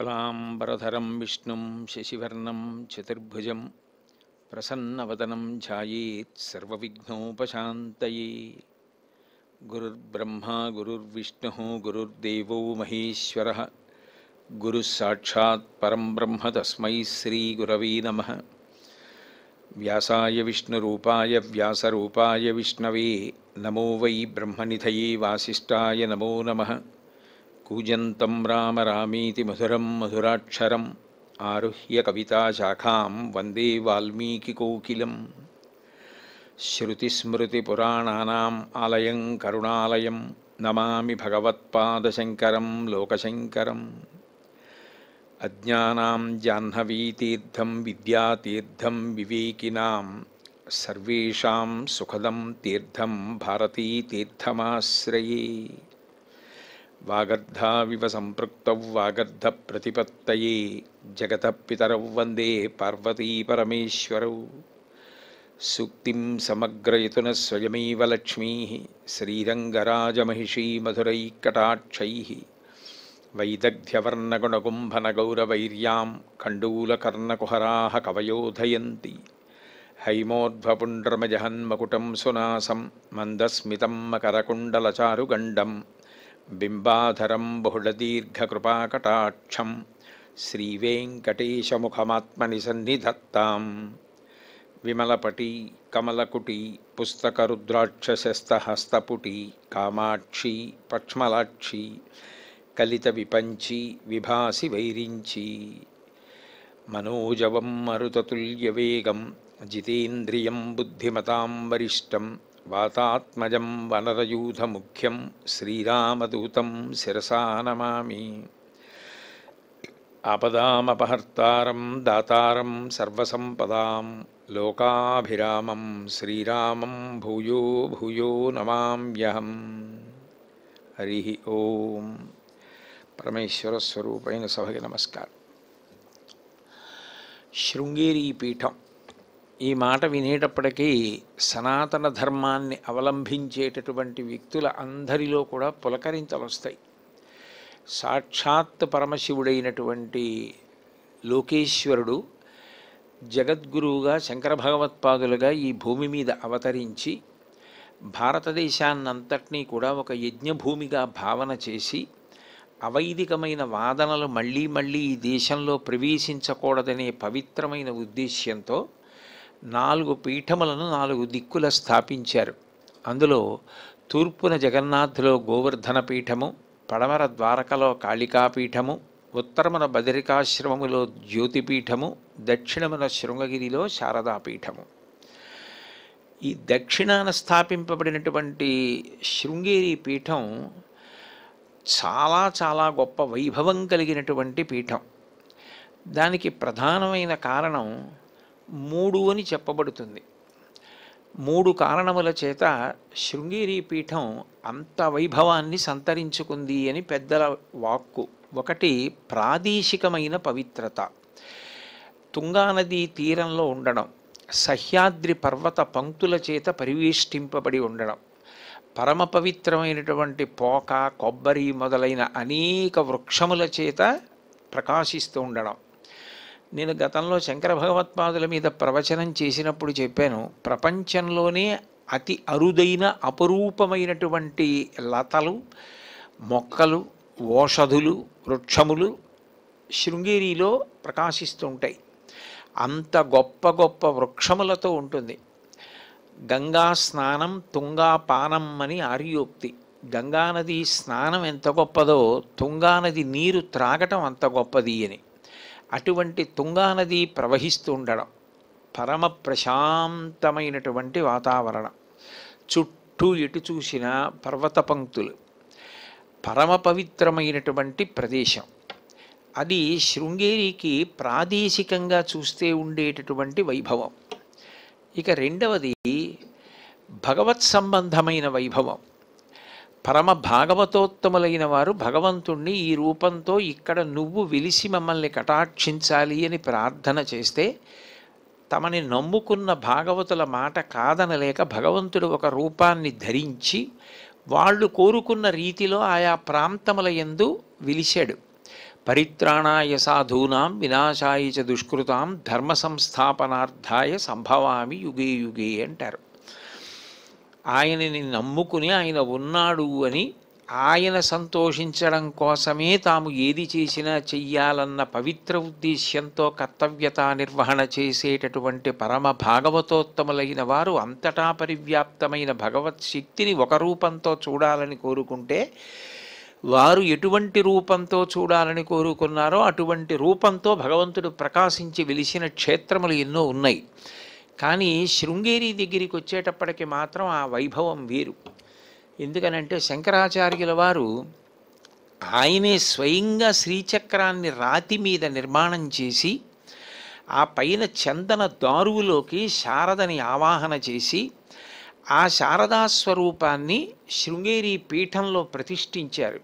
शुक्लाम्बरधरं विष्णु शशिवर्णम चतुर्भुज प्रसन्नवदनं ध्यायेत् सर्वविघ्नोपशान्तये गुरुर्ब्रह्मा गुरुर्विष्णुः गुरुर्देवो महेश्वरः गुरुस्साक्षात् परं ब्रह्म तस्म श्रीगुरव नम व्यासाय विष्णुरूपाय व्यासरूपाय विष्णवे नमो वै ब्रह्मनिधये वासीय नमो नमः కూజంతం రామ రామీతి మధురం మధురాక్షరం ఆరుహ్య కవితాశాఖాం వందే వాల్మీకికోకిలం శృతిస్మృతిపురాణానాం ఆలయం కరుణాలయం నమామి భగవత్పాదశంకరం లోకశంకరం అజ్ఞానాం జాహ్నవీతీర్థం విద్యాతీర్థం వివేకినాం సర్వేషాం సుఖదం తీర్థం భారతీతీర్థమాశ్రయే వాగర్ధావివ సంపృక్త వాగర్ధ ప్రతిపత్తయే జగత పితరౌ వందే పార్వతీ పరమేశ్వరౌ సుక్తిం సమగ్రయతున స్వయమేవ లక్ష్మీ శ్రీరంగరాజమహిషీ మధురైకటాక్షై వైదగ్ధ్యవర్ణగుణకుంభనగౌరవైర్యాం కండూలకర్ణకుహరా కవయోధయంతి హైమోర్ధ్వపుండ్రమజహన్మకుటం సునాసం మందస్మితం మకరకుండలచారుగండం బింబాధరం బహుళదీర్ఘకృపాకటాక్షం శ్రీవేంకటేశముఖమాత్మని సన్నిధత్తాం విమలపటి కమలకుటి పుస్తకరుద్రాక్షశస్తహస్తపుటి కామాక్షి పక్ష్మలాక్షి కలిత విపంచి విభాసి వైరించి మనోజవం మరుతతుల్యవేగం జితేంద్రియం బుద్ధిమతాం వరిష్టం वातात्मजं वनरयूथ श्रीरामदूतं श्रीरामदूत शिसा नमा दातारं सर्वसम्पदां लोकाभिरामं श्रीरामं भूयो भूयो नमाम्यहम् हरिः ॐ परमेश्वरस्वरूपेण सभगे नमस्कार शृङ्गेरीपीठम् ఈ మాట వినేటప్పటికీ సనాతన ధర్మాన్ని అవలంబించేటటువంటి వ్యక్తుల అందరిలో కూడా వస్తాయి సాక్షాత్ పరమశివుడైనటువంటి లోకేశ్వరుడు జగద్గురువుగా శంకర భగవత్పాదులుగా ఈ భూమి మీద అవతరించి భారతదేశాన్నంతటినీ కూడా ఒక యజ్ఞభూమిగా భావన చేసి అవైదికమైన వాదనలు మళ్ళీ మళ్ళీ ఈ దేశంలో ప్రవేశించకూడదనే పవిత్రమైన ఉద్దేశ్యంతో నాలుగు పీఠములను నాలుగు దిక్కుల స్థాపించారు అందులో తూర్పున జగన్నాథ్లో గోవర్ధన పీఠము పడమర ద్వారకలో కాళికాపీఠము ఉత్తరమున బదరికాశ్రమములో జ్యోతిపీఠము దక్షిణమున శృంగగిరిలో శారదాపీఠము ఈ దక్షిణాన స్థాపింపబడినటువంటి శృంగేరి పీఠం చాలా చాలా గొప్ప వైభవం కలిగినటువంటి పీఠం దానికి ప్రధానమైన కారణం మూడు అని చెప్పబడుతుంది మూడు కారణముల చేత శృంగేరి పీఠం అంత వైభవాన్ని సంతరించుకుంది అని పెద్దల వాక్కు ఒకటి ప్రాదేశికమైన పవిత్రత తుంగానది తీరంలో ఉండడం సహ్యాద్రి పర్వత పంక్తుల చేత పరివేష్టింపబడి ఉండడం పరమ పవిత్రమైనటువంటి పోక కొబ్బరి మొదలైన అనేక వృక్షముల చేత ప్రకాశిస్తూ ఉండడం నేను గతంలో శంకర భగవత్పాదుల మీద ప్రవచనం చేసినప్పుడు చెప్పాను ప్రపంచంలోనే అతి అరుదైన అపరూపమైనటువంటి లతలు మొక్కలు ఓషధులు వృక్షములు శృంగేరిలో ప్రకాశిస్తుంటాయి అంత గొప్ప గొప్ప వృక్షములతో ఉంటుంది గంగా స్నానం తుంగా పానం అని ఆర్యోక్తి గంగానది స్నానం ఎంత గొప్పదో తుంగానది నీరు త్రాగటం అంత గొప్పది అని అటువంటి తుంగానది ప్రవహిస్తూ ఉండడం పరమ ప్రశాంతమైనటువంటి వాతావరణం చుట్టూ ఎటు చూసిన పర్వత పంక్తులు పరమ పవిత్రమైనటువంటి ప్రదేశం అది శృంగేరికి ప్రాదేశికంగా చూస్తే ఉండేటటువంటి వైభవం ఇక రెండవది భగవత్ సంబంధమైన వైభవం పరమ భాగవతోత్తములైన వారు భగవంతుణ్ణి ఈ రూపంతో ఇక్కడ నువ్వు విలిసి మమ్మల్ని కటాక్షించాలి అని ప్రార్థన చేస్తే తమని నమ్ముకున్న భాగవతుల మాట కాదనలేక భగవంతుడు ఒక రూపాన్ని ధరించి వాళ్ళు కోరుకున్న రీతిలో ఆయా ప్రాంతముల ఎందు విలిశాడు పరిత్రాణాయ సాధూనాం వినాశాయ చ దుష్కృతాం ధర్మ సంస్థాపనార్థాయ సంభవామి యుగే యుగే అంటారు ఆయనని నమ్ముకుని ఆయన ఉన్నాడు అని ఆయన సంతోషించడం కోసమే తాము ఏది చేసినా చెయ్యాలన్న పవిత్ర ఉద్దేశ్యంతో కర్తవ్యత నిర్వహణ చేసేటటువంటి పరమ భాగవతోత్తములైన వారు అంతటా పరివ్యాప్తమైన భగవత్ శక్తిని ఒక రూపంతో చూడాలని కోరుకుంటే వారు ఎటువంటి రూపంతో చూడాలని కోరుకున్నారో అటువంటి రూపంతో భగవంతుడు ప్రకాశించి వెలిసిన క్షేత్రములు ఎన్నో ఉన్నాయి కానీ శృంగేరి దగ్గరికి వచ్చేటప్పటికి మాత్రం ఆ వైభవం వేరు ఎందుకనంటే శంకరాచార్యుల వారు ఆయనే స్వయంగా శ్రీచక్రాన్ని రాతి మీద నిర్మాణం చేసి ఆ పైన చందన దారువులోకి శారదని ఆవాహన చేసి ఆ శారదా స్వరూపాన్ని శృంగేరి పీఠంలో ప్రతిష్ఠించారు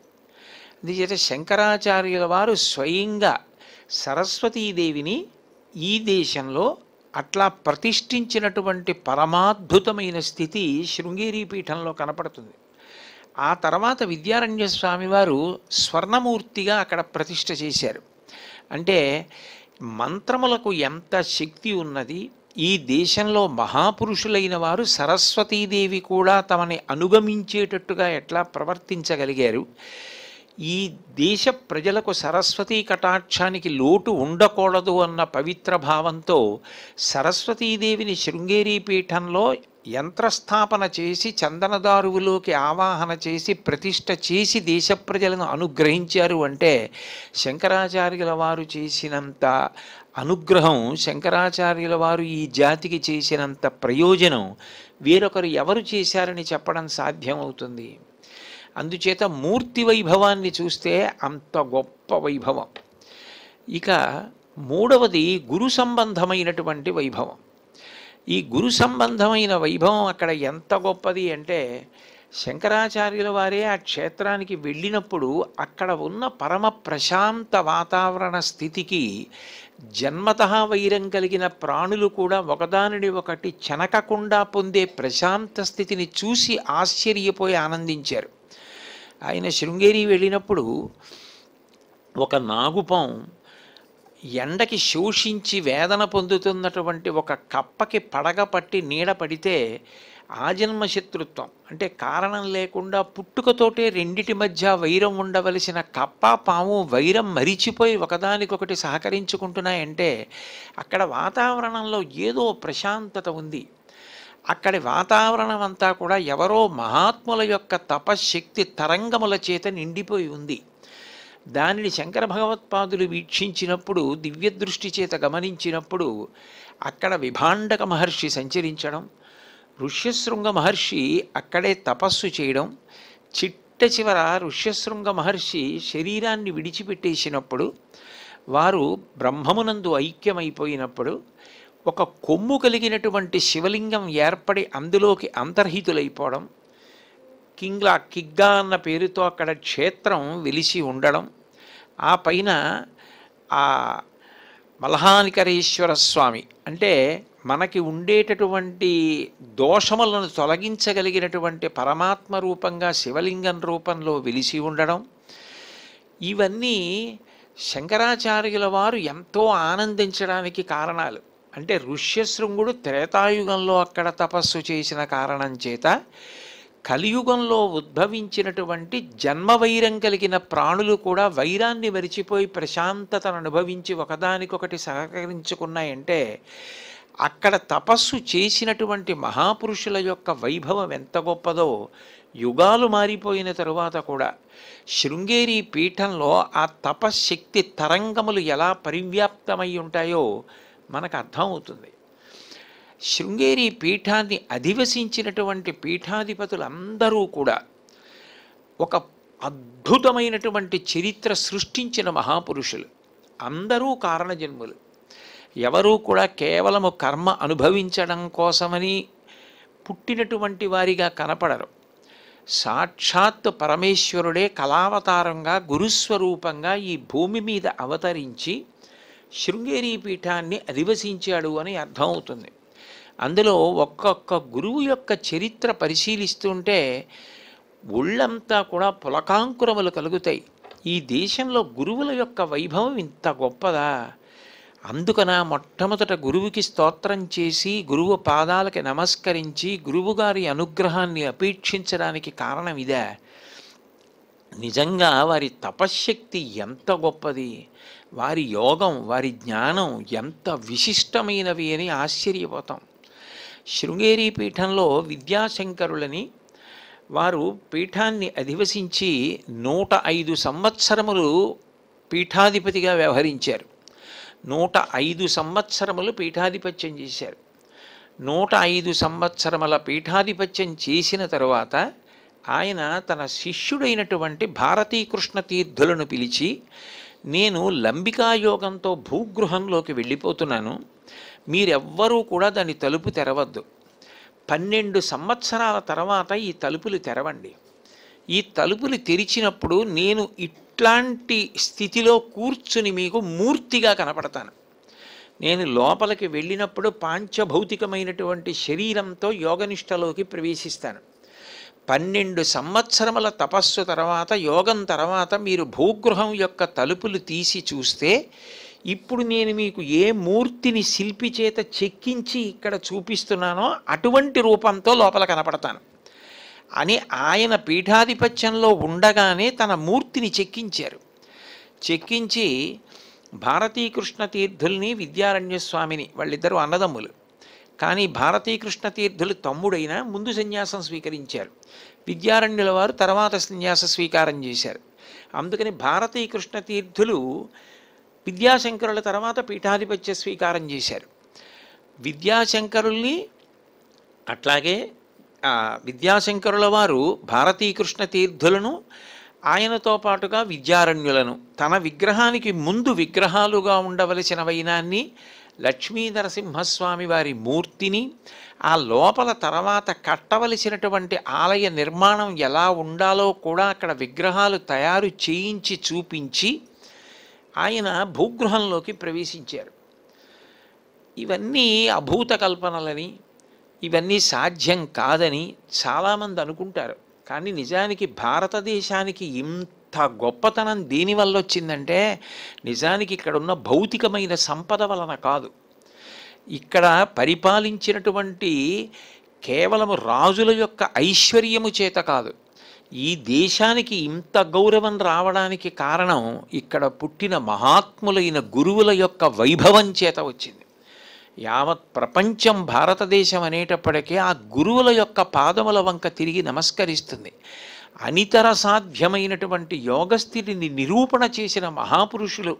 అందుచేత శంకరాచార్యుల వారు స్వయంగా సరస్వతీదేవిని ఈ దేశంలో అట్లా ప్రతిష్ఠించినటువంటి పరమాద్భుతమైన స్థితి శృంగేరి పీఠంలో కనపడుతుంది ఆ తర్వాత విద్యారణ్య స్వామివారు స్వర్ణమూర్తిగా అక్కడ ప్రతిష్ఠ చేశారు అంటే మంత్రములకు ఎంత శక్తి ఉన్నది ఈ దేశంలో మహాపురుషులైన వారు సరస్వతీదేవి కూడా తమని అనుగమించేటట్టుగా ఎట్లా ప్రవర్తించగలిగారు ఈ దేశ ప్రజలకు సరస్వతీ కటాక్షానికి లోటు ఉండకూడదు అన్న పవిత్ర భావంతో సరస్వతీదేవిని శృంగేరి పీఠంలో యంత్రస్థాపన చేసి చందనదారువులోకి ఆవాహన చేసి ప్రతిష్ట చేసి దేశ ప్రజలను అనుగ్రహించారు అంటే శంకరాచార్యుల వారు చేసినంత అనుగ్రహం శంకరాచార్యుల వారు ఈ జాతికి చేసినంత ప్రయోజనం వేరొకరు ఎవరు చేశారని చెప్పడం సాధ్యమవుతుంది అందుచేత మూర్తి వైభవాన్ని చూస్తే అంత గొప్ప వైభవం ఇక మూడవది గురు సంబంధమైనటువంటి వైభవం ఈ గురు సంబంధమైన వైభవం అక్కడ ఎంత గొప్పది అంటే శంకరాచార్యుల వారే ఆ క్షేత్రానికి వెళ్ళినప్పుడు అక్కడ ఉన్న పరమ ప్రశాంత వాతావరణ స్థితికి జన్మత వైరం కలిగిన ప్రాణులు కూడా ఒకదానిని ఒకటి చెనకకుండా పొందే ప్రశాంత స్థితిని చూసి ఆశ్చర్యపోయి ఆనందించారు ఆయన శృంగేరి వెళ్ళినప్పుడు ఒక నాగుపం ఎండకి శోషించి వేదన పొందుతున్నటువంటి ఒక కప్పకి పడగ పట్టి నీడ పడితే ఆజన్మ శత్రుత్వం అంటే కారణం లేకుండా పుట్టుకతోటే రెండిటి మధ్య వైరం ఉండవలసిన కప్ప పాము వైరం మరిచిపోయి ఒకదానికొకటి సహకరించుకుంటున్నాయంటే అక్కడ వాతావరణంలో ఏదో ప్రశాంతత ఉంది అక్కడి వాతావరణం అంతా కూడా ఎవరో మహాత్ముల యొక్క తపశక్తి తరంగముల చేత నిండిపోయి ఉంది దానిని శంకర భగవత్పాదులు వీక్షించినప్పుడు దివ్య దృష్టి చేత గమనించినప్పుడు అక్కడ విభాండక మహర్షి సంచరించడం ఋష్యశృంగ మహర్షి అక్కడే తపస్సు చేయడం చిట్ట చివర ఋష్యశృంగ మహర్షి శరీరాన్ని విడిచిపెట్టేసినప్పుడు వారు బ్రహ్మమునందు ఐక్యమైపోయినప్పుడు ఒక కొమ్ము కలిగినటువంటి శివలింగం ఏర్పడి అందులోకి అంతర్హితులైపోవడం కింగ్లా కిగ్గా అన్న పేరుతో అక్కడ క్షేత్రం వెలిసి ఉండడం ఆ పైన ఆ మలహానికరేశ్వర స్వామి అంటే మనకి ఉండేటటువంటి దోషములను తొలగించగలిగినటువంటి పరమాత్మ రూపంగా శివలింగం రూపంలో వెలిసి ఉండడం ఇవన్నీ శంకరాచార్యుల వారు ఎంతో ఆనందించడానికి కారణాలు అంటే ఋష్యశృంగుడు త్రేతాయుగంలో అక్కడ తపస్సు చేసిన కారణం చేత కలియుగంలో ఉద్భవించినటువంటి జన్మ వైరం కలిగిన ప్రాణులు కూడా వైరాన్ని మరిచిపోయి ప్రశాంతతను అనుభవించి ఒకదానికొకటి సహకరించుకున్నాయంటే అక్కడ తపస్సు చేసినటువంటి మహాపురుషుల యొక్క వైభవం ఎంత గొప్పదో యుగాలు మారిపోయిన తరువాత కూడా శృంగేరి పీఠంలో ఆ తపశ్శక్తి తరంగములు ఎలా పరివ్యాప్తమై ఉంటాయో మనకు అర్థమవుతుంది శృంగేరి పీఠాన్ని అధివసించినటువంటి పీఠాధిపతులందరూ కూడా ఒక అద్భుతమైనటువంటి చరిత్ర సృష్టించిన మహాపురుషులు అందరూ కారణజన్ములు ఎవరూ కూడా కేవలము కర్మ అనుభవించడం కోసమని పుట్టినటువంటి వారిగా కనపడరు సాక్షాత్ పరమేశ్వరుడే కళావతారంగా గురుస్వరూపంగా ఈ భూమి మీద అవతరించి శృంగేరి పీఠాన్ని అధివసించాడు అని అర్థమవుతుంది అందులో ఒక్కొక్క గురువు యొక్క చరిత్ర పరిశీలిస్తుంటే ఒళ్ళంతా కూడా పులకాంకురములు కలుగుతాయి ఈ దేశంలో గురువుల యొక్క వైభవం ఇంత గొప్పదా అందుకన మొట్టమొదట గురువుకి స్తోత్రం చేసి గురువు పాదాలకి నమస్కరించి గురువుగారి అనుగ్రహాన్ని అపేక్షించడానికి కారణం ఇదే నిజంగా వారి తపశ్శక్తి ఎంత గొప్పది వారి యోగం వారి జ్ఞానం ఎంత విశిష్టమైనవి అని ఆశ్చర్యపోతాం శృంగేరి పీఠంలో విద్యాశంకరులని వారు పీఠాన్ని అధివసించి నూట ఐదు సంవత్సరములు పీఠాధిపతిగా వ్యవహరించారు నూట ఐదు సంవత్సరములు పీఠాధిపత్యం చేశారు నూట ఐదు సంవత్సరముల పీఠాధిపత్యం చేసిన తరువాత ఆయన తన శిష్యుడైనటువంటి భారతీకృష్ణ తీర్థులను పిలిచి నేను లంబికాయోగంతో భూగృహంలోకి వెళ్ళిపోతున్నాను మీరెవ్వరూ కూడా దాని తలుపు తెరవద్దు పన్నెండు సంవత్సరాల తర్వాత ఈ తలుపులు తెరవండి ఈ తలుపులు తెరిచినప్పుడు నేను ఇట్లాంటి స్థితిలో కూర్చుని మీకు మూర్తిగా కనపడతాను నేను లోపలికి వెళ్ళినప్పుడు పాంచభౌతికమైనటువంటి శరీరంతో యోగనిష్టలోకి ప్రవేశిస్తాను పన్నెండు సంవత్సరముల తపస్సు తర్వాత యోగం తర్వాత మీరు భూగృహం యొక్క తలుపులు తీసి చూస్తే ఇప్పుడు నేను మీకు ఏ మూర్తిని శిల్పి చేత చెక్కించి ఇక్కడ చూపిస్తున్నానో అటువంటి రూపంతో లోపల కనపడతాను అని ఆయన పీఠాధిపత్యంలో ఉండగానే తన మూర్తిని చెక్కించారు చెక్కించి భారతీకృష్ణ తీర్థుల్ని విద్యారణ్య స్వామిని వాళ్ళిద్దరూ అన్నదమ్ములు కానీ భారతీకృష్ణ తీర్థులు తమ్ముడైన ముందు సన్యాసం స్వీకరించారు విద్యారణ్యుల వారు తర్వాత సన్యాస స్వీకారం చేశారు అందుకని భారతీకృష్ణ తీర్థులు విద్యాశంకరుల తర్వాత పీఠాధిపత్య స్వీకారం చేశారు విద్యాశంకరుల్ని అట్లాగే విద్యాశంకరుల వారు భారతీకృష్ణ తీర్థులను ఆయనతో పాటుగా విద్యారణ్యులను తన విగ్రహానికి ముందు విగ్రహాలుగా ఉండవలసిన వైనాన్ని లక్ష్మీ నరసింహస్వామి వారి మూర్తిని ఆ లోపల తర్వాత కట్టవలసినటువంటి ఆలయ నిర్మాణం ఎలా ఉండాలో కూడా అక్కడ విగ్రహాలు తయారు చేయించి చూపించి ఆయన భూగృహంలోకి ప్రవేశించారు ఇవన్నీ అభూత కల్పనలని ఇవన్నీ సాధ్యం కాదని చాలామంది అనుకుంటారు కానీ నిజానికి భారతదేశానికి ఇంత ఆ గొప్పతనం దేనివల్ల వచ్చిందంటే నిజానికి ఇక్కడ ఉన్న భౌతికమైన సంపద వలన కాదు ఇక్కడ పరిపాలించినటువంటి కేవలము రాజుల యొక్క ఐశ్వర్యము చేత కాదు ఈ దేశానికి ఇంత గౌరవం రావడానికి కారణం ఇక్కడ పుట్టిన మహాత్ములైన గురువుల యొక్క వైభవం చేత వచ్చింది యావత్ ప్రపంచం భారతదేశం అనేటప్పటికీ ఆ గురువుల యొక్క పాదముల వంక తిరిగి నమస్కరిస్తుంది అనితర సాధ్యమైనటువంటి యోగస్థితిని నిరూపణ చేసిన మహాపురుషులు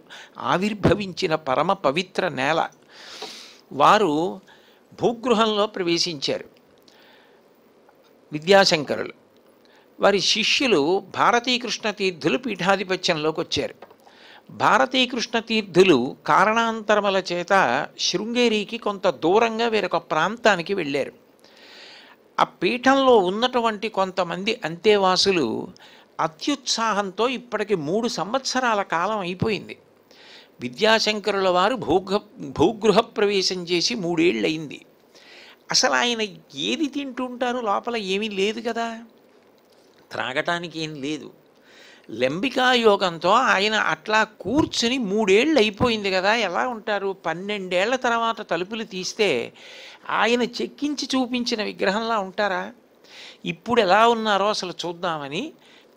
ఆవిర్భవించిన పరమ పవిత్ర నేల వారు భూగృహంలో ప్రవేశించారు విద్యాశంకరులు వారి శిష్యులు భారతీకృష్ణ తీర్థులు పీఠాధిపత్యంలోకి వచ్చారు భారతీకృష్ణ తీర్థులు కారణాంతరముల చేత శృంగేరికి కొంత దూరంగా వేరొక ప్రాంతానికి వెళ్ళారు ఆ పీఠంలో ఉన్నటువంటి కొంతమంది అంతేవాసులు అత్యుత్సాహంతో ఇప్పటికి మూడు సంవత్సరాల కాలం అయిపోయింది విద్యాశంకరుల వారు భూగృహ భూగృహ ప్రవేశం చేసి మూడేళ్ళు అయింది అసలు ఆయన ఏది తింటుంటారు లోపల ఏమీ లేదు కదా త్రాగటానికి ఏం లేదు లెంబికా యోగంతో ఆయన అట్లా కూర్చుని మూడేళ్ళు అయిపోయింది కదా ఎలా ఉంటారు పన్నెండేళ్ల తర్వాత తలుపులు తీస్తే ఆయన చెక్కించి చూపించిన విగ్రహంలా ఉంటారా ఇప్పుడు ఎలా ఉన్నారో అసలు చూద్దామని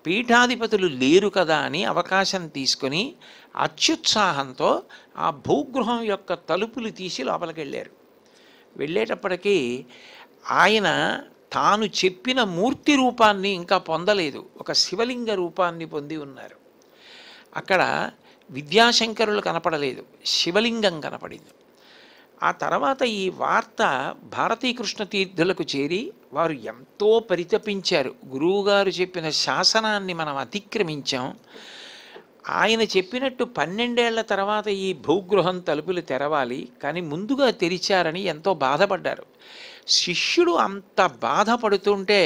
పీఠాధిపతులు లేరు కదా అని అవకాశం తీసుకొని అత్యుత్సాహంతో ఆ భూగృహం యొక్క తలుపులు తీసి లోపలికి వెళ్ళారు వెళ్ళేటప్పటికీ ఆయన తాను చెప్పిన మూర్తి రూపాన్ని ఇంకా పొందలేదు ఒక శివలింగ రూపాన్ని పొంది ఉన్నారు అక్కడ విద్యాశంకరులు కనపడలేదు శివలింగం కనపడింది ఆ తర్వాత ఈ వార్త భారతీకృష్ణ తీర్థులకు చేరి వారు ఎంతో పరితపించారు గురువుగారు చెప్పిన శాసనాన్ని మనం అతిక్రమించాం ఆయన చెప్పినట్టు పన్నెండేళ్ల తర్వాత ఈ భూగృహం తలుపులు తెరవాలి కానీ ముందుగా తెరిచారని ఎంతో బాధపడ్డారు శిష్యుడు అంత బాధపడుతుంటే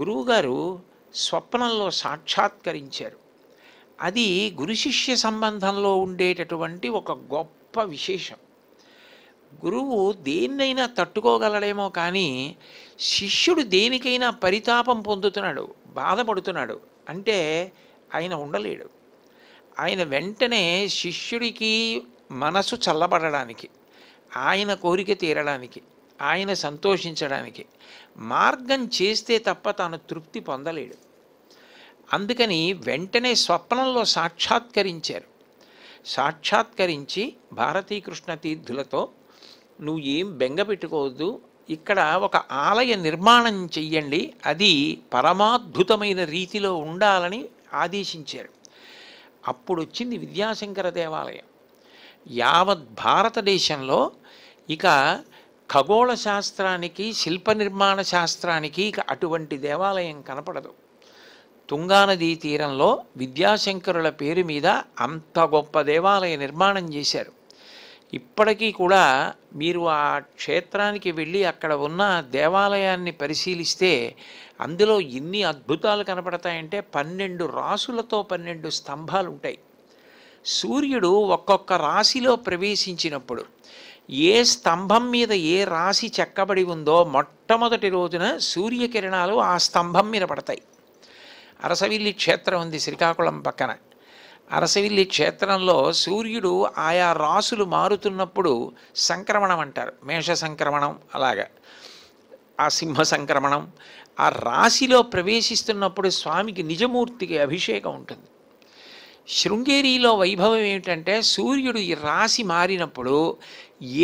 గురువుగారు స్వప్నంలో సాక్షాత్కరించారు అది గురు శిష్య సంబంధంలో ఉండేటటువంటి ఒక గొప్ప విశేషం గురువు దేన్నైనా తట్టుకోగలడేమో కానీ శిష్యుడు దేనికైనా పరితాపం పొందుతున్నాడు బాధపడుతున్నాడు అంటే ఆయన ఉండలేడు ఆయన వెంటనే శిష్యుడికి మనసు చల్లబడడానికి ఆయన కోరిక తీరడానికి ఆయన సంతోషించడానికి మార్గం చేస్తే తప్ప తాను తృప్తి పొందలేడు అందుకని వెంటనే స్వప్నంలో సాక్షాత్కరించారు సాక్షాత్కరించి భారతీకృష్ణ తీర్థులతో నువ్వు ఏం బెంగ పెట్టుకోవద్దు ఇక్కడ ఒక ఆలయ నిర్మాణం చెయ్యండి అది పరమాద్భుతమైన రీతిలో ఉండాలని ఆదేశించారు అప్పుడు వచ్చింది విద్యాశంకర దేవాలయం యావత్ భారతదేశంలో ఇక ఖగోళ శాస్త్రానికి శిల్ప నిర్మాణ శాస్త్రానికి ఇక అటువంటి దేవాలయం కనపడదు తుంగానదీ తీరంలో విద్యాశంకరుల పేరు మీద అంత గొప్ప దేవాలయ నిర్మాణం చేశారు ఇప్పటికీ కూడా మీరు ఆ క్షేత్రానికి వెళ్ళి అక్కడ ఉన్న దేవాలయాన్ని పరిశీలిస్తే అందులో ఎన్ని అద్భుతాలు కనపడతాయంటే పన్నెండు రాసులతో పన్నెండు స్తంభాలు ఉంటాయి సూర్యుడు ఒక్కొక్క రాశిలో ప్రవేశించినప్పుడు ఏ స్తంభం మీద ఏ రాశి చెక్కబడి ఉందో మొట్టమొదటి రోజున సూర్యకిరణాలు ఆ స్తంభం మీద పడతాయి అరసవిల్లి క్షేత్రం ఉంది శ్రీకాకుళం పక్కన అరసవిల్లి క్షేత్రంలో సూర్యుడు ఆయా రాసులు మారుతున్నప్పుడు సంక్రమణం అంటారు మేష సంక్రమణం అలాగా ఆ సింహ సంక్రమణం ఆ రాశిలో ప్రవేశిస్తున్నప్పుడు స్వామికి నిజమూర్తికి అభిషేకం ఉంటుంది శృంగేరిలో వైభవం ఏమిటంటే సూర్యుడు ఈ రాశి మారినప్పుడు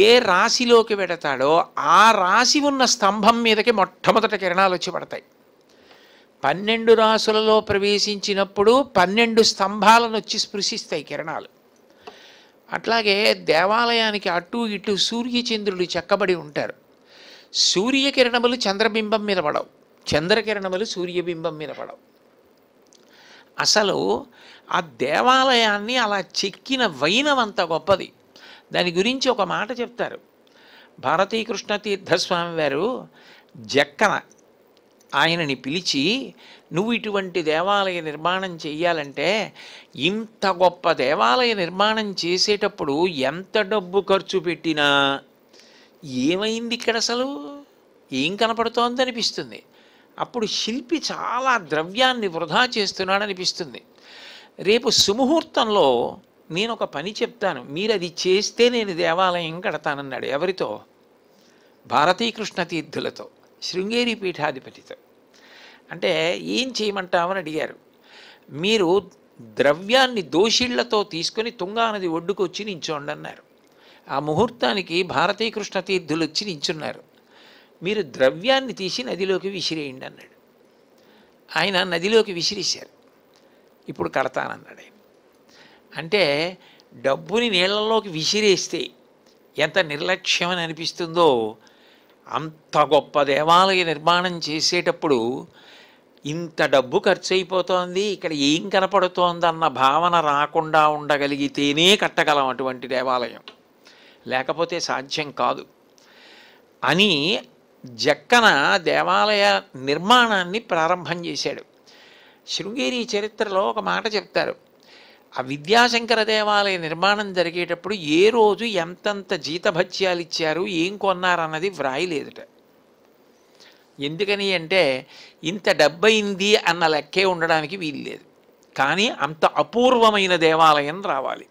ఏ రాశిలోకి పెడతాడో ఆ రాశి ఉన్న స్తంభం మీదకి మొట్టమొదట కిరణాలు వచ్చి పడతాయి పన్నెండు రాసులలో ప్రవేశించినప్పుడు పన్నెండు స్తంభాలను వచ్చి స్పృశిస్తాయి కిరణాలు అట్లాగే దేవాలయానికి అటు ఇటు సూర్యచంద్రులు చెక్కబడి ఉంటారు సూర్యకిరణములు చంద్రబింబం మీద పడవు చంద్రకిరణములు సూర్యబింబం మీద పడవు అసలు ఆ దేవాలయాన్ని అలా చెక్కిన వైనం అంత గొప్పది దాని గురించి ఒక మాట చెప్తారు భారతీకృష్ణ తీర్థస్వామి వారు జక్కన ఆయనని పిలిచి నువ్వు ఇటువంటి దేవాలయ నిర్మాణం చేయాలంటే ఇంత గొప్ప దేవాలయ నిర్మాణం చేసేటప్పుడు ఎంత డబ్బు ఖర్చు పెట్టినా ఏమైంది ఇక్కడ అసలు ఏం కనపడుతోంది అనిపిస్తుంది అప్పుడు శిల్పి చాలా ద్రవ్యాన్ని వృధా చేస్తున్నాడు అనిపిస్తుంది రేపు సుముహూర్తంలో నేను ఒక పని చెప్తాను మీరు అది చేస్తే నేను దేవాలయం కడతానన్నాడు ఎవరితో భారతీకృష్ణ తీర్థులతో శృంగేరి పీఠాధిపతితో అంటే ఏం చేయమంటామని అడిగారు మీరు ద్రవ్యాన్ని దోషిళ్లతో తీసుకొని తుంగానది ఒడ్డుకు వచ్చి నించోండి అన్నారు ఆ ముహూర్తానికి భారతీ కృష్ణ తీర్థులు వచ్చి నించున్నారు మీరు ద్రవ్యాన్ని తీసి నదిలోకి విసిరేయండి అన్నాడు ఆయన నదిలోకి విసిరేశారు ఇప్పుడు కడతానన్నాడు ఆయన అంటే డబ్బుని నీళ్ళలోకి విసిరేస్తే ఎంత నిర్లక్ష్యం అని అనిపిస్తుందో అంత గొప్ప దేవాలయ నిర్మాణం చేసేటప్పుడు ఇంత డబ్బు ఖర్చు అయిపోతోంది ఇక్కడ ఏం కనపడుతోందన్న భావన రాకుండా ఉండగలిగితేనే కట్టగలం అటువంటి దేవాలయం లేకపోతే సాధ్యం కాదు అని జక్కన దేవాలయ నిర్మాణాన్ని ప్రారంభం చేశాడు శృంగేరి చరిత్రలో ఒక మాట చెప్తారు ఆ విద్యాశంకర దేవాలయ నిర్మాణం జరిగేటప్పుడు ఏ రోజు ఎంతంత జీతభత్యాలు ఇచ్చారు ఏం కొన్నారన్నది వ్రాయలేదుట ఎందుకని అంటే ఇంత డబ్బైంది అన్న లెక్కే ఉండడానికి వీలు లేదు కానీ అంత అపూర్వమైన దేవాలయం రావాలి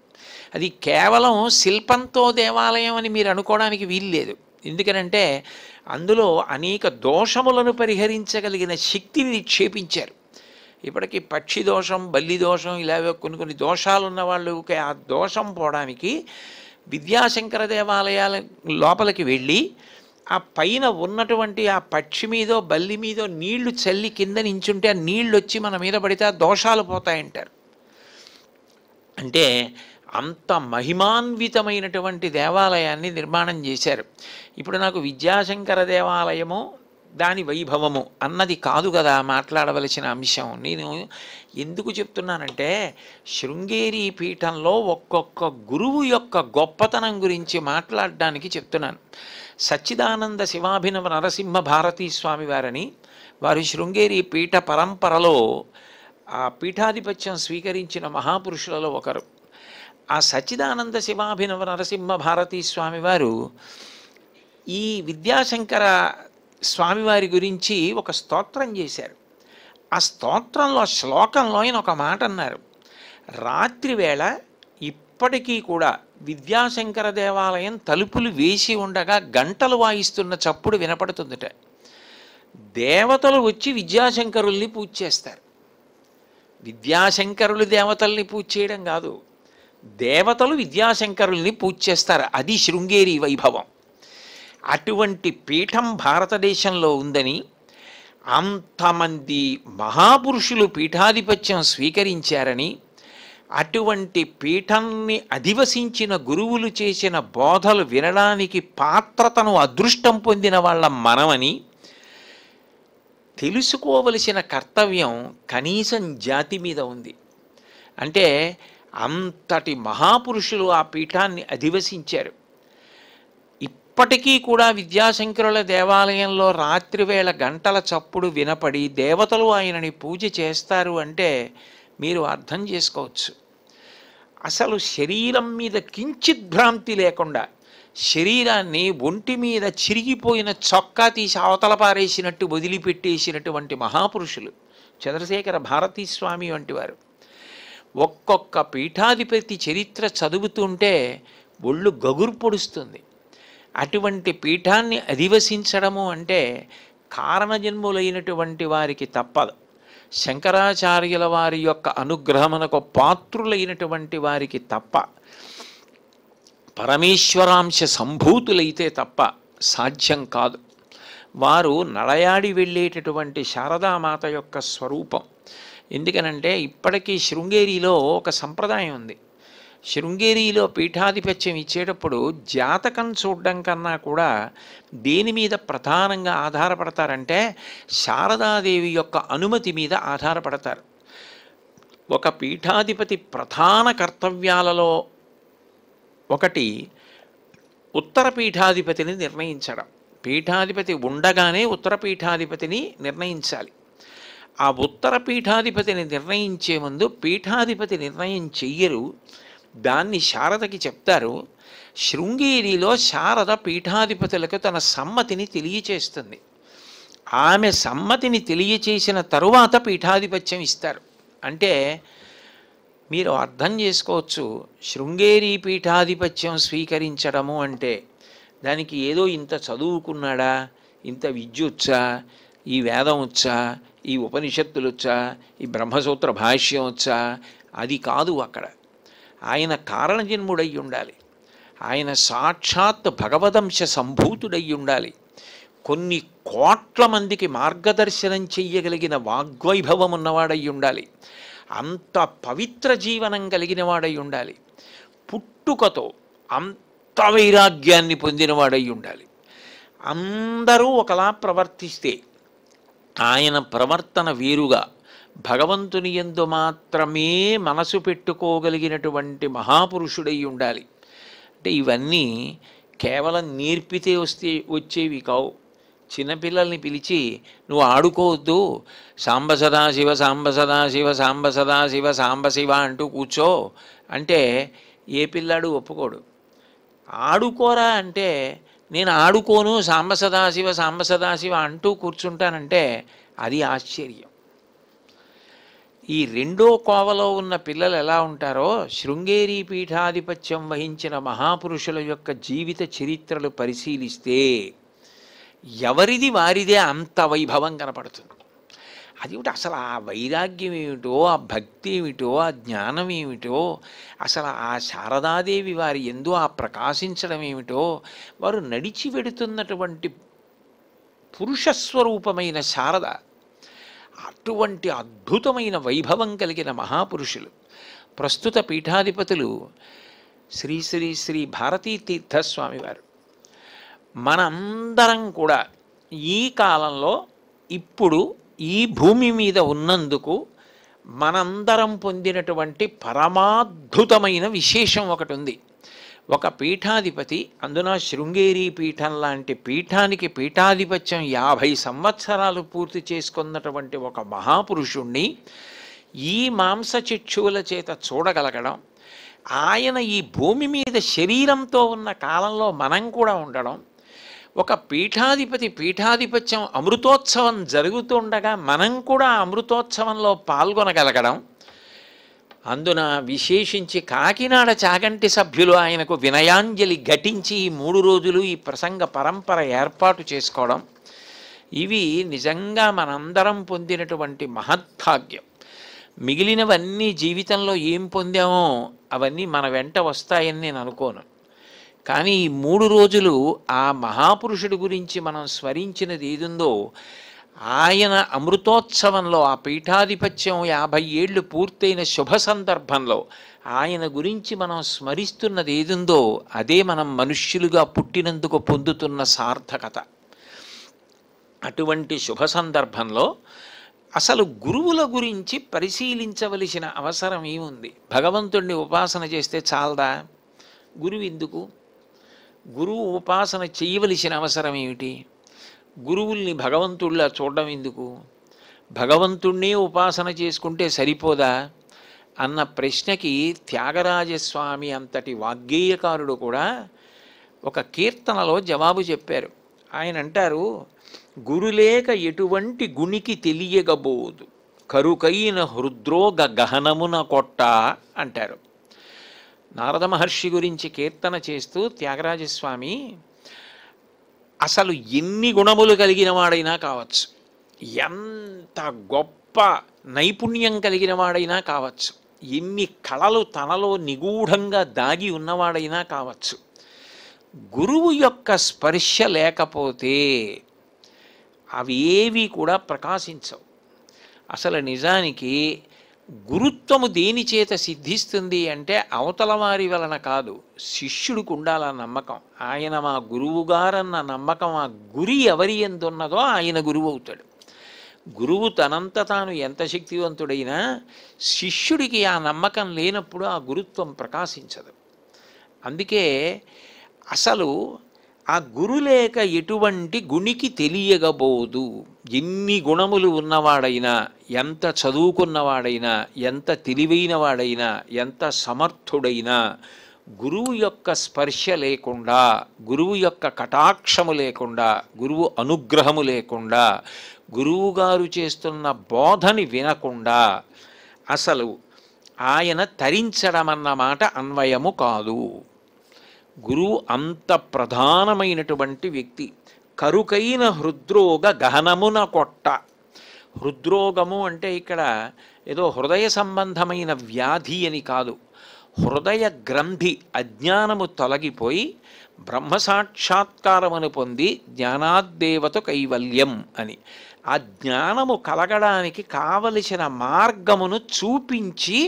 అది కేవలం శిల్పంతో దేవాలయం అని మీరు అనుకోవడానికి వీలు లేదు ఎందుకనంటే అందులో అనేక దోషములను పరిహరించగలిగిన శక్తిని నిక్షేపించారు ఇప్పటికీ పక్షి దోషం బల్లి దోషం ఇలా కొన్ని కొన్ని దోషాలు ఉన్న వాళ్ళు ఆ దోషం పోవడానికి విద్యాశంకర దేవాలయాల లోపలికి వెళ్ళి ఆ పైన ఉన్నటువంటి ఆ పక్షి మీదో బల్లి మీదో నీళ్లు చల్లి కింద నించుంటే ఆ నీళ్ళు వచ్చి మన మీద పడితే ఆ దోషాలు పోతాయంటారు అంటే అంత మహిమాన్వితమైనటువంటి దేవాలయాన్ని నిర్మాణం చేశారు ఇప్పుడు నాకు విద్యాశంకర దేవాలయము దాని వైభవము అన్నది కాదు కదా మాట్లాడవలసిన అంశం నేను ఎందుకు చెప్తున్నానంటే శృంగేరి పీఠంలో ఒక్కొక్క గురువు యొక్క గొప్పతనం గురించి మాట్లాడడానికి చెప్తున్నాను సచ్చిదానంద శివాభినవ నరసింహ భారతీ స్వామి వారని వారి శృంగేరి పీఠ పరంపరలో ఆ పీఠాధిపత్యం స్వీకరించిన మహాపురుషులలో ఒకరు ఆ సచ్చిదానంద శివాభినవ నరసింహ భారతీ స్వామివారు ఈ విద్యాశంకర స్వామివారి గురించి ఒక స్తోత్రం చేశారు ఆ స్తోత్రంలో శ్లోకంలో ఆయన ఒక మాట అన్నారు రాత్రివేళ ఇప్పటికీ కూడా విద్యాశంకర దేవాలయం తలుపులు వేసి ఉండగా గంటలు వాయిస్తున్న చప్పుడు వినపడుతుందిట దేవతలు వచ్చి విద్యాశంకరుల్ని పూజ చేస్తారు విద్యాశంకరులు దేవతల్ని పూజ చేయడం కాదు దేవతలు విద్యాశంకరుల్ని పూజ చేస్తారు అది శృంగేరి వైభవం అటువంటి పీఠం భారతదేశంలో ఉందని అంతమంది మహాపురుషులు పీఠాధిపత్యం స్వీకరించారని అటువంటి పీఠాన్ని అధివసించిన గురువులు చేసిన బోధలు వినడానికి పాత్రతను అదృష్టం పొందిన వాళ్ళ మనమని తెలుసుకోవలసిన కర్తవ్యం కనీసం జాతి మీద ఉంది అంటే అంతటి మహాపురుషులు ఆ పీఠాన్ని అధివసించారు ఇప్పటికీ కూడా విద్యాశంకరుల దేవాలయంలో రాత్రివేళ గంటల చప్పుడు వినపడి దేవతలు ఆయనని పూజ చేస్తారు అంటే మీరు అర్థం చేసుకోవచ్చు అసలు శరీరం మీద కించిత్ భ్రాంతి లేకుండా శరీరాన్ని ఒంటి మీద చిరిగిపోయిన చొక్కా తీసి అవతల పారేసినట్టు వదిలిపెట్టేసినటువంటి మహాపురుషులు చంద్రశేఖర భారతీ స్వామి వంటివారు ఒక్కొక్క పీఠాధిపతి చరిత్ర చదువుతుంటే ఒళ్ళు గగురు పొడుస్తుంది అటువంటి పీఠాన్ని అధివసించడము అంటే కారణజన్ములైనటువంటి వారికి తప్పదు శంకరాచార్యుల వారి యొక్క అనుగ్రహమునకు పాత్రులైనటువంటి వారికి తప్ప పరమేశ్వరాంశ సంభూతులైతే తప్ప సాధ్యం కాదు వారు నడయాడి వెళ్ళేటటువంటి శారదామాత యొక్క స్వరూపం ఎందుకనంటే ఇప్పటికీ శృంగేరిలో ఒక సంప్రదాయం ఉంది శృంగేరిలో పీఠాధిపత్యం ఇచ్చేటప్పుడు జాతకం చూడడం కన్నా కూడా దేని మీద ప్రధానంగా ఆధారపడతారంటే శారదాదేవి యొక్క అనుమతి మీద ఆధారపడతారు ఒక పీఠాధిపతి ప్రధాన కర్తవ్యాలలో ఒకటి ఉత్తర పీఠాధిపతిని నిర్ణయించడం పీఠాధిపతి ఉండగానే ఉత్తర పీఠాధిపతిని నిర్ణయించాలి ఆ ఉత్తర పీఠాధిపతిని నిర్ణయించే ముందు పీఠాధిపతి నిర్ణయం చెయ్యరు దాన్ని శారదకి చెప్తారు శృంగేరిలో శారద పీఠాధిపతులకు తన సమ్మతిని తెలియచేస్తుంది ఆమె సమ్మతిని తెలియచేసిన తరువాత పీఠాధిపత్యం ఇస్తారు అంటే మీరు అర్థం చేసుకోవచ్చు శృంగేరి పీఠాధిపత్యం స్వీకరించడము అంటే దానికి ఏదో ఇంత చదువుకున్నాడా ఇంత విద్య వచ్చా ఈ వేదం వచ్చా ఈ ఉపనిషత్తులు వచ్చా ఈ బ్రహ్మసూత్ర భాష్యం వచ్చా అది కాదు అక్కడ ఆయన కారణజన్ముడై ఉండాలి ఆయన సాక్షాత్ భగవదంశ సంభూతుడై ఉండాలి కొన్ని కోట్ల మందికి మార్గదర్శనం చెయ్యగలిగిన వాగ్వైభవం ఉన్నవాడై ఉండాలి అంత పవిత్ర జీవనం కలిగిన వాడై ఉండాలి పుట్టుకతో అంత వైరాగ్యాన్ని పొందినవాడై ఉండాలి అందరూ ఒకలా ప్రవర్తిస్తే ఆయన ప్రవర్తన వేరుగా భగవంతుని ఎందు మాత్రమే మనసు పెట్టుకోగలిగినటువంటి మహాపురుషుడై ఉండాలి అంటే ఇవన్నీ కేవలం నేర్పితే వస్తే వచ్చేవి కావు చిన్నపిల్లల్ని పిలిచి నువ్వు ఆడుకోవద్దు సాంబ సదాశివ సాంబ సదాశివ సాంబ సదాశివ సాంబశివ అంటూ కూర్చో అంటే ఏ పిల్లాడు ఒప్పుకోడు ఆడుకోరా అంటే నేను ఆడుకోను సాంబ సదాశివ సాంబ సదాశివ అంటూ కూర్చుంటానంటే అది ఆశ్చర్యం ఈ రెండో కోవలో ఉన్న పిల్లలు ఎలా ఉంటారో శృంగేరి పీఠాధిపత్యం వహించిన మహాపురుషుల యొక్క జీవిత చరిత్రలు పరిశీలిస్తే ఎవరిది వారిదే అంత వైభవం కనపడుతుంది అది అసలు ఆ వైరాగ్యం ఏమిటో ఆ భక్తి ఏమిటో ఆ జ్ఞానం ఏమిటో అసలు ఆ శారదాదేవి వారి ఎందు ఆ ప్రకాశించడం ఏమిటో వారు నడిచి పెడుతున్నటువంటి పురుషస్వరూపమైన శారద అటువంటి అద్భుతమైన వైభవం కలిగిన మహాపురుషులు ప్రస్తుత పీఠాధిపతులు శ్రీ శ్రీ శ్రీ భారతీ తీర్థస్వామివారు మనందరం కూడా ఈ కాలంలో ఇప్పుడు ఈ భూమి మీద ఉన్నందుకు మనందరం పొందినటువంటి పరమాద్భుతమైన విశేషం ఒకటి ఉంది ఒక పీఠాధిపతి అందున శృంగేరి పీఠం లాంటి పీఠానికి పీఠాధిపత్యం యాభై సంవత్సరాలు పూర్తి చేసుకున్నటువంటి ఒక మహాపురుషుణ్ణి ఈ మాంసచిక్షువుల చేత చూడగలగడం ఆయన ఈ భూమి మీద శరీరంతో ఉన్న కాలంలో మనం కూడా ఉండడం ఒక పీఠాధిపతి పీఠాధిపత్యం అమృతోత్సవం జరుగుతుండగా మనం కూడా అమృతోత్సవంలో పాల్గొనగలగడం అందున విశేషించి కాకినాడ చాగంటి సభ్యులు ఆయనకు వినయాంజలి ఘటించి ఈ మూడు రోజులు ఈ ప్రసంగ పరంపర ఏర్పాటు చేసుకోవడం ఇవి నిజంగా మనందరం పొందినటువంటి మహద్భాగ్యం మిగిలినవన్నీ జీవితంలో ఏం పొందామో అవన్నీ మన వెంట వస్తాయని నేను అనుకోను కానీ ఈ మూడు రోజులు ఆ మహాపురుషుడి గురించి మనం స్మరించినది ఏదుందో ఆయన అమృతోత్సవంలో ఆ పీఠాధిపత్యం యాభై ఏళ్ళు పూర్తయిన శుభ సందర్భంలో ఆయన గురించి మనం స్మరిస్తున్నది ఏదుందో అదే మనం మనుష్యులుగా పుట్టినందుకు పొందుతున్న సార్థకత అటువంటి శుభ సందర్భంలో అసలు గురువుల గురించి పరిశీలించవలసిన అవసరం ఏముంది భగవంతుడిని ఉపాసన చేస్తే చాలదా గురువు ఎందుకు గురువు ఉపాసన చేయవలసిన అవసరం ఏమిటి గురువుల్ని భగవంతుళ్ళ చూడడం ఎందుకు భగవంతుణ్ణే ఉపాసన చేసుకుంటే సరిపోదా అన్న ప్రశ్నకి త్యాగరాజస్వామి అంతటి వాగ్గేయకారుడు కూడా ఒక కీర్తనలో జవాబు చెప్పారు ఆయన అంటారు గురులేక ఎటువంటి గుణికి తెలియగబోదు కరుకైన హృద్రోగ గహనమున కొట్ట అంటారు నారద మహర్షి గురించి కీర్తన చేస్తూ త్యాగరాజస్వామి అసలు ఎన్ని గుణములు కలిగిన వాడైనా కావచ్చు ఎంత గొప్ప నైపుణ్యం కలిగిన వాడైనా కావచ్చు ఎన్ని కళలు తనలో నిగూఢంగా దాగి ఉన్నవాడైనా కావచ్చు గురువు యొక్క స్పర్శ లేకపోతే అవేవి కూడా ప్రకాశించవు అసలు నిజానికి గురుత్వము దేని చేత సిద్ధిస్తుంది అంటే అవతల వారి వలన కాదు శిష్యుడికి ఉండాలన్న నమ్మకం ఆయన మా గురువుగారన్న నమ్మకం ఆ గురి ఎవరి ఎందున్నదో ఆయన గురువు అవుతాడు గురువు తనంత తాను ఎంత శక్తివంతుడైనా శిష్యుడికి ఆ నమ్మకం లేనప్పుడు ఆ గురుత్వం ప్రకాశించదు అందుకే అసలు ఆ లేక ఎటువంటి గుణికి తెలియకపోదు ఎన్ని గుణములు ఉన్నవాడైనా ఎంత చదువుకున్నవాడైనా ఎంత తెలివైన వాడైనా ఎంత సమర్థుడైనా గురువు యొక్క స్పర్శ లేకుండా గురువు యొక్క కటాక్షము లేకుండా గురువు అనుగ్రహము లేకుండా గురువుగారు చేస్తున్న బోధని వినకుండా అసలు ఆయన తరించడమన్న మాట అన్వయము కాదు గురువు అంత ప్రధానమైనటువంటి వ్యక్తి కరుకైన హృద్రోగ గహనమున కొట్ట హృద్రోగము అంటే ఇక్కడ ఏదో హృదయ సంబంధమైన వ్యాధి అని కాదు హృదయ గ్రంథి అజ్ఞానము తొలగిపోయి బ్రహ్మసాక్షాత్కారమును పొంది జ్ఞానాద్దేవత కైవల్యం అని ఆ జ్ఞానము కలగడానికి కావలసిన మార్గమును చూపించి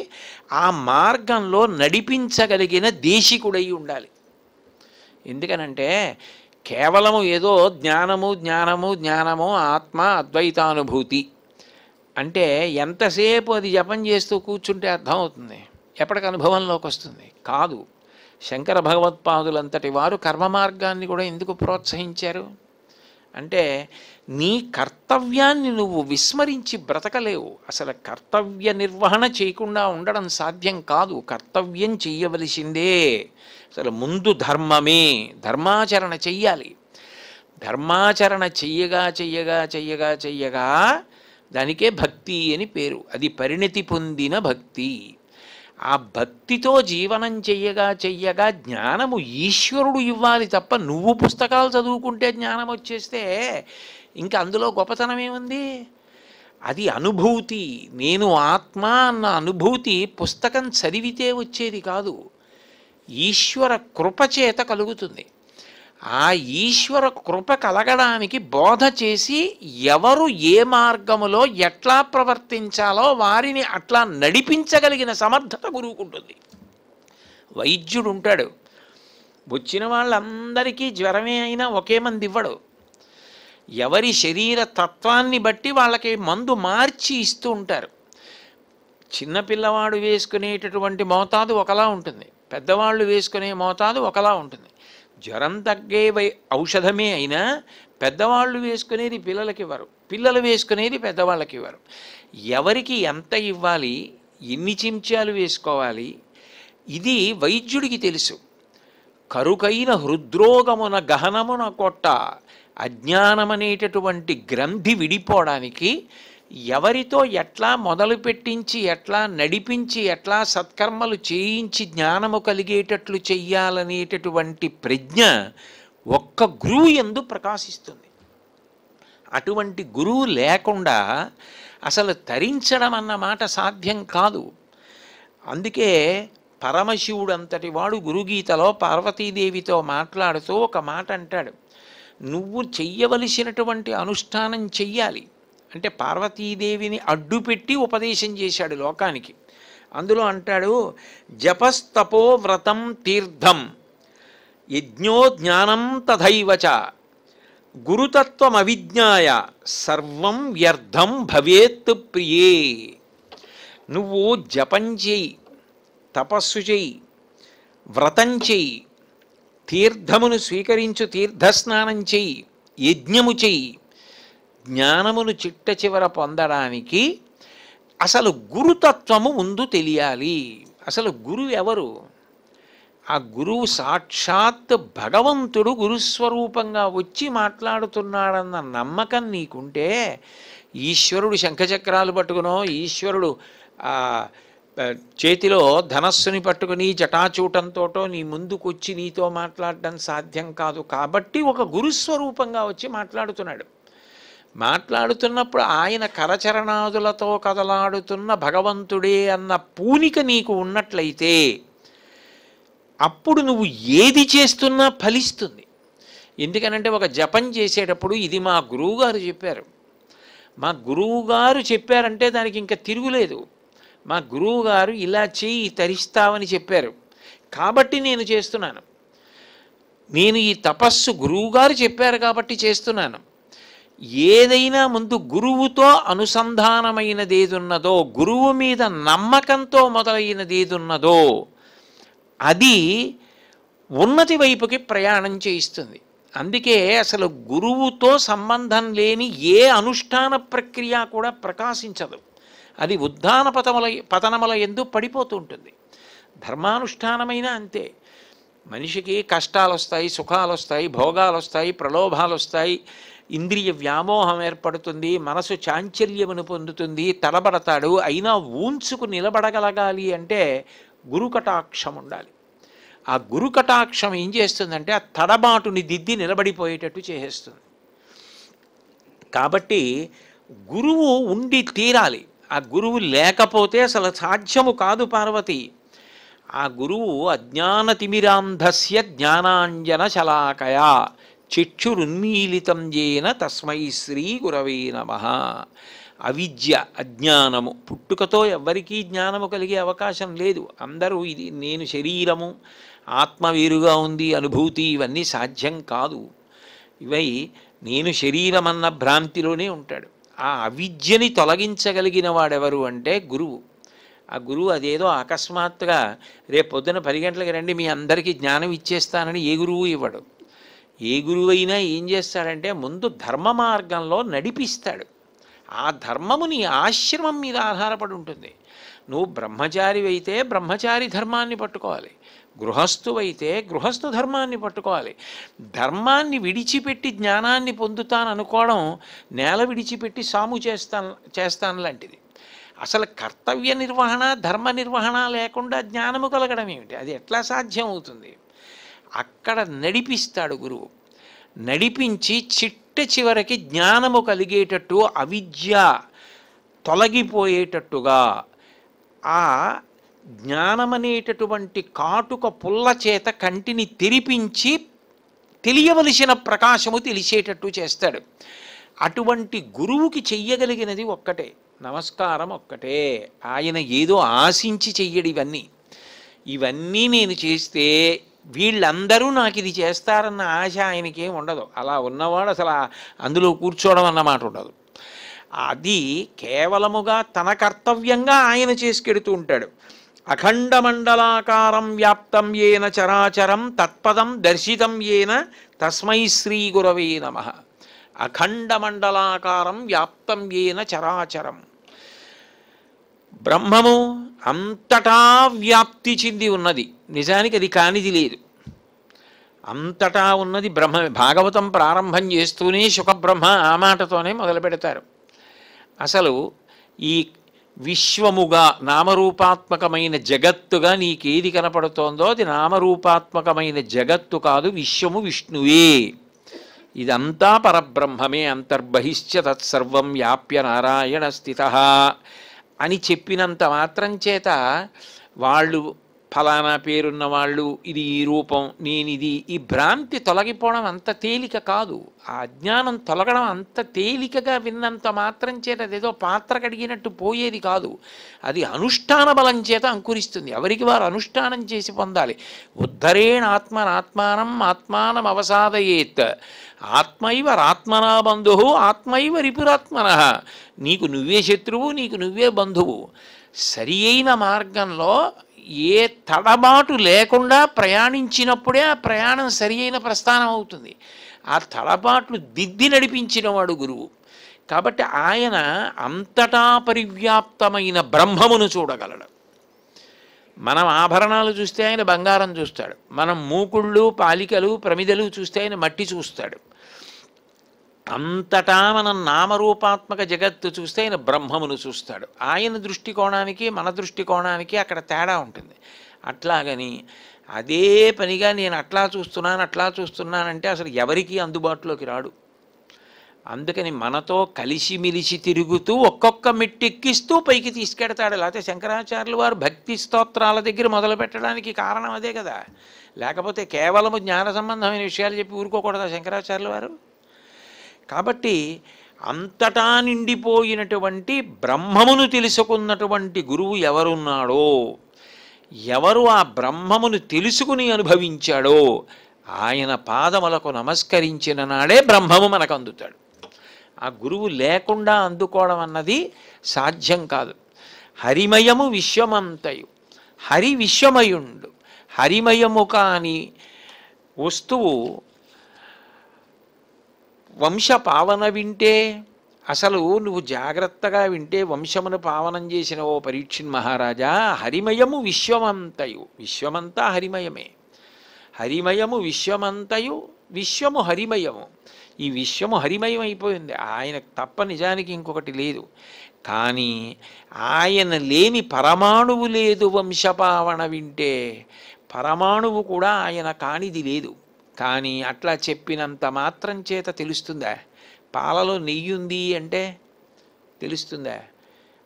ఆ మార్గంలో నడిపించగలిగిన దేశికుడై ఉండాలి ఎందుకనంటే కేవలము ఏదో జ్ఞానము జ్ఞానము జ్ఞానము ఆత్మ అద్వైతానుభూతి అంటే ఎంతసేపు అది జపం చేస్తూ కూర్చుంటే అర్థమవుతుంది ఎప్పటికి అనుభవంలోకి వస్తుంది కాదు శంకర భగవత్పాదులంతటి వారు కర్మ మార్గాన్ని కూడా ఎందుకు ప్రోత్సహించారు అంటే నీ కర్తవ్యాన్ని నువ్వు విస్మరించి బ్రతకలేవు అసలు కర్తవ్య నిర్వహణ చేయకుండా ఉండడం సాధ్యం కాదు కర్తవ్యం చెయ్యవలసిందే అసలు ముందు ధర్మమే ధర్మాచరణ చెయ్యాలి ధర్మాచరణ చెయ్యగా చెయ్యగా చెయ్యగా చెయ్యగా దానికే భక్తి అని పేరు అది పరిణితి పొందిన భక్తి ఆ భక్తితో జీవనం చెయ్యగా చెయ్యగా జ్ఞానము ఈశ్వరుడు ఇవ్వాలి తప్ప నువ్వు పుస్తకాలు చదువుకుంటే జ్ఞానం వచ్చేస్తే ఇంకా అందులో గొప్పతనం ఏముంది అది అనుభూతి నేను ఆత్మ అన్న అనుభూతి పుస్తకం చదివితే వచ్చేది కాదు ఈశ్వర కృపచేత కలుగుతుంది ఆ ఈశ్వర కృప కలగడానికి బోధ చేసి ఎవరు ఏ మార్గములో ఎట్లా ప్రవర్తించాలో వారిని అట్లా నడిపించగలిగిన సమర్థత గురువుకుంటుంది వైద్యుడు ఉంటాడు వచ్చిన వాళ్ళందరికీ జ్వరమే అయినా ఒకే మంది ఇవ్వడు ఎవరి శరీర తత్వాన్ని బట్టి వాళ్ళకి మందు మార్చి ఇస్తూ ఉంటారు చిన్నపిల్లవాడు వేసుకునేటటువంటి మోతాదు ఒకలా ఉంటుంది పెద్దవాళ్ళు వేసుకునే మోతాదు ఒకలా ఉంటుంది జ్వరం తగ్గే వై ఔషధమే అయినా పెద్దవాళ్ళు వేసుకునేది పిల్లలకి ఇవ్వరు పిల్లలు వేసుకునేది పెద్దవాళ్ళకి ఇవ్వరు ఎవరికి ఎంత ఇవ్వాలి ఎన్ని చెంచాలు వేసుకోవాలి ఇది వైద్యుడికి తెలుసు కరుకైన హృద్రోగమున గహనమున కొట్ట అజ్ఞానమనేటటువంటి గ్రంథి విడిపోవడానికి ఎవరితో ఎట్లా మొదలు పెట్టించి ఎట్లా నడిపించి ఎట్లా సత్కర్మలు చేయించి జ్ఞానము కలిగేటట్లు చెయ్యాలనేటటువంటి ప్రజ్ఞ ఒక్క గురువు ఎందు ప్రకాశిస్తుంది అటువంటి గురువు లేకుండా అసలు తరించడం అన్నమాట సాధ్యం కాదు అందుకే పరమశివుడు అంతటి వాడు గురుగీతలో పార్వతీదేవితో మాట్లాడుతూ ఒక మాట అంటాడు నువ్వు చెయ్యవలసినటువంటి అనుష్ఠానం చెయ్యాలి అంటే పార్వతీదేవిని అడ్డుపెట్టి ఉపదేశం చేశాడు లోకానికి అందులో అంటాడు జపస్తపో వ్రతం తీర్థం యజ్ఞో జ్ఞానం తథైవచ గురుతత్వం అవిజ్ఞాయ సర్వం వ్యర్థం భవేత్ ప్రియే నువ్వు జపం చేయి తపస్సు చేయి వ్రతం చేయి తీర్థమును స్వీకరించు తీర్థస్నానం చెయ్యి యజ్ఞము చెయ్యి జ్ఞానమును చిట్ట చివర పొందడానికి అసలు గురుతత్వము ముందు తెలియాలి అసలు గురువు ఎవరు ఆ గురువు సాక్షాత్ భగవంతుడు గురుస్వరూపంగా వచ్చి మాట్లాడుతున్నాడన్న నమ్మకం నీకుంటే ఈశ్వరుడు శంఖచక్రాలు పట్టుకునో ఈశ్వరుడు చేతిలో ధనస్సుని పట్టుకుని జటాచూటంతోటో నీ ముందుకొచ్చి నీతో మాట్లాడడం సాధ్యం కాదు కాబట్టి ఒక గురుస్వరూపంగా వచ్చి మాట్లాడుతున్నాడు మాట్లాడుతున్నప్పుడు ఆయన కరచరణాదులతో కదలాడుతున్న భగవంతుడే అన్న పూనిక నీకు ఉన్నట్లయితే అప్పుడు నువ్వు ఏది చేస్తున్నా ఫలిస్తుంది ఎందుకనంటే ఒక జపం చేసేటప్పుడు ఇది మా గురువుగారు చెప్పారు మా గురువుగారు చెప్పారంటే దానికి ఇంకా తిరుగులేదు మా గురువు గారు ఇలా చేయి తరిస్తావని చెప్పారు కాబట్టి నేను చేస్తున్నాను నేను ఈ తపస్సు గురువుగారు చెప్పారు కాబట్టి చేస్తున్నాను ఏదైనా ముందు గురువుతో అనుసంధానమైనది ఏదున్నదో గురువు మీద నమ్మకంతో మొదలైనది ఏదున్నదో అది ఉన్నతి వైపుకి ప్రయాణం చేయిస్తుంది అందుకే అసలు గురువుతో సంబంధం లేని ఏ అనుష్ఠాన ప్రక్రియ కూడా ప్రకాశించదు అది ఉద్ధాన పతముల పతనముల ఎందు పడిపోతూ ఉంటుంది ధర్మానుష్ఠానమైనా అంతే మనిషికి కష్టాలు వస్తాయి సుఖాలు వస్తాయి భోగాలు వస్తాయి ప్రలోభాలు వస్తాయి ఇంద్రియ వ్యామోహం ఏర్పడుతుంది మనసు చాంచల్యమును పొందుతుంది తడబడతాడు అయినా ఊంచుకు నిలబడగలగాలి అంటే గురుకటాక్షం ఉండాలి ఆ గురుకటాక్షం ఏం చేస్తుందంటే ఆ తడబాటుని దిద్ది నిలబడిపోయేటట్టు చేసేస్తుంది కాబట్టి గురువు ఉండి తీరాలి ఆ గురువు లేకపోతే అసలు సాధ్యము కాదు పార్వతి ఆ గురువు అజ్ఞాన తిమిరాంధస్య జ్ఞానాంజన శలాకయ చక్షురున్మీలితం జేన తస్మై శ్రీ గురవే నమ అవిద్య అజ్ఞానము పుట్టుకతో ఎవ్వరికీ జ్ఞానము కలిగే అవకాశం లేదు అందరూ ఇది నేను శరీరము ఆత్మ వేరుగా ఉంది అనుభూతి ఇవన్నీ సాధ్యం కాదు ఇవై నేను శరీరం అన్న భ్రాంతిలోనే ఉంటాడు ఆ అవిద్యని తొలగించగలిగిన వాడెవరు అంటే గురువు ఆ గురువు అదేదో అకస్మాత్తుగా రేపు పొద్దున పది గంటలకి రండి మీ అందరికీ జ్ఞానం ఇచ్చేస్తానని ఏ గురువు ఇవ్వడు ఏ గురువైనా ఏం చేస్తాడంటే ముందు ధర్మ మార్గంలో నడిపిస్తాడు ఆ ధర్మము నీ ఆశ్రమం మీద ఆధారపడి ఉంటుంది నువ్వు బ్రహ్మచారి అయితే బ్రహ్మచారి ధర్మాన్ని పట్టుకోవాలి గృహస్థువైతే గృహస్థు ధర్మాన్ని పట్టుకోవాలి ధర్మాన్ని విడిచిపెట్టి జ్ఞానాన్ని పొందుతాను అనుకోవడం నేల విడిచిపెట్టి సాము చేస్తాను చేస్తాను లాంటిది అసలు కర్తవ్య నిర్వహణ ధర్మ నిర్వహణ లేకుండా జ్ఞానము కలగడం ఏమిటి అది ఎట్లా సాధ్యమవుతుంది అక్కడ నడిపిస్తాడు గురువు నడిపించి చిట్ట చివరికి జ్ఞానము కలిగేటట్టు అవిద్య తొలగిపోయేటట్టుగా ఆ జ్ఞానమనేటటువంటి కాటుక పుల్ల చేత కంటిని తెరిపించి తెలియవలసిన ప్రకాశము తెలిసేటట్టు చేస్తాడు అటువంటి గురువుకి చెయ్యగలిగినది ఒక్కటే నమస్కారం ఒక్కటే ఆయన ఏదో ఆశించి చెయ్యడు ఇవన్నీ ఇవన్నీ నేను చేస్తే వీళ్ళందరూ నాకు ఇది చేస్తారన్న ఆశ ఆయనకేం ఉండదు అలా ఉన్నవాడు అసలు అందులో కూర్చోవడం అన్నమాట ఉండదు అది కేవలముగా తన కర్తవ్యంగా ఆయన చేసుకెడుతూ ఉంటాడు అఖండమండలాకారం వ్యాప్తం ఏన చరాచరం తత్పదం దర్శితం ఏన తస్మై శ్రీ గురవే నమ అఖండమండలాకారం వ్యాప్తం ఏన చరాచరం బ్రహ్మము అంతటా వ్యాప్తి చెంది ఉన్నది నిజానికి అది కానిది లేదు అంతటా ఉన్నది బ్రహ్మ భాగవతం ప్రారంభం చేస్తూనే సుఖబ్రహ్మ ఆ మాటతోనే మొదలు పెడతారు అసలు ఈ విశ్వముగా నామరూపాత్మకమైన జగత్తుగా నీకేది కనపడుతోందో అది నామరూపాత్మకమైన జగత్తు కాదు విశ్వము విష్ణువే ఇదంతా పరబ్రహ్మమే అంతర్బహిశ్చ తత్సర్వం వ్యాప్య నారాయణ స్థిత అని చెప్పినంత మాత్రం చేత వాళ్ళు ఫలానా పేరున్న వాళ్ళు ఇది ఈ రూపం నేనిది ఈ భ్రాంతి తొలగిపోవడం అంత తేలిక కాదు ఆ అజ్ఞానం తొలగడం అంత తేలికగా విన్నంత మాత్రం చేత అదేదో పాత్ర కడిగినట్టు పోయేది కాదు అది అనుష్ఠాన బలం చేత అంకురిస్తుంది ఎవరికి వారు అనుష్ఠానం చేసి పొందాలి ఉద్ధరేణ ఆత్మనాత్మానం ఆత్మానం అవసాదయేత్ ఆత్మైవ రాత్మనా బంధువు ఆత్మైవ రిపురాత్మన నీకు నువ్వే శత్రువు నీకు నువ్వే బంధువు సరి అయిన మార్గంలో ఏ తడబాటు లేకుండా ప్రయాణించినప్పుడే ఆ ప్రయాణం సరి అయిన ప్రస్థానం అవుతుంది ఆ తడబాట్లు దిద్ది నడిపించినవాడు గురువు కాబట్టి ఆయన అంతటా పరివ్యాప్తమైన బ్రహ్మమును చూడగలడు మనం ఆభరణాలు చూస్తే ఆయన బంగారం చూస్తాడు మనం మూకుళ్ళు పాలికలు ప్రమిదలు చూస్తే ఆయన మట్టి చూస్తాడు అంతటా మనం నామరూపాత్మక జగత్తు చూస్తే ఆయన బ్రహ్మమును చూస్తాడు ఆయన దృష్టికోణానికి మన దృష్టికోణానికి అక్కడ తేడా ఉంటుంది అట్లాగని అదే పనిగా నేను అట్లా చూస్తున్నాను అట్లా చూస్తున్నానంటే అసలు ఎవరికీ అందుబాటులోకి రాడు అందుకని మనతో కలిసిమిలిసి తిరుగుతూ ఒక్కొక్క మెట్టెక్కిస్తూ పైకి తీసుకెడతాడు లేకపోతే శంకరాచార్యులు వారు భక్తి స్తోత్రాల దగ్గర మొదలు పెట్టడానికి కారణం అదే కదా లేకపోతే కేవలం జ్ఞాన సంబంధమైన విషయాలు చెప్పి ఊరుకోకూడదా శంకరాచార్యులు వారు కాబట్టి అంతటా నిండిపోయినటువంటి బ్రహ్మమును తెలుసుకున్నటువంటి గురువు ఎవరున్నాడో ఎవరు ఆ బ్రహ్మమును తెలుసుకుని అనుభవించాడో ఆయన పాదములకు నమస్కరించిన నాడే బ్రహ్మము మనకు అందుతాడు ఆ గురువు లేకుండా అందుకోవడం అన్నది సాధ్యం కాదు హరిమయము విశ్వమంతయు హరి విశ్వమయుండు హరిమయము కాని వస్తువు వంశ పావన వింటే అసలు నువ్వు జాగ్రత్తగా వింటే వంశమును పావనం చేసిన ఓ పరీక్షిన్ మహారాజా హరిమయము విశ్వమంతయు విశ్వమంతా హరిమయమే హరిమయము విశ్వమంతయు విశ్వము హరిమయము ఈ విశ్వము హరిమయం అయిపోయింది ఆయన తప్ప నిజానికి ఇంకొకటి లేదు కానీ ఆయన లేని పరమాణువు లేదు వంశపావన వింటే పరమాణువు కూడా ఆయన కానిది లేదు కానీ అట్లా చెప్పినంత మాత్రం చేత తెలుస్తుందా పాలలో నెయ్యి ఉంది అంటే తెలుస్తుందా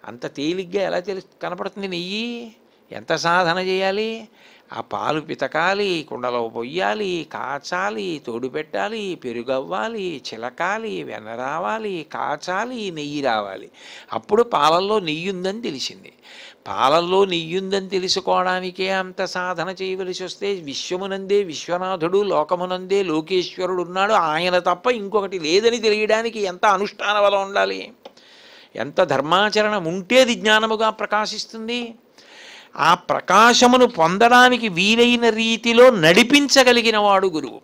అంత తేలిగ్గా ఎలా తెలుసు కనపడుతుంది నెయ్యి ఎంత సాధన చేయాలి ఆ పాలు పితకాలి కుండలో పొయ్యాలి కాచాలి తోడు పెట్టాలి పెరుగవ్వాలి చిలకాలి వెన్న రావాలి కాచాలి నెయ్యి రావాలి అప్పుడు పాలల్లో నెయ్యి ఉందని తెలిసింది పాలల్లో నెయ్యి ఉందని తెలుసుకోవడానికే అంత సాధన చేయవలసి వస్తే విశ్వమునందే విశ్వనాథుడు లోకమునందే లోకేశ్వరుడు ఉన్నాడు ఆయన తప్ప ఇంకొకటి లేదని తెలియడానికి ఎంత అనుష్ఠాన వల్ల ఉండాలి ఎంత ధర్మాచరణ ఉంటేది జ్ఞానముగా ప్రకాశిస్తుంది ఆ ప్రకాశమును పొందడానికి వీలైన రీతిలో నడిపించగలిగిన వాడు గురువు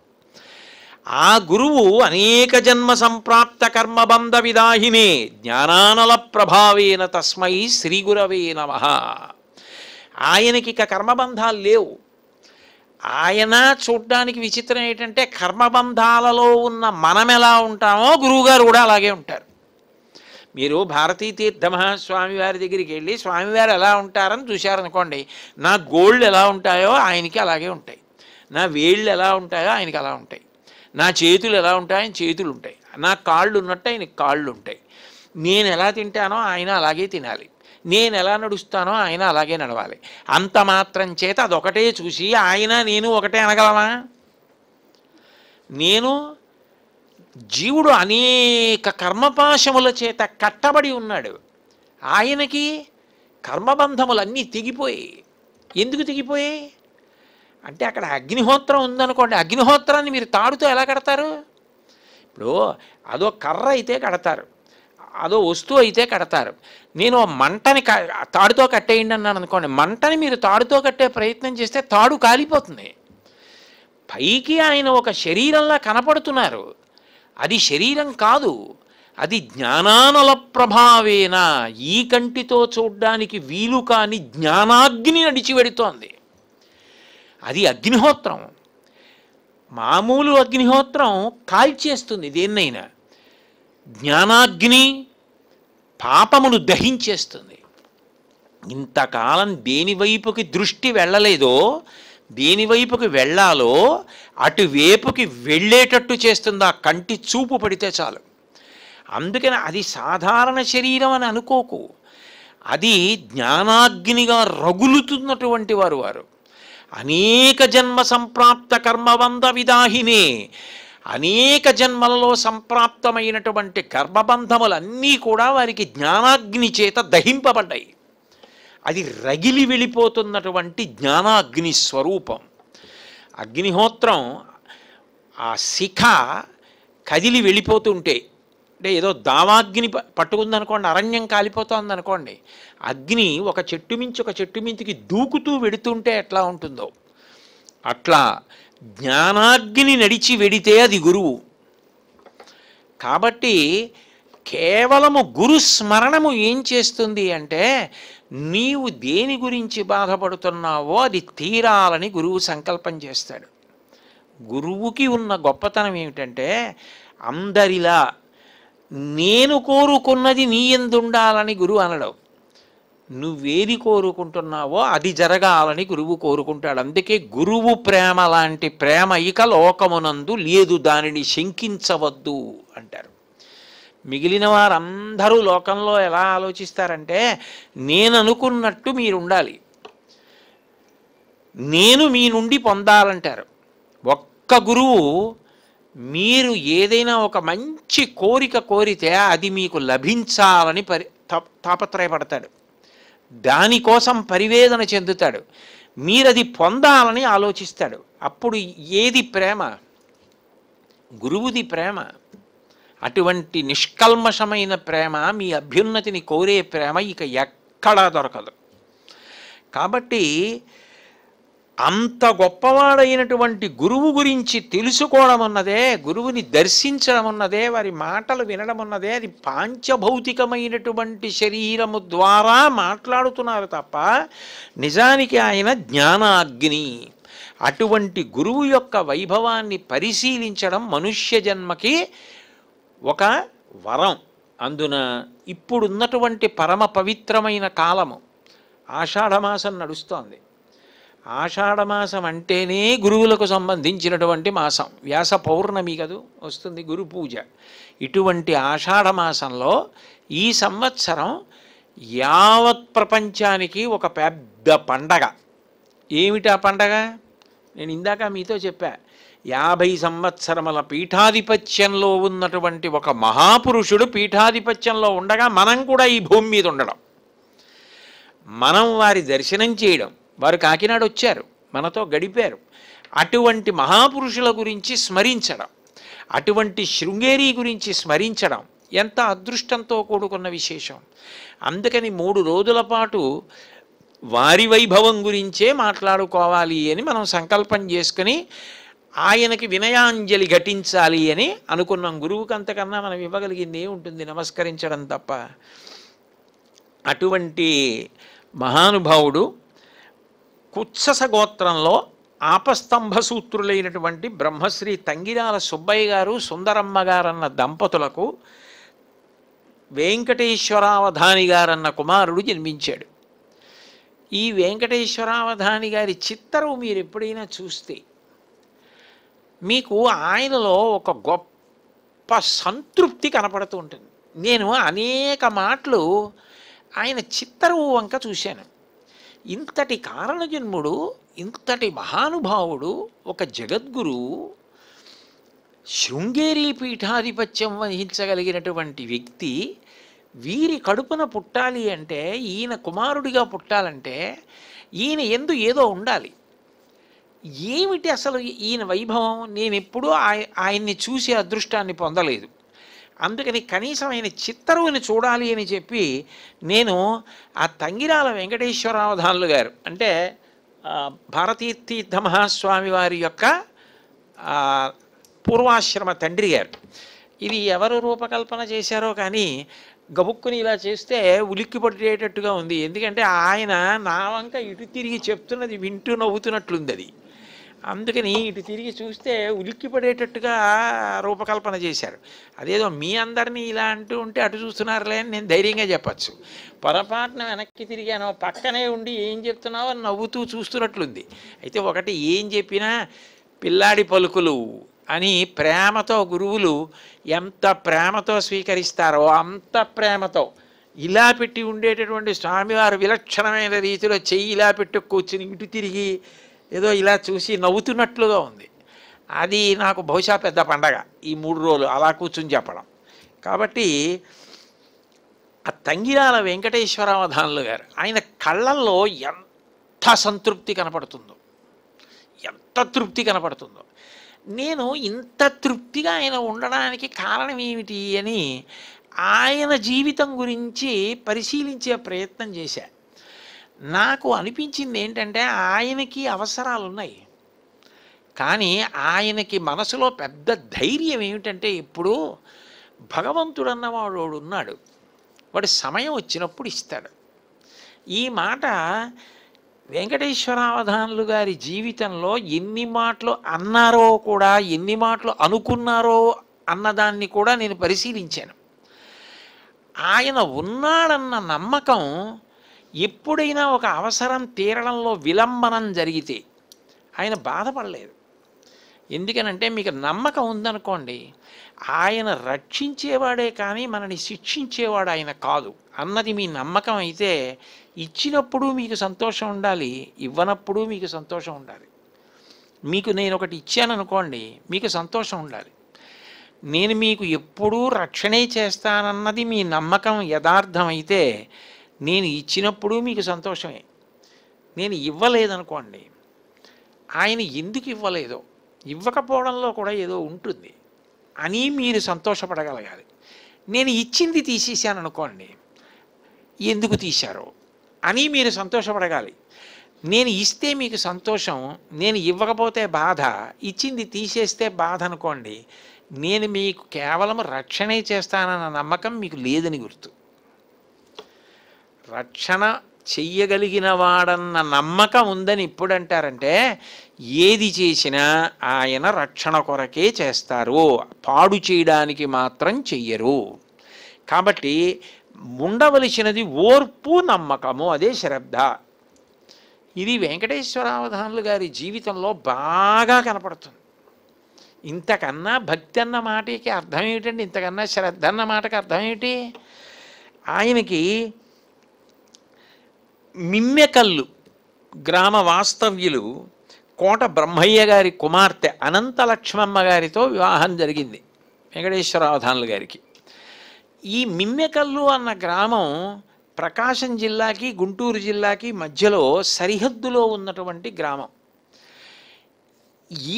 ఆ గురువు అనేక జన్మ సంప్రాప్త కర్మబంధ విదాహినే జ్ఞానానల ప్రభావేన తస్మై శ్రీ నమ ఆయనకి ఇక కర్మబంధాలు లేవు ఆయన చూడ్డానికి విచిత్రం ఏంటంటే కర్మబంధాలలో ఉన్న మనం ఎలా ఉంటామో గురువుగారు కూడా అలాగే ఉంటారు మీరు భారతీ తీర్థ మహాస్వామి వారి దగ్గరికి వెళ్ళి స్వామివారు ఎలా ఉంటారని చూశారనుకోండి నా గోళ్ళు ఎలా ఉంటాయో ఆయనకి అలాగే ఉంటాయి నా వేళ్ళు ఎలా ఉంటాయో ఆయనకి అలా ఉంటాయి నా చేతులు ఎలా ఉంటాయో ఆయన చేతులు ఉంటాయి నా కాళ్ళు ఉన్నట్టు ఆయనకి కాళ్ళు ఉంటాయి నేను ఎలా తింటానో ఆయన అలాగే తినాలి నేను ఎలా నడుస్తానో ఆయన అలాగే నడవాలి అంత మాత్రం చేత అదొకటే చూసి ఆయన నేను ఒకటే అనగలవా నేను జీవుడు అనేక కర్మపాశముల చేత కట్టబడి ఉన్నాడు ఆయనకి కర్మబంధములన్నీ తెగిపోయి ఎందుకు తెగిపోయి అంటే అక్కడ అగ్నిహోత్రం ఉందనుకోండి అగ్నిహోత్రాన్ని మీరు తాడుతో ఎలా కడతారు ఇప్పుడు అదో కర్ర అయితే కడతారు అదో వస్తువు అయితే కడతారు నేను మంటని తాడుతో కట్టేయండి అన్నాను అనుకోండి మంటని మీరు తాడుతో కట్టే ప్రయత్నం చేస్తే తాడు కాలిపోతుంది పైకి ఆయన ఒక శరీరంలా కనపడుతున్నారు అది శరీరం కాదు అది జ్ఞానానల ప్రభావేన ఈ కంటితో చూడ్డానికి వీలు కాని జ్ఞానాగ్ని నడిచి పెడుతోంది అది అగ్నిహోత్రం మామూలు అగ్నిహోత్రం కాల్చేస్తుంది దేన్నైనా జ్ఞానాగ్ని పాపమును దహించేస్తుంది ఇంతకాలం దేనివైపుకి దృష్టి వెళ్ళలేదో దేనివైపుకి వెళ్ళాలో అటువైపుకి వెళ్ళేటట్టు చేస్తుంది ఆ కంటి చూపు పడితే చాలు అందుకని అది సాధారణ శరీరం అని అనుకోకు అది జ్ఞానాగ్నిగా రగులుతున్నటువంటి వారు వారు అనేక జన్మ సంప్రాప్త కర్మబంధ విదాహినే అనేక జన్మలలో సంప్రాప్తమైనటువంటి కర్మబంధములన్నీ కూడా వారికి జ్ఞానాగ్ని చేత దహింపబడ్డాయి అది రగిలి వెళ్ళిపోతున్నటువంటి జ్ఞానాగ్ని స్వరూపం అగ్నిహోత్రం ఆ శిఖ కదిలి వెళ్ళిపోతుంటే అంటే ఏదో దావాగ్ని పట్టుకుందనుకోండి అరణ్యం కాలిపోతుంది అనుకోండి అగ్ని ఒక చెట్టు మించి ఒక చెట్టు మించికి దూకుతూ వెడుతుంటే ఎట్లా ఉంటుందో అట్లా జ్ఞానాగ్ని నడిచి వెడితే అది గురువు కాబట్టి కేవలము గురు స్మరణము ఏం చేస్తుంది అంటే నీవు దేని గురించి బాధపడుతున్నావో అది తీరాలని గురువు సంకల్పం చేస్తాడు గురువుకి ఉన్న గొప్పతనం ఏమిటంటే అందరిలా నేను కోరుకున్నది నీ ఎందుండాలని గురువు అనడం నువ్వేది కోరుకుంటున్నావో అది జరగాలని గురువు కోరుకుంటాడు అందుకే గురువు ప్రేమ లాంటి ప్రేమ ఇక లోకమునందు లేదు దానిని శంకించవద్దు అంటారు మిగిలిన వారందరూ లోకంలో ఎలా ఆలోచిస్తారంటే నేను అనుకున్నట్టు మీరుండాలి నేను మీ నుండి పొందాలంటారు ఒక్క గురువు మీరు ఏదైనా ఒక మంచి కోరిక కోరితే అది మీకు లభించాలని పరి తాపత్రయపడతాడు దానికోసం పరివేదన చెందుతాడు మీరది పొందాలని ఆలోచిస్తాడు అప్పుడు ఏది ప్రేమ గురువుది ప్రేమ అటువంటి నిష్కల్మషమైన ప్రేమ మీ అభ్యున్నతిని కోరే ప్రేమ ఇక ఎక్కడా దొరకదు కాబట్టి అంత గొప్పవాడైనటువంటి గురువు గురించి తెలుసుకోవడం ఉన్నదే గురువుని దర్శించడం ఉన్నదే వారి మాటలు వినడం ఉన్నదే అది పాంచభౌతికమైనటువంటి శరీరము ద్వారా మాట్లాడుతున్నారు తప్ప నిజానికి ఆయన జ్ఞానాగ్ని అటువంటి గురువు యొక్క వైభవాన్ని పరిశీలించడం మనుష్య జన్మకి ఒక వరం అందున ఇప్పుడున్నటువంటి పరమ పవిత్రమైన కాలము ఆషాఢమాసం నడుస్తోంది ఆషాఢమాసం అంటేనే గురువులకు సంబంధించినటువంటి మాసం వ్యాస పౌర్ణమి కదూ వస్తుంది గురు పూజ ఇటువంటి ఆషాఢమాసంలో ఈ సంవత్సరం యావత్ ప్రపంచానికి ఒక పెద్ద పండగ ఏమిటి ఆ పండగ నేను ఇందాక మీతో చెప్పా యాభై సంవత్సరముల పీఠాధిపత్యంలో ఉన్నటువంటి ఒక మహాపురుషుడు పీఠాధిపత్యంలో ఉండగా మనం కూడా ఈ భూమి మీద ఉండడం మనం వారి దర్శనం చేయడం వారు కాకినాడ వచ్చారు మనతో గడిపారు అటువంటి మహాపురుషుల గురించి స్మరించడం అటువంటి శృంగేరి గురించి స్మరించడం ఎంత అదృష్టంతో కూడుకున్న విశేషం అందుకని మూడు రోజుల పాటు వారి వైభవం గురించే మాట్లాడుకోవాలి అని మనం సంకల్పం చేసుకుని ఆయనకి వినయాంజలి ఘటించాలి అని అనుకున్నాం గురువుకి అంతకన్నా మనం ఇవ్వగలిగింది ఉంటుంది నమస్కరించడం తప్ప అటువంటి మహానుభావుడు కుత్సస గోత్రంలో ఆపస్తంభ సూత్రులైనటువంటి బ్రహ్మశ్రీ తంగిరాల సుబ్బయ్య గారు సుందరమ్మ గారన్న దంపతులకు వెంకటేశ్వరావధాని గారన్న కుమారుడు జన్మించాడు ఈ వెంకటేశ్వరావధాని గారి చిత్తరువు మీరు ఎప్పుడైనా చూస్తే మీకు ఆయనలో ఒక గొప్ప సంతృప్తి కనపడుతూ ఉంటుంది నేను అనేక మాటలు ఆయన చిత్తరువు వంక చూశాను ఇంతటి కారణజన్ముడు ఇంతటి మహానుభావుడు ఒక జగద్గురు శృంగేరి పీఠాధిపత్యం వహించగలిగినటువంటి వ్యక్తి వీరి కడుపున పుట్టాలి అంటే ఈయన కుమారుడిగా పుట్టాలంటే ఈయన ఎందు ఏదో ఉండాలి ఏమిటి అసలు ఈయన వైభవం నేను ఎప్పుడూ ఆయన్ని చూసి అదృష్టాన్ని పొందలేదు అందుకని కనీసం ఆయన చిత్తరువుని చూడాలి అని చెప్పి నేను ఆ తంగిరాల వెంకటేశ్వరావధానులు గారు అంటే భారతీతీర్థ మహాస్వామి వారి యొక్క పూర్వాశ్రమ తండ్రి గారు ఇది ఎవరు రూపకల్పన చేశారో కానీ గబుక్కుని ఇలా చేస్తే ఉలిక్కి పడేటట్టుగా ఉంది ఎందుకంటే ఆయన నా వంక ఇటు తిరిగి చెప్తున్నది వింటూ నవ్వుతున్నట్లుంది అది అందుకని ఇటు తిరిగి చూస్తే ఉలిక్కిపడేటట్టుగా రూపకల్పన చేశారు అదేదో మీ అందరినీ ఇలా అంటూ ఉంటే అటు చూస్తున్నారులే అని నేను ధైర్యంగా చెప్పచ్చు పొరపాటున వెనక్కి తిరిగాను పక్కనే ఉండి ఏం చెప్తున్నావో నవ్వుతూ చూస్తున్నట్లుంది అయితే ఒకటి ఏం చెప్పినా పిల్లాడి పలుకులు అని ప్రేమతో గురువులు ఎంత ప్రేమతో స్వీకరిస్తారో అంత ప్రేమతో ఇలా పెట్టి ఉండేటటువంటి స్వామివారు విలక్షణమైన రీతిలో చెయ్యి ఇలా పెట్టు కూర్చుని ఇటు తిరిగి ఏదో ఇలా చూసి నవ్వుతున్నట్లుగా ఉంది అది నాకు బహుశా పెద్ద పండగ ఈ మూడు రోజులు అలా కూర్చుని చెప్పడం కాబట్టి ఆ తంగిరాల అవధానులు గారు ఆయన కళ్ళల్లో ఎంత సంతృప్తి కనపడుతుందో ఎంత తృప్తి కనపడుతుందో నేను ఇంత తృప్తిగా ఆయన ఉండడానికి కారణం ఏమిటి అని ఆయన జీవితం గురించి పరిశీలించే ప్రయత్నం చేశాను నాకు అనిపించింది ఏంటంటే ఆయనకి అవసరాలు ఉన్నాయి కానీ ఆయనకి మనసులో పెద్ద ధైర్యం ఏమిటంటే ఇప్పుడు భగవంతుడు అన్నవాడు ఉన్నాడు వాడు సమయం వచ్చినప్పుడు ఇస్తాడు ఈ మాట వెంకటేశ్వరావధానులు గారి జీవితంలో ఎన్ని మాటలు అన్నారో కూడా ఎన్ని మాటలు అనుకున్నారో అన్నదాన్ని కూడా నేను పరిశీలించాను ఆయన ఉన్నాడన్న నమ్మకం ఎప్పుడైనా ఒక అవసరం తీరడంలో విలంబనం జరిగితే ఆయన బాధపడలేదు ఎందుకనంటే మీకు నమ్మకం ఉందనుకోండి ఆయన రక్షించేవాడే కానీ మనని శిక్షించేవాడు ఆయన కాదు అన్నది మీ నమ్మకం అయితే ఇచ్చినప్పుడు మీకు సంతోషం ఉండాలి ఇవ్వనప్పుడు మీకు సంతోషం ఉండాలి మీకు నేను ఒకటి ఇచ్చాను అనుకోండి మీకు సంతోషం ఉండాలి నేను మీకు ఎప్పుడూ రక్షణే చేస్తానన్నది మీ నమ్మకం యథార్థమైతే నేను ఇచ్చినప్పుడు మీకు సంతోషమే నేను ఇవ్వలేదనుకోండి ఆయన ఎందుకు ఇవ్వలేదో ఇవ్వకపోవడంలో కూడా ఏదో ఉంటుంది అని మీరు సంతోషపడగలగాలి నేను ఇచ్చింది తీసేసాను అనుకోండి ఎందుకు తీశారో అని మీరు సంతోషపడగాలి నేను ఇస్తే మీకు సంతోషం నేను ఇవ్వకపోతే బాధ ఇచ్చింది తీసేస్తే బాధ అనుకోండి నేను మీకు కేవలం రక్షణే చేస్తానన్న నమ్మకం మీకు లేదని గుర్తు రక్షణ చెయ్యగలిగిన వాడన్న నమ్మకం ఉందని ఇప్పుడు అంటారంటే ఏది చేసినా ఆయన రక్షణ కొరకే చేస్తారు పాడు చేయడానికి మాత్రం చెయ్యరు కాబట్టి ఉండవలసినది ఓర్పు నమ్మకము అదే శ్రద్ధ ఇది వెంకటేశ్వరావధానులు గారి జీవితంలో బాగా కనపడుతుంది ఇంతకన్నా భక్తి అన్న మాటకి అర్థం ఏమిటండి ఇంతకన్నా శ్రద్ధ అన్న మాటకి అర్థం ఏమిటి ఆయనకి మిమ్మెకల్లు గ్రామ వాస్తవ్యులు కోట బ్రహ్మయ్య గారి కుమార్తె అనంత లక్ష్మమ్మ గారితో వివాహం జరిగింది వెంకటేశ్వరావధానుల గారికి ఈ మిమ్మెకల్లు అన్న గ్రామం ప్రకాశం జిల్లాకి గుంటూరు జిల్లాకి మధ్యలో సరిహద్దులో ఉన్నటువంటి గ్రామం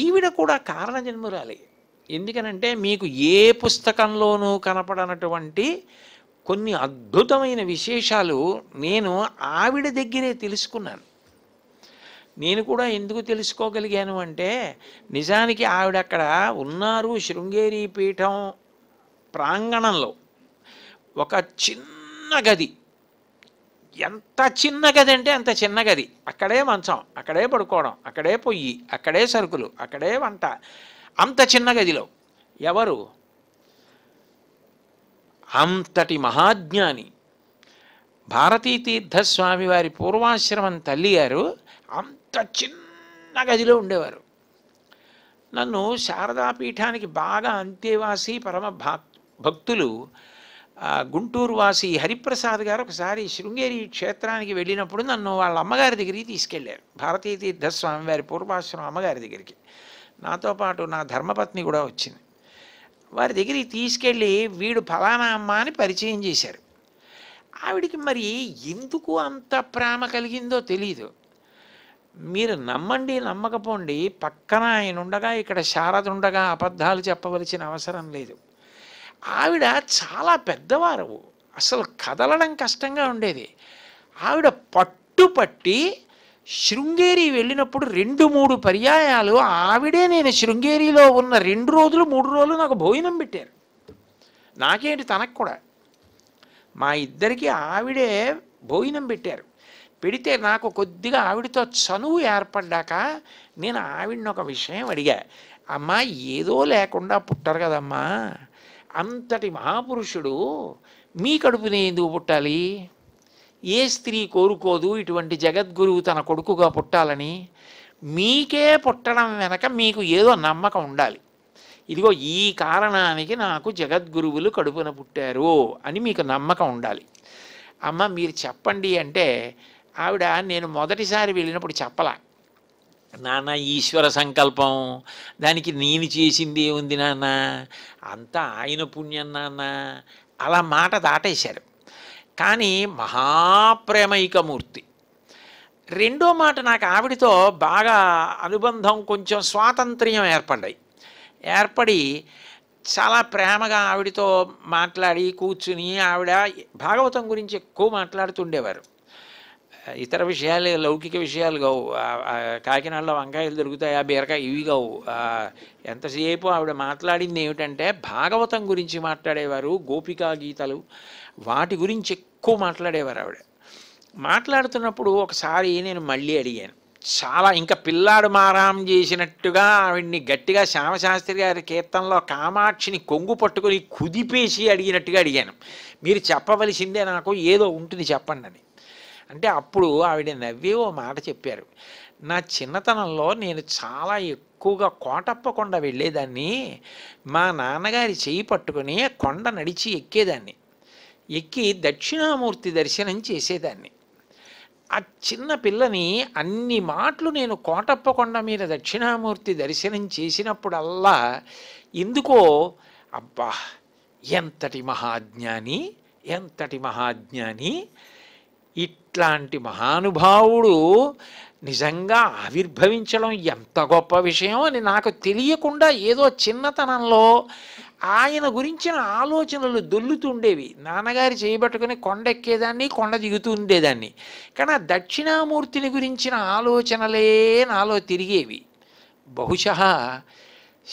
ఈవిడ కూడా కారణ ఎందుకనంటే మీకు ఏ పుస్తకంలోనూ కనపడనటువంటి కొన్ని అద్భుతమైన విశేషాలు నేను ఆవిడ దగ్గరే తెలుసుకున్నాను నేను కూడా ఎందుకు తెలుసుకోగలిగాను అంటే నిజానికి ఆవిడ అక్కడ ఉన్నారు శృంగేరి పీఠం ప్రాంగణంలో ఒక చిన్న గది ఎంత చిన్న గది అంటే అంత చిన్న గది అక్కడే మంచం అక్కడే పడుకోవడం అక్కడే పొయ్యి అక్కడే సరుకులు అక్కడే వంట అంత చిన్న గదిలో ఎవరు అంతటి మహాజ్ఞాని భారతీ తీర్థస్వామి వారి పూర్వాశ్రమం తల్లి గారు అంత చిన్న గదిలో ఉండేవారు నన్ను శారదాపీఠానికి బాగా అంత్యవాసి పరమ భక్తులు గుంటూరు వాసి హరిప్రసాద్ గారు ఒకసారి శృంగేరి క్షేత్రానికి వెళ్ళినప్పుడు నన్ను వాళ్ళ అమ్మగారి దగ్గరికి తీసుకెళ్లారు భారతీ తీర్థస్వామి వారి పూర్వాశ్రమం అమ్మగారి దగ్గరికి నాతో పాటు నా ధర్మపత్ని కూడా వచ్చింది వారి దగ్గరికి తీసుకెళ్ళి వీడు ఫలానా అమ్మ అని పరిచయం చేశారు ఆవిడికి మరి ఎందుకు అంత ప్రేమ కలిగిందో తెలియదు మీరు నమ్మండి నమ్మకపోండి పక్కన ఆయన ఉండగా ఇక్కడ శారద ఉండగా అబద్ధాలు చెప్పవలసిన అవసరం లేదు ఆవిడ చాలా పెద్దవారు అసలు కదలడం కష్టంగా ఉండేది ఆవిడ పట్టుపట్టి శృంగేరి వెళ్ళినప్పుడు రెండు మూడు పర్యాయాలు ఆవిడే నేను శృంగేరిలో ఉన్న రెండు రోజులు మూడు రోజులు నాకు భోజనం పెట్టారు నాకేంటి తనకు కూడా మా ఇద్దరికి ఆవిడే భోజనం పెట్టారు పెడితే నాకు కొద్దిగా ఆవిడతో చనువు ఏర్పడ్డాక నేను ఆవిడని ఒక విషయం అడిగా అమ్మా ఏదో లేకుండా పుట్టారు కదమ్మా అంతటి మహాపురుషుడు మీ కడుపుని ఎందుకు పుట్టాలి ఏ స్త్రీ కోరుకోదు ఇటువంటి జగద్గురువు తన కొడుకుగా పుట్టాలని మీకే పుట్టడం వెనక మీకు ఏదో నమ్మకం ఉండాలి ఇదిగో ఈ కారణానికి నాకు జగద్గురువులు కడుపున పుట్టారు అని మీకు నమ్మకం ఉండాలి అమ్మ మీరు చెప్పండి అంటే ఆవిడ నేను మొదటిసారి వెళ్ళినప్పుడు చెప్పలా నాన్న ఈశ్వర సంకల్పం దానికి నేను చేసింది ఏముంది నాన్న అంతా ఆయన పుణ్యం నాన్న అలా మాట దాటేశారు కానీ మహాప్రేమైకమూర్తి రెండో మాట నాకు ఆవిడతో బాగా అనుబంధం కొంచెం స్వాతంత్ర్యం ఏర్పడ్డాయి ఏర్పడి చాలా ప్రేమగా ఆవిడతో మాట్లాడి కూర్చుని ఆవిడ భాగవతం గురించి ఎక్కువ మాట్లాడుతుండేవారు ఇతర విషయాలు లౌకిక విషయాలు కావు కాకినాడలో వంకాయలు దొరుకుతాయి ఆ బీరకాయ ఇవి కావు ఎంతసేపు ఆవిడ మాట్లాడింది ఏమిటంటే భాగవతం గురించి మాట్లాడేవారు గోపికా గీతలు వాటి గురించి ఎక్కువ మాట్లాడేవారు ఆవిడ మాట్లాడుతున్నప్పుడు ఒకసారి నేను మళ్ళీ అడిగాను చాలా ఇంకా పిల్లాడు మారాం చేసినట్టుగా ఆవిడ్ని గట్టిగా శ్యామశాస్త్రి గారి కీర్తనలో కామాక్షిని కొంగు పట్టుకొని కుదిపేసి అడిగినట్టుగా అడిగాను మీరు చెప్పవలసిందే నాకు ఏదో ఉంటుంది చెప్పండి అని అంటే అప్పుడు ఆవిడ నవ్వే ఓ మాట చెప్పారు నా చిన్నతనంలో నేను చాలా ఎక్కువగా కోటప్ప కొండ వెళ్ళేదాన్ని మా నాన్నగారి చేయి పట్టుకుని కొండ నడిచి ఎక్కేదాన్ని ఎక్కి దక్షిణామూర్తి దర్శనం చేసేదాన్ని ఆ చిన్న పిల్లని అన్ని మాటలు నేను కోటప్పకొండ మీద దక్షిణామూర్తి దర్శనం చేసినప్పుడల్లా ఎందుకో అబ్బా ఎంతటి మహాజ్ఞాని ఎంతటి మహాజ్ఞాని ఇట్లాంటి మహానుభావుడు నిజంగా ఆవిర్భవించడం ఎంత గొప్ప విషయం అని నాకు తెలియకుండా ఏదో చిన్నతనంలో ఆయన గురించిన ఆలోచనలు దొల్లుతుండేవి నాన్నగారి చేయబట్టుకుని కొండ ఎక్కేదాన్ని కొండ దిగుతూ ఉండేదాన్ని కానీ ఆ దక్షిణామూర్తిని గురించిన ఆలోచనలే నాలో తిరిగేవి బహుశ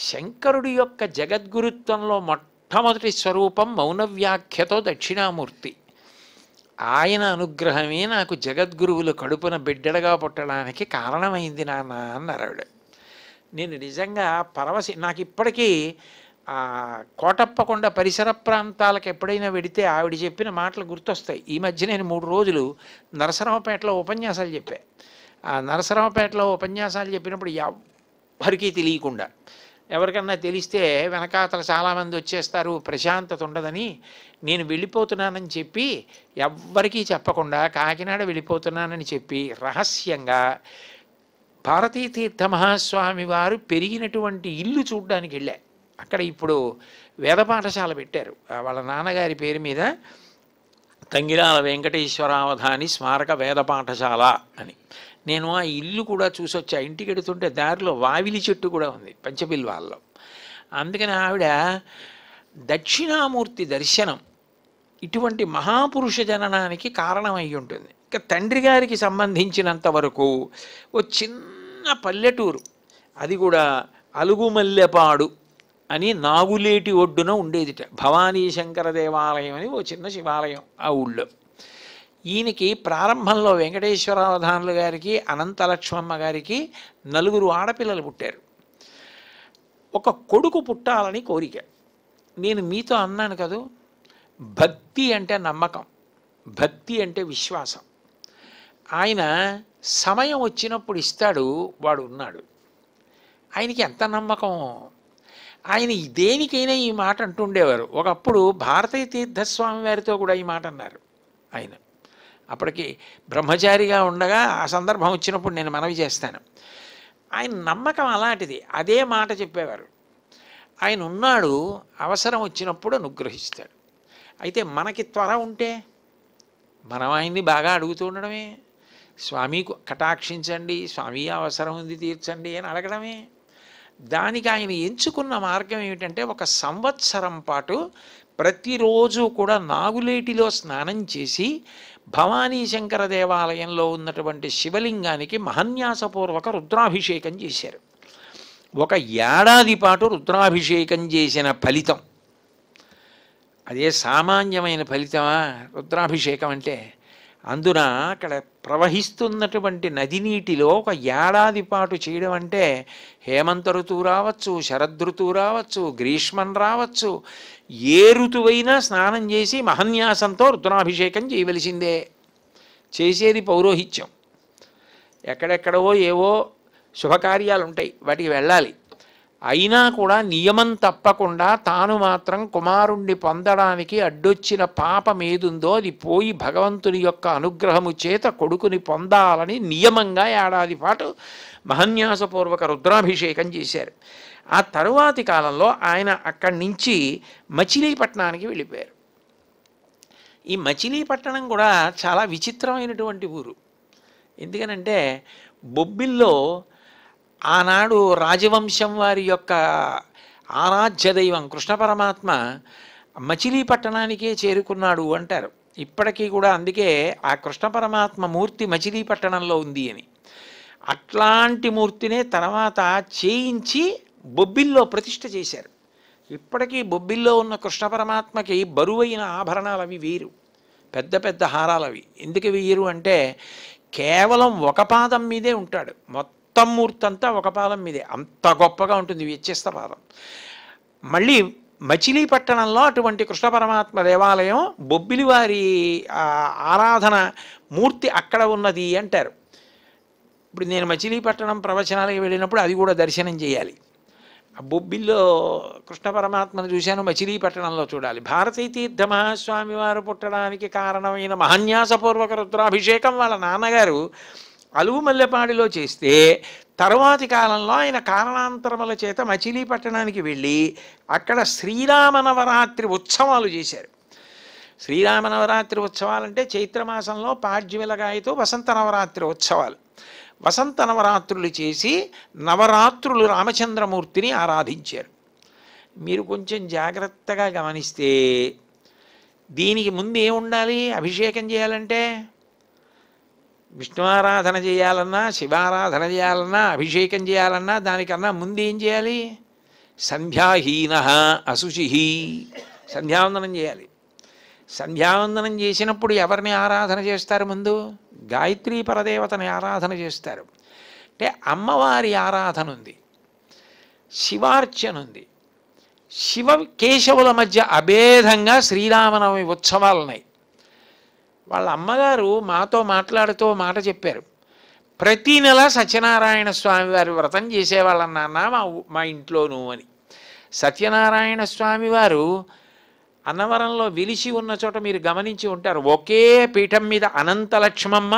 శంకరుడి యొక్క జగద్గురుత్వంలో మొట్టమొదటి స్వరూపం మౌన వ్యాఖ్యతో దక్షిణామూర్తి ఆయన అనుగ్రహమే నాకు జగద్గురువులు కడుపున బిడ్డలుగా పుట్టడానికి కారణమైంది నాన్న అన్నారు నేను నిజంగా పరవశి నాకు ఇప్పటికీ ఆ కోటప్పకొండ పరిసర ప్రాంతాలకు ఎప్పుడైనా వెడితే ఆవిడ చెప్పిన మాటలు గుర్తొస్తాయి ఈ మధ్య నేను మూడు రోజులు నరసరావుపేటలో ఉపన్యాసాలు చెప్పా ఆ నరసరావుపేటలో ఉపన్యాసాలు చెప్పినప్పుడు ఎవరికీ తెలియకుండా ఎవరికన్నా తెలిస్తే వెనకాతల చాలామంది వచ్చేస్తారు ప్రశాంతత ఉండదని నేను వెళ్ళిపోతున్నానని చెప్పి ఎవ్వరికీ చెప్పకుండా కాకినాడ వెళ్ళిపోతున్నానని చెప్పి రహస్యంగా భారతీతీర్థ మహాస్వామి వారు పెరిగినటువంటి ఇల్లు చూడ్డానికి వెళ్ళా అక్కడ ఇప్పుడు వేద పాఠశాల పెట్టారు వాళ్ళ నాన్నగారి పేరు మీద తంగిరాల వెంకటేశ్వరావధాని స్మారక వేద పాఠశాల అని నేను ఆ ఇల్లు కూడా చూసొచ్చా ఇంటికి ఎడుతుంటే దారిలో వావిలి చెట్టు కూడా ఉంది పంచబిల్వాల్లో అందుకని ఆవిడ దక్షిణామూర్తి దర్శనం ఇటువంటి మహాపురుష జననానికి కారణమై ఉంటుంది ఇక తండ్రి గారికి సంబంధించినంత వరకు ఓ చిన్న పల్లెటూరు అది కూడా అలుగుమల్లెపాడు అని నాగులేటి ఒడ్డున ఉండేదిట భవానీ శంకర దేవాలయం అని ఓ చిన్న శివాలయం ఆ ఊళ్ళో ఈయనకి ప్రారంభంలో వెంకటేశ్వరావధానులు గారికి అనంత లక్ష్మమ్మ గారికి నలుగురు ఆడపిల్లలు పుట్టారు ఒక కొడుకు పుట్టాలని కోరిక నేను మీతో అన్నాను కదూ భక్తి అంటే నమ్మకం భక్తి అంటే విశ్వాసం ఆయన సమయం వచ్చినప్పుడు ఇస్తాడు వాడు ఉన్నాడు ఆయనకి ఎంత నమ్మకం ఆయన దేనికైనా ఈ మాట అంటుండేవారు ఒకప్పుడు భారతీయ తీర్థస్వామి వారితో కూడా ఈ మాట అన్నారు ఆయన అప్పటికి బ్రహ్మచారిగా ఉండగా ఆ సందర్భం వచ్చినప్పుడు నేను మనవి చేస్తాను ఆయన నమ్మకం అలాంటిది అదే మాట చెప్పేవారు ఆయన ఉన్నాడు అవసరం వచ్చినప్పుడు అనుగ్రహిస్తాడు అయితే మనకి త్వర ఉంటే మనం ఆయన్ని బాగా అడుగుతూ ఉండడమే స్వామి కటాక్షించండి స్వామి అవసరం ఉంది తీర్చండి అని అడగడమే దానికి ఆయన ఎంచుకున్న మార్గం ఏమిటంటే ఒక సంవత్సరం పాటు ప్రతిరోజు కూడా నాగులేటిలో స్నానం చేసి భవానీ శంకర దేవాలయంలో ఉన్నటువంటి శివలింగానికి మహన్యాసపూర్వక రుద్రాభిషేకం చేశారు ఒక ఏడాది పాటు రుద్రాభిషేకం చేసిన ఫలితం అదే సామాన్యమైన ఫలితమా రుద్రాభిషేకం అంటే అందున అక్కడ ప్రవహిస్తున్నటువంటి నది నీటిలో ఒక ఏడాది పాటు చేయడం అంటే హేమంత ఋతువు రావచ్చు శరదృతువు రావచ్చు గ్రీష్మం రావచ్చు ఏ ఋతువైనా స్నానం చేసి మహన్యాసంతో రుతునాభిషేకం చేయవలసిందే చేసేది పౌరోహిత్యం ఎక్కడెక్కడవో ఏవో శుభకార్యాలు ఉంటాయి వాటికి వెళ్ళాలి అయినా కూడా నియమం తప్పకుండా తాను మాత్రం కుమారుణ్ణి పొందడానికి అడ్డొచ్చిన పాపం ఏదుందో అది పోయి భగవంతుని యొక్క అనుగ్రహము చేత కొడుకుని పొందాలని నియమంగా ఏడాది పాటు మహన్యాసపూర్వక రుద్రాభిషేకం చేశారు ఆ తరువాతి కాలంలో ఆయన అక్కడి నుంచి మచిలీపట్నానికి వెళ్ళిపోయారు ఈ మచిలీపట్నం కూడా చాలా విచిత్రమైనటువంటి ఊరు ఎందుకనంటే బొబ్బిల్లో ఆనాడు రాజవంశం వారి యొక్క ఆరాధ్య దైవం కృష్ణ పరమాత్మ మచిలీపట్టణానికే చేరుకున్నాడు అంటారు ఇప్పటికీ కూడా అందుకే ఆ కృష్ణ పరమాత్మ మూర్తి పట్టణంలో ఉంది అని అట్లాంటి మూర్తినే తర్వాత చేయించి బొబ్బిల్లో ప్రతిష్ట చేశారు ఇప్పటికీ బొబ్బిల్లో ఉన్న కృష్ణ పరమాత్మకి బరువైన ఆభరణాలు అవి వీరు పెద్ద పెద్ద హారాలు అవి ఎందుకు వీరు అంటే కేవలం ఒక పాదం మీదే ఉంటాడు మొత్తం మొత్తం మూర్తి అంతా ఒక పాదం మీదే అంత గొప్పగా ఉంటుంది వ్యత్యస్త పాదం మళ్ళీ మచిలీపట్టణంలో అటువంటి కృష్ణ పరమాత్మ దేవాలయం బొబ్బిలివారి ఆరాధన మూర్తి అక్కడ ఉన్నది అంటారు ఇప్పుడు నేను మచిలీపట్టణం ప్రవచనాలకి వెళ్ళినప్పుడు అది కూడా దర్శనం చేయాలి ఆ బొబ్బిల్లో కృష్ణ పరమాత్మను చూశాను మచిలీపట్టణంలో చూడాలి భారతీ తీర్థ మహాస్వామి వారు పుట్టడానికి కారణమైన మహాన్యాసపూర్వక రుద్రాభిషేకం వాళ్ళ నాన్నగారు అలువు మల్లెపాడిలో చేస్తే తర్వాతి కాలంలో ఆయన కారణాంతరముల చేత మచిలీ పట్టణానికి వెళ్ళి అక్కడ శ్రీరామనవరాత్రి ఉత్సవాలు చేశారు శ్రీరామనవరాత్రి ఉత్సవాలంటే చైత్రమాసంలో పాడ్యమిలగాయతో వసంత నవరాత్రి ఉత్సవాలు వసంత నవరాత్రులు చేసి నవరాత్రులు రామచంద్రమూర్తిని ఆరాధించారు మీరు కొంచెం జాగ్రత్తగా గమనిస్తే దీనికి ముందు ఏముండాలి అభిషేకం చేయాలంటే విష్ణువారాధన చేయాలన్నా శివారాధన చేయాలన్నా అభిషేకం చేయాలన్నా దానికన్నా ముందు ఏం చేయాలి సంధ్యాహీన అశుచిహి సంధ్యావందనం చేయాలి సంధ్యావందనం చేసినప్పుడు ఎవరిని ఆరాధన చేస్తారు ముందు గాయత్రీ పరదేవతని ఆరాధన చేస్తారు అంటే అమ్మవారి ఆరాధన ఉంది శివార్చన ఉంది శివ కేశవుల మధ్య అభేదంగా శ్రీరామనవమి ఉత్సవాలు ఉన్నాయి వాళ్ళ అమ్మగారు మాతో మాట్లాడుతూ మాట చెప్పారు ప్రతి నెల సత్యనారాయణ స్వామి వారి వ్రతం చేసేవాళ్ళ నాన్న మా మా ఇంట్లోనూ అని సత్యనారాయణ స్వామి వారు అన్నవరంలో విలిచి ఉన్న చోట మీరు గమనించి ఉంటారు ఒకే పీఠం మీద అనంత లక్ష్మమ్మ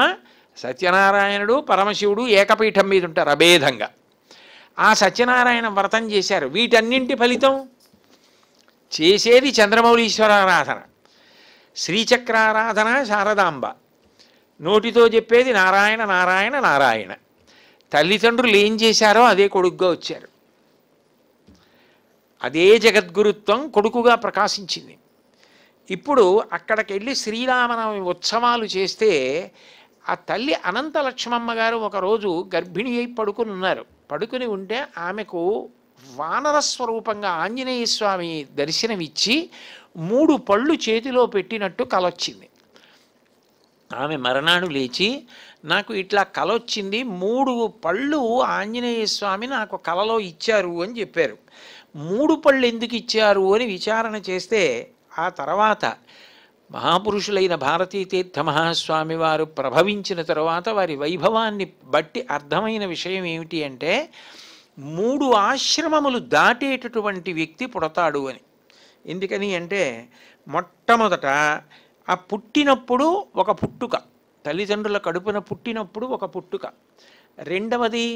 సత్యనారాయణుడు పరమశివుడు ఏకపీఠం మీద ఉంటారు అభేదంగా ఆ సత్యనారాయణ వ్రతం చేశారు వీటన్నింటి ఫలితం చేసేది చంద్రమౌళీశ్వరారాధన శ్రీచక్రారాధన శారదాంబ నోటితో చెప్పేది నారాయణ నారాయణ నారాయణ తల్లిదండ్రులు ఏం చేశారో అదే కొడుకుగా వచ్చారు అదే జగద్గురుత్వం కొడుకుగా ప్రకాశించింది ఇప్పుడు అక్కడికి వెళ్ళి శ్రీరామనవమి ఉత్సవాలు చేస్తే ఆ తల్లి అనంత లక్ష్మమ్మ గారు ఒకరోజు గర్భిణి అయి పడుకుని ఉన్నారు పడుకుని ఉంటే ఆమెకు వానర స్వరూపంగా ఆంజనేయ స్వామి దర్శనమిచ్చి మూడు పళ్ళు చేతిలో పెట్టినట్టు కలొచ్చింది ఆమె మరణాడు లేచి నాకు ఇట్లా కలొచ్చింది మూడు పళ్ళు ఆంజనేయ స్వామి నాకు కలలో ఇచ్చారు అని చెప్పారు మూడు పళ్ళు ఎందుకు ఇచ్చారు అని విచారణ చేస్తే ఆ తర్వాత మహాపురుషులైన భారతీ తీర్థ మహాస్వామి వారు ప్రభవించిన తర్వాత వారి వైభవాన్ని బట్టి అర్థమైన విషయం ఏమిటి అంటే మూడు ఆశ్రమములు దాటేటటువంటి వ్యక్తి పుడతాడు అని ఎందుకని అంటే మొట్టమొదట ఆ పుట్టినప్పుడు ఒక పుట్టుక తల్లిదండ్రుల కడుపున పుట్టినప్పుడు ఒక పుట్టుక రెండవది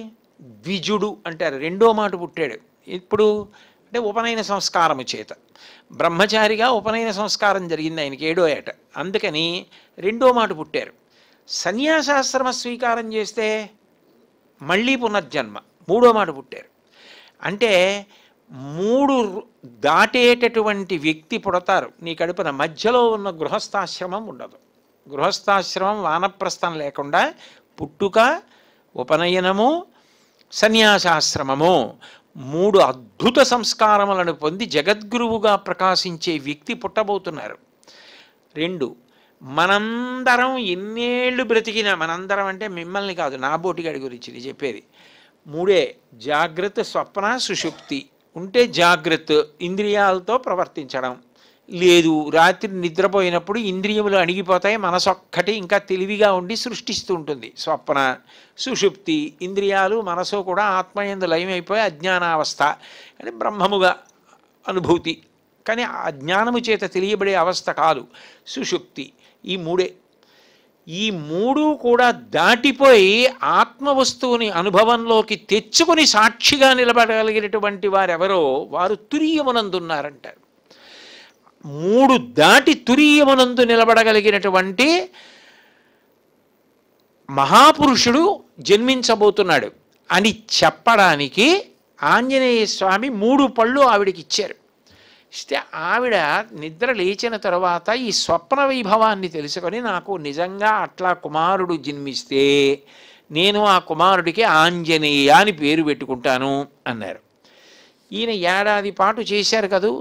ద్విజుడు అంటే రెండో మాట పుట్టాడు ఇప్పుడు అంటే ఉపనయన సంస్కారము చేత బ్రహ్మచారిగా ఉపనయన సంస్కారం జరిగింది ఆయనకి ఏడో ఏట అందుకని రెండో మాట పుట్టారు సన్యాసాశ్రమ స్వీకారం చేస్తే మళ్ళీ పునర్జన్మ మూడో మాట పుట్టారు అంటే మూడు దాటేటటువంటి వ్యక్తి పుడతారు నీ కడుపున మధ్యలో ఉన్న గృహస్థాశ్రమం ఉండదు గృహస్థాశ్రమం వానప్రస్థం లేకుండా పుట్టుక ఉపనయనము సన్యాసాశ్రమము మూడు అద్భుత సంస్కారములను పొంది జగద్గురువుగా ప్రకాశించే వ్యక్తి పుట్టబోతున్నారు రెండు మనందరం ఎన్నేళ్ళు బ్రతికినా మనందరం అంటే మిమ్మల్ని కాదు నా బోటిగాడి గురించి చెప్పేది మూడే జాగ్రత్త స్వప్న సుషుప్తి ఉంటే జాగ్రత్త ఇంద్రియాలతో ప్రవర్తించడం లేదు రాత్రి నిద్రపోయినప్పుడు ఇంద్రియములు అణిగిపోతాయి మనసొక్కటి ఇంకా తెలివిగా ఉండి సృష్టిస్తూ ఉంటుంది స్వప్న సుషుప్తి ఇంద్రియాలు మనసు కూడా ఆత్మయందు లయమైపోయి అజ్ఞానావస్థ అని బ్రహ్మముగా అనుభూతి కానీ అజ్ఞానము చేత తెలియబడే అవస్థ కాదు సుషుప్తి ఈ మూడే ఈ మూడు కూడా దాటిపోయి ఆత్మవస్తువుని అనుభవంలోకి తెచ్చుకుని సాక్షిగా నిలబడగలిగినటువంటి వారెవరో వారు తురీయమునందున్నారంటారు మూడు దాటి తురీయమునందు నిలబడగలిగినటువంటి మహాపురుషుడు జన్మించబోతున్నాడు అని చెప్పడానికి ఆంజనేయ స్వామి మూడు పళ్ళు ఆవిడికి ఇచ్చారు ఇస్తే ఆవిడ నిద్ర లేచిన తర్వాత ఈ స్వప్న వైభవాన్ని తెలుసుకొని నాకు నిజంగా అట్లా కుమారుడు జన్మిస్తే నేను ఆ కుమారుడికి ఆంజనేయ అని పేరు పెట్టుకుంటాను అన్నారు ఈయన ఏడాది పాటు చేశారు కదూ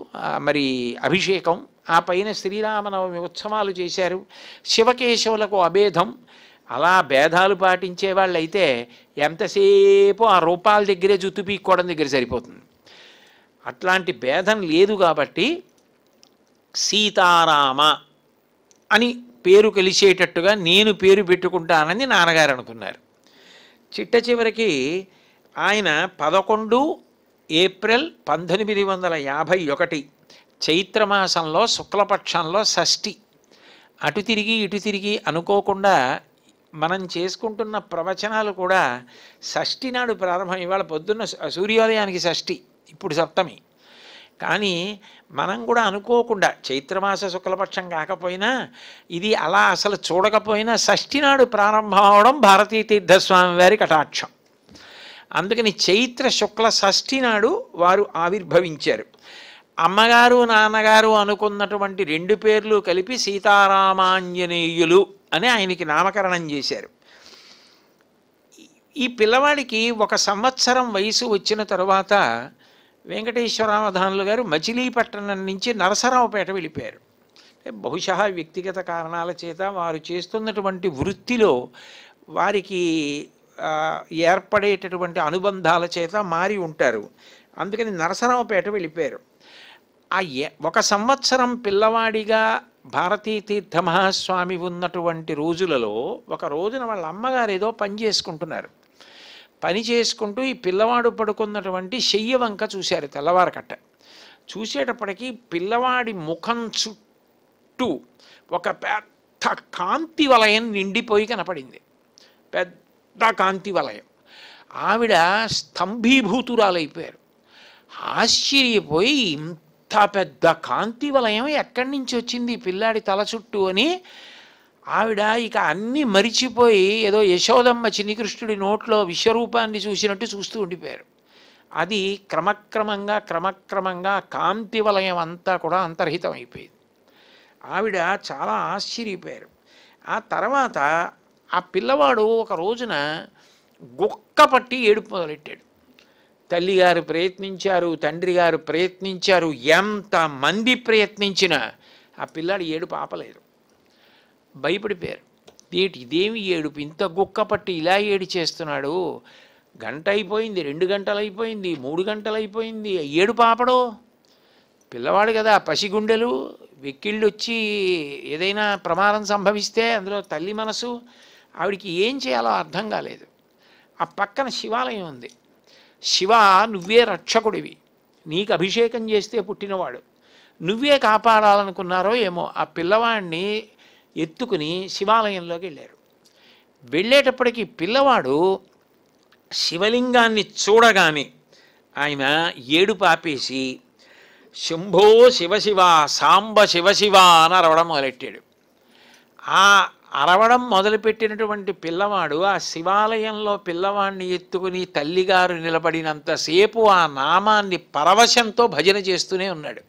మరి అభిషేకం ఆ పైన శ్రీరామనవమి ఉత్సవాలు చేశారు శివకేశవులకు అభేదం అలా భేదాలు పాటించే వాళ్ళైతే ఎంతసేపు ఆ రూపాల దగ్గరే జుత్తు పీక్కోవడం దగ్గర సరిపోతుంది అట్లాంటి భేదం లేదు కాబట్టి సీతారామ అని పేరు కలిసేటట్టుగా నేను పేరు పెట్టుకుంటానని నాన్నగారు అనుకున్నారు చిట్ట చివరికి ఆయన పదకొండు ఏప్రిల్ పంతొమ్మిది వందల యాభై ఒకటి చైత్రమాసంలో శుక్లపక్షంలో షష్ఠి అటు తిరిగి ఇటు తిరిగి అనుకోకుండా మనం చేసుకుంటున్న ప్రవచనాలు కూడా షష్ఠి నాడు ప్రారంభం ఇవాళ పొద్దున్న సూర్యోదయానికి షష్ఠి ఇప్పుడు సప్తమి కానీ మనం కూడా అనుకోకుండా చైత్రమాస శుక్లపక్షం కాకపోయినా ఇది అలా అసలు చూడకపోయినా షష్ఠి నాడు ప్రారంభం అవడం భారతీ తీర్థస్వామి వారి కటాక్షం అందుకని చైత్ర శుక్ల షష్ఠి నాడు వారు ఆవిర్భవించారు అమ్మగారు నాన్నగారు అనుకున్నటువంటి రెండు పేర్లు కలిపి సీతారామాంజనేయులు అని ఆయనకి నామకరణం చేశారు ఈ పిల్లవాడికి ఒక సంవత్సరం వయసు వచ్చిన తరువాత వెంకటేశ్వరావధానులు గారు మచిలీపట్నం నుంచి నరసరావుపేట వెళ్ళిపోయారు బహుశా వ్యక్తిగత కారణాల చేత వారు చేస్తున్నటువంటి వృత్తిలో వారికి ఏర్పడేటటువంటి అనుబంధాల చేత మారి ఉంటారు అందుకని నరసరావుపేట వెళ్ళిపోయారు ఆ ఒక సంవత్సరం పిల్లవాడిగా భారతీ తీర్థ మహాస్వామి ఉన్నటువంటి రోజులలో ఒక రోజున వాళ్ళ అమ్మగారు ఏదో పని చేసుకుంటున్నారు పని చేసుకుంటూ ఈ పిల్లవాడు పడుకున్నటువంటి శయ్య వంక చూశారు తెల్లవారకట్ట చూసేటప్పటికీ పిల్లవాడి ముఖం చుట్టూ ఒక పెద్ద కాంతి వలయం నిండిపోయి కనపడింది పెద్ద కాంతి వలయం ఆవిడ స్తంభీభూతురాలైపోయారు ఆశ్చర్యపోయి ఇంత పెద్ద కాంతి వలయం ఎక్కడి నుంచి వచ్చింది పిల్లాడి తల చుట్టూ అని ఆవిడ ఇక అన్నీ మరిచిపోయి ఏదో యశోదమ్మ చిన్నికృష్ణుడి నోట్లో విశ్వరూపాన్ని చూసినట్టు చూస్తూ ఉండిపోయారు అది క్రమక్రమంగా క్రమక్రమంగా కాంతి వలయం అంతా కూడా అంతర్హితం అయిపోయింది ఆవిడ చాలా ఆశ్చర్యపోయారు ఆ తర్వాత ఆ పిల్లవాడు ఒక రోజున గుక్క పట్టి ఏడుపు మొదలెట్టాడు తల్లిగారు ప్రయత్నించారు తండ్రి గారు ప్రయత్నించారు ఎంతమంది ప్రయత్నించినా ఆ పిల్లాడు ఏడుపు ఆపలేదు భయపడిపోయారు ఏంటి ఇదేమి ఏడుపు ఇంత గుక్క పట్టి ఇలా ఏడి చేస్తున్నాడు గంట అయిపోయింది రెండు గంటలు అయిపోయింది మూడు గంటలు అయిపోయింది ఏడు పాపడో పిల్లవాడు కదా పసిగుండెలు వెక్కిళ్ళు వచ్చి ఏదైనా ప్రమాదం సంభవిస్తే అందులో తల్లి మనసు ఆవిడికి ఏం చేయాలో అర్థం కాలేదు ఆ పక్కన శివాలయం ఉంది శివ నువ్వే రక్షకుడివి నీకు అభిషేకం చేస్తే పుట్టినవాడు నువ్వే కాపాడాలనుకున్నారో ఏమో ఆ పిల్లవాడిని ఎత్తుకుని శివాలయంలోకి వెళ్ళారు వెళ్ళేటప్పటికి పిల్లవాడు శివలింగాన్ని చూడగానే ఆయన ఏడు పాపేసి శంభో శివశివ సాంబ శివశివ అని అరవడం మొదలెట్టాడు ఆ అరవడం మొదలుపెట్టినటువంటి పిల్లవాడు ఆ శివాలయంలో పిల్లవాడిని ఎత్తుకుని తల్లిగారు నిలబడినంతసేపు ఆ నామాన్ని పరవశంతో భజన చేస్తూనే ఉన్నాడు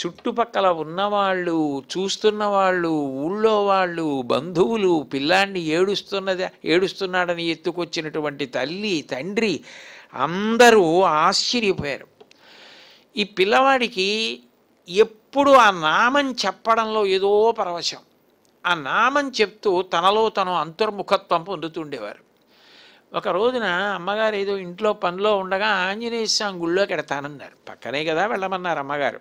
చుట్టుపక్కల ఉన్నవాళ్ళు చూస్తున్న వాళ్ళు ఊళ్ళో వాళ్ళు బంధువులు పిల్లాన్ని ఏడుస్తున్నది ఏడుస్తున్నాడని ఎత్తుకొచ్చినటువంటి తల్లి తండ్రి అందరూ ఆశ్చర్యపోయారు ఈ పిల్లవాడికి ఎప్పుడు ఆ నామం చెప్పడంలో ఏదో పరవశం ఆ నామం చెప్తూ తనలో తను అంతర్ముఖత్వం పొందుతుండేవారు ఒక రోజున అమ్మగారు ఏదో ఇంట్లో పనిలో ఉండగా ఆంజనేయ స్వామి గుళ్ళోకి ఎడతానన్నారు పక్కనే కదా వెళ్ళమన్నారు అమ్మగారు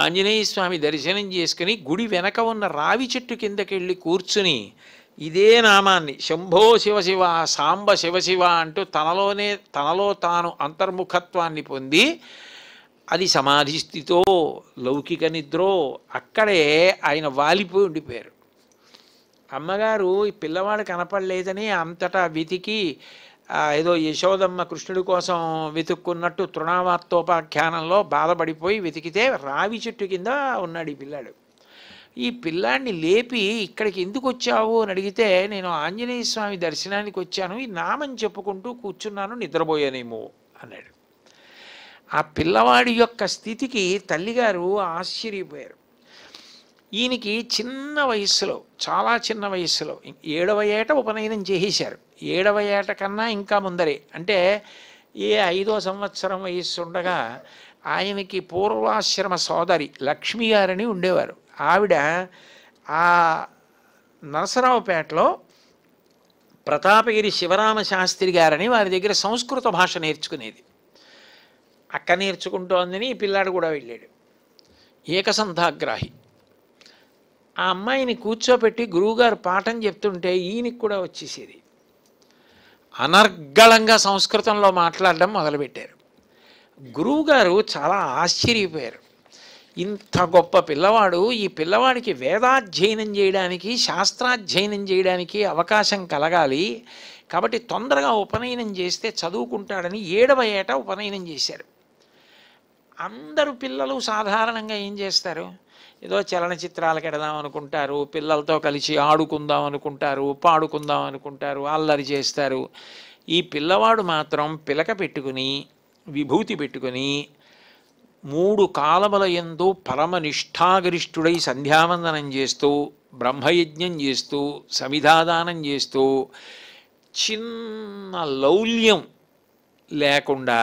ఆంజనేయ స్వామి దర్శనం చేసుకుని గుడి వెనక ఉన్న రావి చెట్టు కిందకెళ్ళి కూర్చుని ఇదే నామాన్ని శంభో శివశివ సాంబ శివశివ అంటూ తనలోనే తనలో తాను అంతర్ముఖత్వాన్ని పొంది అది సమాధిస్థితో లౌకిక నిద్రో అక్కడే ఆయన వాలిపోయి ఉండిపోయారు అమ్మగారు ఈ పిల్లవాడు కనపడలేదని అంతటా వెతికి ఏదో యశోదమ్మ కృష్ణుడి కోసం వెతుక్కున్నట్టు తృణావాత్తోపాఖ్యానంలో బాధపడిపోయి వెతికితే రావి చెట్టు కింద ఉన్నాడు ఈ పిల్లాడు ఈ పిల్లాడిని లేపి ఇక్కడికి ఎందుకు వచ్చావు అని అడిగితే నేను ఆంజనేయ స్వామి దర్శనానికి వచ్చాను ఈ నామని చెప్పుకుంటూ కూర్చున్నాను నిద్రపోయానేమో అన్నాడు ఆ పిల్లవాడి యొక్క స్థితికి తల్లిగారు ఆశ్చర్యపోయారు ఈయనకి చిన్న వయస్సులో చాలా చిన్న వయస్సులో ఏడవ ఏట ఉపనయనం చేసేశారు ఏడవ ఏట కన్నా ఇంకా ముందరే అంటే ఏ ఐదో సంవత్సరం వయస్సు ఉండగా ఆయనకి పూర్వాశ్రమ సోదరి లక్ష్మి గారని ఉండేవారు ఆవిడ ఆ నరసరావుపేటలో ప్రతాపగిరి శివరామ శాస్త్రి గారని వారి దగ్గర సంస్కృత భాష నేర్చుకునేది అక్క నేర్చుకుంటోందని పిల్లాడు కూడా వెళ్ళాడు ఏకసంధాగ్రాహి ఆ అమ్మాయిని కూర్చోపెట్టి గురువుగారు పాఠం చెప్తుంటే ఈయనకి కూడా వచ్చేసేది అనర్గళంగా సంస్కృతంలో మాట్లాడడం మొదలుపెట్టారు గురువుగారు చాలా ఆశ్చర్యపోయారు ఇంత గొప్ప పిల్లవాడు ఈ పిల్లవాడికి వేదాధ్యయనం చేయడానికి శాస్త్రాధ్యయనం చేయడానికి అవకాశం కలగాలి కాబట్టి తొందరగా ఉపనయనం చేస్తే చదువుకుంటాడని ఏడవ ఏటా ఉపనయనం చేశారు అందరు పిల్లలు సాధారణంగా ఏం చేస్తారు ఏదో చలనచిత్రాలకు ఎడదాం అనుకుంటారు పిల్లలతో కలిసి ఆడుకుందాం అనుకుంటారు పాడుకుందాం అనుకుంటారు అల్లరి చేస్తారు ఈ పిల్లవాడు మాత్రం పిలక పెట్టుకుని విభూతి పెట్టుకుని మూడు కాలముల ఎందు పరమ నిష్ఠాగరిష్ఠుడై సంధ్యావందనం చేస్తూ బ్రహ్మయజ్ఞం చేస్తూ సమిధాదానం చేస్తూ చిన్న లౌల్యం లేకుండా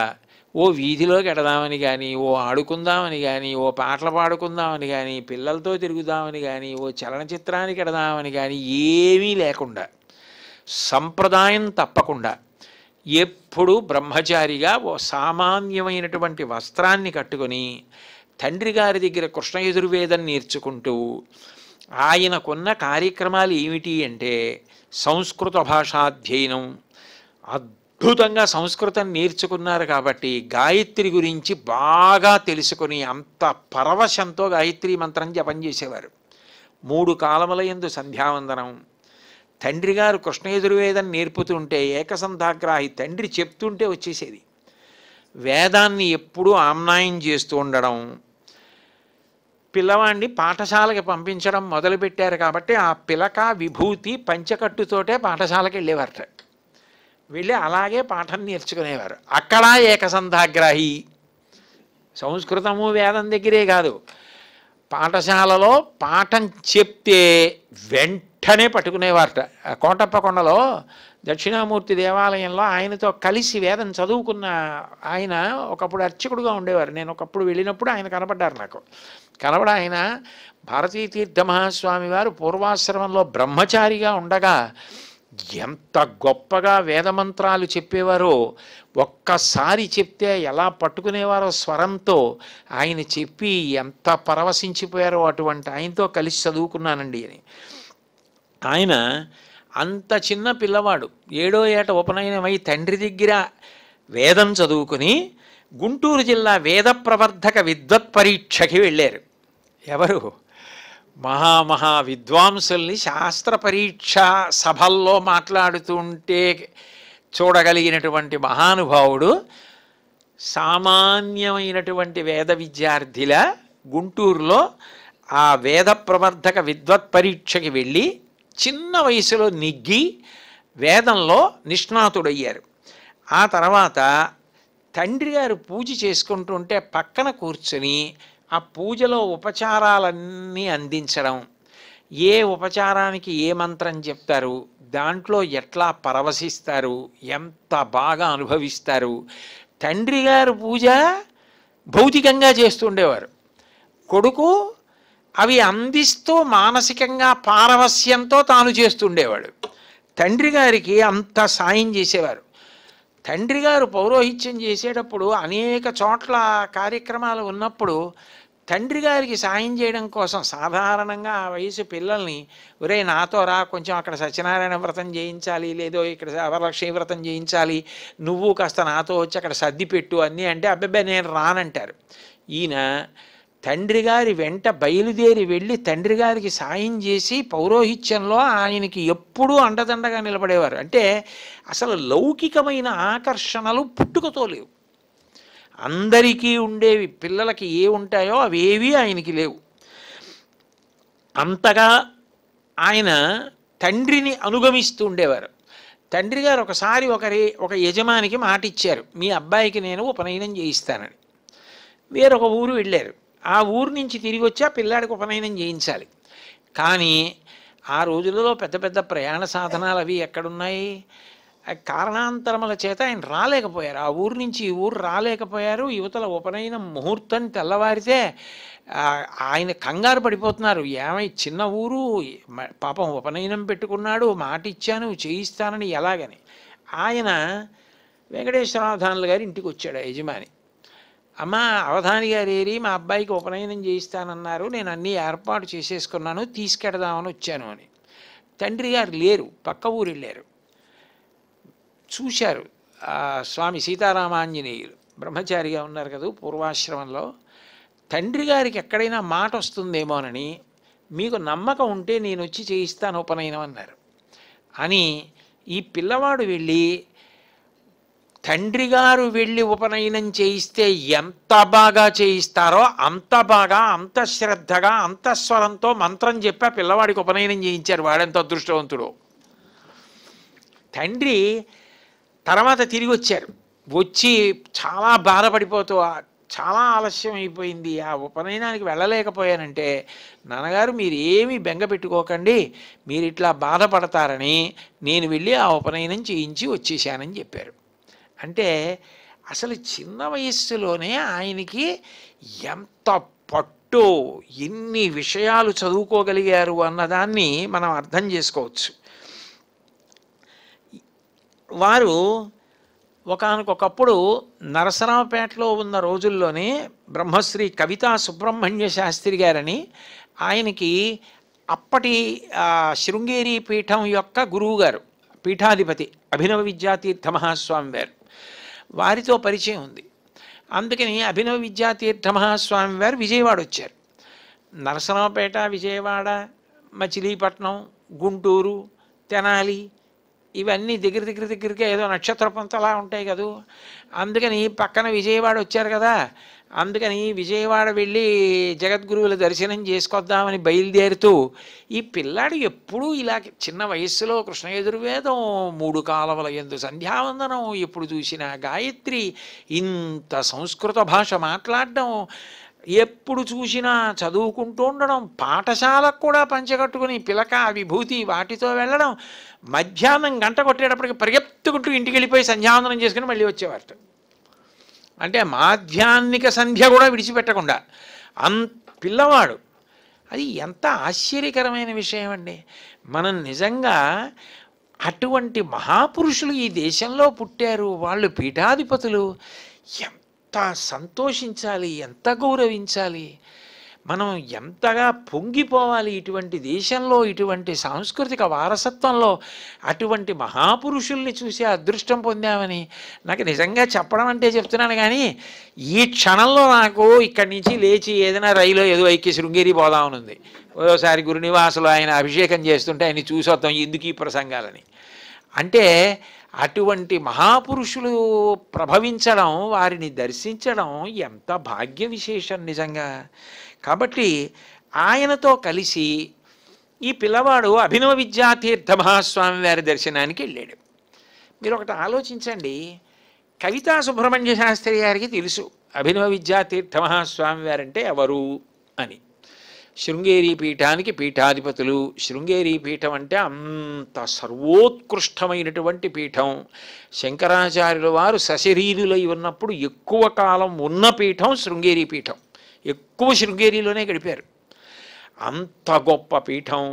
ఓ వీధిలోకి ఎడదామని కానీ ఓ ఆడుకుందామని కానీ ఓ పాటలు పాడుకుందామని కానీ పిల్లలతో తిరుగుదామని కానీ ఓ చలనచిత్రానికి ఎడదామని కానీ ఏమీ లేకుండా సంప్రదాయం తప్పకుండా ఎప్పుడు బ్రహ్మచారిగా ఓ సామాన్యమైనటువంటి వస్త్రాన్ని కట్టుకొని తండ్రి గారి దగ్గర కృష్ణ యజుర్వేదం నేర్చుకుంటూ ఆయనకున్న కార్యక్రమాలు ఏమిటి అంటే సంస్కృత భాషాధ్యయనం అద్భుతంగా సంస్కృతం నేర్చుకున్నారు కాబట్టి గాయత్రి గురించి బాగా తెలుసుకుని అంత పరవశంతో గాయత్రి మంత్రం జపం చేసేవారు మూడు కాలముల ఎందు సంధ్యావందనం తండ్రి గారు కృష్ణయజుర్వేదం నేర్పుతుంటే ఏకసంధాగ్రాహి తండ్రి చెప్తుంటే వచ్చేసేది వేదాన్ని ఎప్పుడూ ఆమ్నాయం చేస్తూ ఉండడం పిల్లవాడిని పాఠశాలకి పంపించడం మొదలుపెట్టారు కాబట్టి ఆ పిలక విభూతి పంచకట్టుతోటే పాఠశాలకి వెళ్ళేవారు వెళ్ళి అలాగే పాఠం నేర్చుకునేవారు అక్కడ ఏకసంధాగ్రాహి సంస్కృతము వేదం దగ్గరే కాదు పాఠశాలలో పాఠం చెప్తే వెంటనే పట్టుకునేవారట కోటప్ప కొండలో దక్షిణామూర్తి దేవాలయంలో ఆయనతో కలిసి వేదం చదువుకున్న ఆయన ఒకప్పుడు అర్చకుడుగా ఉండేవారు నేను ఒకప్పుడు వెళ్ళినప్పుడు ఆయన కనపడ్డారు నాకు కనబడ ఆయన భారతీ మహాస్వామి వారు పూర్వాశ్రమంలో బ్రహ్మచారిగా ఉండగా ఎంత గొప్పగా వేదమంత్రాలు చెప్పేవారో ఒక్కసారి చెప్తే ఎలా పట్టుకునేవారో స్వరంతో ఆయన చెప్పి ఎంత పరవశించిపోయారో అటువంటి ఆయనతో కలిసి చదువుకున్నానండి అని ఆయన అంత చిన్న పిల్లవాడు ఏడో ఏట ఉపనయనమై తండ్రి దగ్గర వేదం చదువుకుని గుంటూరు జిల్లా వేద ప్రవర్ధక విద్వత్ పరీక్షకి వెళ్ళారు ఎవరు మహామహా విద్వాంసుల్ని శాస్త్ర పరీక్ష సభల్లో మాట్లాడుతుంటే చూడగలిగినటువంటి మహానుభావుడు సామాన్యమైనటువంటి వేద విద్యార్థిల గుంటూరులో ఆ వేద ప్రవర్ధక విద్వత్ పరీక్షకి వెళ్ళి చిన్న వయసులో నిగ్గి వేదంలో నిష్ణాతుడయ్యారు ఆ తర్వాత తండ్రి గారు పూజ చేసుకుంటుంటే పక్కన కూర్చొని ఆ పూజలో ఉపచారాలన్నీ అందించడం ఏ ఉపచారానికి ఏ మంత్రం చెప్తారు దాంట్లో ఎట్లా పరవశిస్తారు ఎంత బాగా అనుభవిస్తారు తండ్రి గారు పూజ భౌతికంగా చేస్తుండేవారు కొడుకు అవి అందిస్తూ మానసికంగా పారవస్యంతో తాను చేస్తుండేవాడు తండ్రి గారికి అంత సాయం చేసేవారు తండ్రి గారు పౌరోహిత్యం చేసేటప్పుడు అనేక చోట్ల కార్యక్రమాలు ఉన్నప్పుడు తండ్రి గారికి సాయం చేయడం కోసం సాధారణంగా ఆ వయసు పిల్లల్ని ఒరే నాతో రా కొంచెం అక్కడ సత్యనారాయణ వ్రతం చేయించాలి లేదో ఇక్కడ వరలక్ష్మి వ్రతం చేయించాలి నువ్వు కాస్త నాతో వచ్చి అక్కడ సర్ది పెట్టు అన్నీ అంటే అబ్బాయి నేను రానంటారు ఈయన తండ్రి గారి వెంట బయలుదేరి వెళ్ళి తండ్రి గారికి సాయం చేసి పౌరోహిత్యంలో ఆయనకి ఎప్పుడూ అండదండగా నిలబడేవారు అంటే అసలు లౌకికమైన ఆకర్షణలు పుట్టుకతో లేవు అందరికీ ఉండేవి పిల్లలకి ఏ ఉంటాయో అవేవి ఆయనకి లేవు అంతగా ఆయన తండ్రిని అనుగమిస్తూ ఉండేవారు తండ్రి గారు ఒకసారి ఒకరి ఒక యజమానికి మాట ఇచ్చారు మీ అబ్బాయికి నేను ఉపనయనం చేయిస్తానని వేరొక ఊరు వెళ్ళారు ఆ ఊరు నుంచి తిరిగి వచ్చి ఆ పిల్లాడికి ఉపనయనం చేయించాలి కానీ ఆ రోజులలో పెద్ద పెద్ద ప్రయాణ సాధనాలు అవి ఎక్కడున్నాయి కారణాంతరముల చేత ఆయన రాలేకపోయారు ఆ ఊరు నుంచి ఈ ఊరు రాలేకపోయారు యువతల ఉపనయన ముహూర్తం తెల్లవారితే ఆయన కంగారు పడిపోతున్నారు ఏమై చిన్న ఊరు పాపం ఉపనయనం పెట్టుకున్నాడు మాట ఇచ్చాను చేయిస్తానని ఎలాగని ఆయన వెంకటేశ్వర అవధానులు గారి ఇంటికి వచ్చాడు యజమాని అమ్మ అవధాని గారు ఏరి మా అబ్బాయికి ఉపనయనం చేయిస్తానన్నారు నేను అన్నీ ఏర్పాటు చేసేసుకున్నాను తీసుకెడదామని వచ్చాను అని తండ్రి గారు లేరు పక్క ఊరు వెళ్ళారు చూశారు స్వామి సీతారామాంజనేయులు బ్రహ్మచారిగా ఉన్నారు కదా పూర్వాశ్రమంలో తండ్రి గారికి ఎక్కడైనా మాట వస్తుందేమోనని మీకు నమ్మకం ఉంటే నేను వచ్చి చేయిస్తాను ఉపనయనం అన్నారు అని ఈ పిల్లవాడు వెళ్ళి తండ్రి గారు వెళ్ళి ఉపనయనం చేయిస్తే ఎంత బాగా చేయిస్తారో అంత బాగా అంత శ్రద్ధగా అంతఃస్వరంతో మంత్రం చెప్పి ఆ పిల్లవాడికి ఉపనయనం చేయించారు వాడెంత అదృష్టవంతుడు తండ్రి తర్వాత తిరిగి వచ్చారు వచ్చి చాలా బాధపడిపోతూ చాలా ఆలస్యం అయిపోయింది ఆ ఉపనయనానికి వెళ్ళలేకపోయానంటే నాన్నగారు మీరు ఏమి బెంగ పెట్టుకోకండి మీరు ఇట్లా బాధపడతారని నేను వెళ్ళి ఆ ఉపనయనం చేయించి వచ్చేసానని చెప్పారు అంటే అసలు చిన్న వయస్సులోనే ఆయనకి ఎంత పట్టు ఎన్ని విషయాలు చదువుకోగలిగారు అన్నదాన్ని మనం అర్థం చేసుకోవచ్చు వారు ఒకనకొకప్పుడు నరసరావుపేటలో ఉన్న రోజుల్లోనే బ్రహ్మశ్రీ కవితా సుబ్రహ్మణ్య శాస్త్రి గారని ఆయనకి అప్పటి శృంగేరి పీఠం యొక్క గురువుగారు పీఠాధిపతి అభినవ విద్యాతీర్థ మహాస్వామి వారు వారితో పరిచయం ఉంది అందుకని అభినవ విద్యాతీర్థ మహాస్వామి వారు విజయవాడ వచ్చారు నరసరావుపేట విజయవాడ మచిలీపట్నం గుంటూరు తెనాలి ఇవన్నీ దగ్గర దగ్గర దగ్గరికి ఏదో నక్షత్ర అలా ఉంటాయి కదూ అందుకని పక్కన విజయవాడ వచ్చారు కదా అందుకని విజయవాడ వెళ్ళి జగద్గురువుల దర్శనం చేసుకొద్దామని బయలుదేరుతూ ఈ పిల్లాడు ఎప్పుడూ ఇలా చిన్న వయస్సులో కృష్ణ యజుర్వేదం మూడు కాలవల ఎందు సంధ్యావందనం ఎప్పుడు చూసినా గాయత్రి ఇంత సంస్కృత భాష మాట్లాడడం ఎప్పుడు చూసినా చదువుకుంటూ ఉండడం పాఠశాలకు కూడా పంచగట్టుకుని పిలక విభూతి వాటితో వెళ్ళడం మధ్యాహ్నం గంట కొట్టేటప్పటికి పరిగెత్తుకుంటూ ఇంటికి వెళ్ళిపోయి సంధ్యావందనం చేసుకుని మళ్ళీ వచ్చేవారట అంటే మాధ్యాహ్నిక సంధ్య కూడా విడిచిపెట్టకుండా అం పిల్లవాడు అది ఎంత ఆశ్చర్యకరమైన విషయం అండి మనం నిజంగా అటువంటి మహాపురుషులు ఈ దేశంలో పుట్టారు వాళ్ళు పీఠాధిపతులు ఎంత సంతోషించాలి ఎంత గౌరవించాలి మనం ఎంతగా పొంగిపోవాలి ఇటువంటి దేశంలో ఇటువంటి సాంస్కృతిక వారసత్వంలో అటువంటి మహాపురుషుల్ని చూసి అదృష్టం పొందామని నాకు నిజంగా చెప్పడం అంటే చెప్తున్నాను కానీ ఈ క్షణంలో నాకు ఇక్కడి నుంచి లేచి ఏదైనా రైలు ఏదో ఎక్కి శృంగేరి పోదామనుంది ఓసారి గురునివాసులు ఆయన అభిషేకం చేస్తుంటే ఆయన చూసొద్దాం ఎందుకు ఈ ప్రసంగాలని అంటే అటువంటి మహాపురుషులు ప్రభవించడం వారిని దర్శించడం ఎంత భాగ్య విశేషం నిజంగా కాబట్టి ఆయనతో కలిసి ఈ పిల్లవాడు అభినవ విద్యాతీర్థ మహాస్వామి వారి దర్శనానికి వెళ్ళాడు మీరు ఒకటి ఆలోచించండి కవితా సుబ్రహ్మణ్య శాస్త్రి గారికి తెలుసు అభినవ విద్యాతీర్థ మహాస్వామి వారంటే ఎవరు అని శృంగేరి పీఠానికి పీఠాధిపతులు శృంగేరి పీఠం అంటే అంత సర్వోత్కృష్టమైనటువంటి పీఠం శంకరాచార్యుల వారు సశరీరులై ఉన్నప్పుడు ఎక్కువ కాలం ఉన్న పీఠం శృంగేరి పీఠం ఎక్కువ శృంగేరిలోనే గడిపారు అంత గొప్ప పీఠం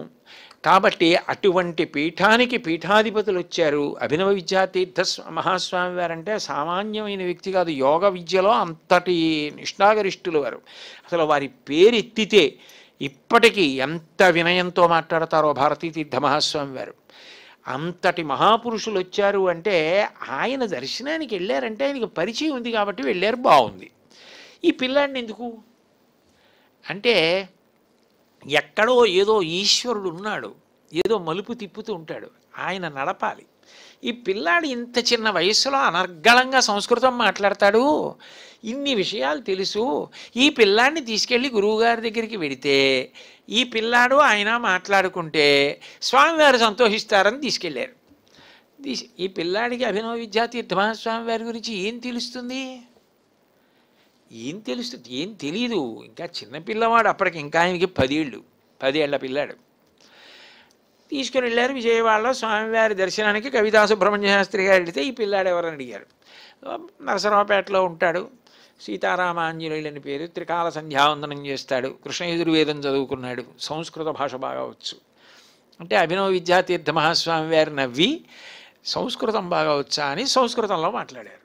కాబట్టి అటువంటి పీఠానికి పీఠాధిపతులు వచ్చారు అభినవ విద్యాతీర్థ మహాస్వామి వారంటే సామాన్యమైన వ్యక్తి కాదు యోగ విద్యలో అంతటి నిష్ణాగరిష్ఠులు వారు అసలు వారి పేరెత్తితే ఇప్పటికీ ఎంత వినయంతో మాట్లాడతారో భారతీతీర్థ మహాస్వామి వారు అంతటి మహాపురుషులు వచ్చారు అంటే ఆయన దర్శనానికి వెళ్ళారంటే ఆయనకి పరిచయం ఉంది కాబట్టి వెళ్ళారు బాగుంది ఈ పిల్లాడిని ఎందుకు అంటే ఎక్కడో ఏదో ఈశ్వరుడు ఉన్నాడు ఏదో మలుపు తిప్పుతూ ఉంటాడు ఆయన నడపాలి ఈ పిల్లాడు ఇంత చిన్న వయసులో అనర్గళంగా సంస్కృతం మాట్లాడతాడు ఇన్ని విషయాలు తెలుసు ఈ పిల్లాన్ని తీసుకెళ్ళి గురువుగారి దగ్గరికి వెడితే ఈ పిల్లాడు ఆయన మాట్లాడుకుంటే స్వామివారు సంతోషిస్తారని తీసుకెళ్ళారు ఈ పిల్లాడికి అభినవ విద్యాతీర్థ వారి గురించి ఏం తెలుస్తుంది ఏం తెలుస్తుంది ఏం తెలియదు ఇంకా చిన్నపిల్లవాడు అప్పటికి ఇంకా ఆయనకి పదేళ్ళు పదేళ్ల పిల్లాడు తీసుకుని వెళ్ళారు విజయవాడలో స్వామివారి దర్శనానికి కవితా సుబ్రహ్మణ్య శాస్త్రి గారు వెళితే ఈ పిల్లాడు ఎవరని అడిగారు నరసరావుపేటలో ఉంటాడు సీతారామాంజనేయులని పేరు త్రికాల సంధ్యావందనం చేస్తాడు కృష్ణ యజుర్వేదం చదువుకున్నాడు సంస్కృత భాష బాగా వచ్చు అంటే అభినవ విద్యాతీర్థ మహాస్వామి వారు నవ్వి సంస్కృతం బాగా వచ్చా అని సంస్కృతంలో మాట్లాడారు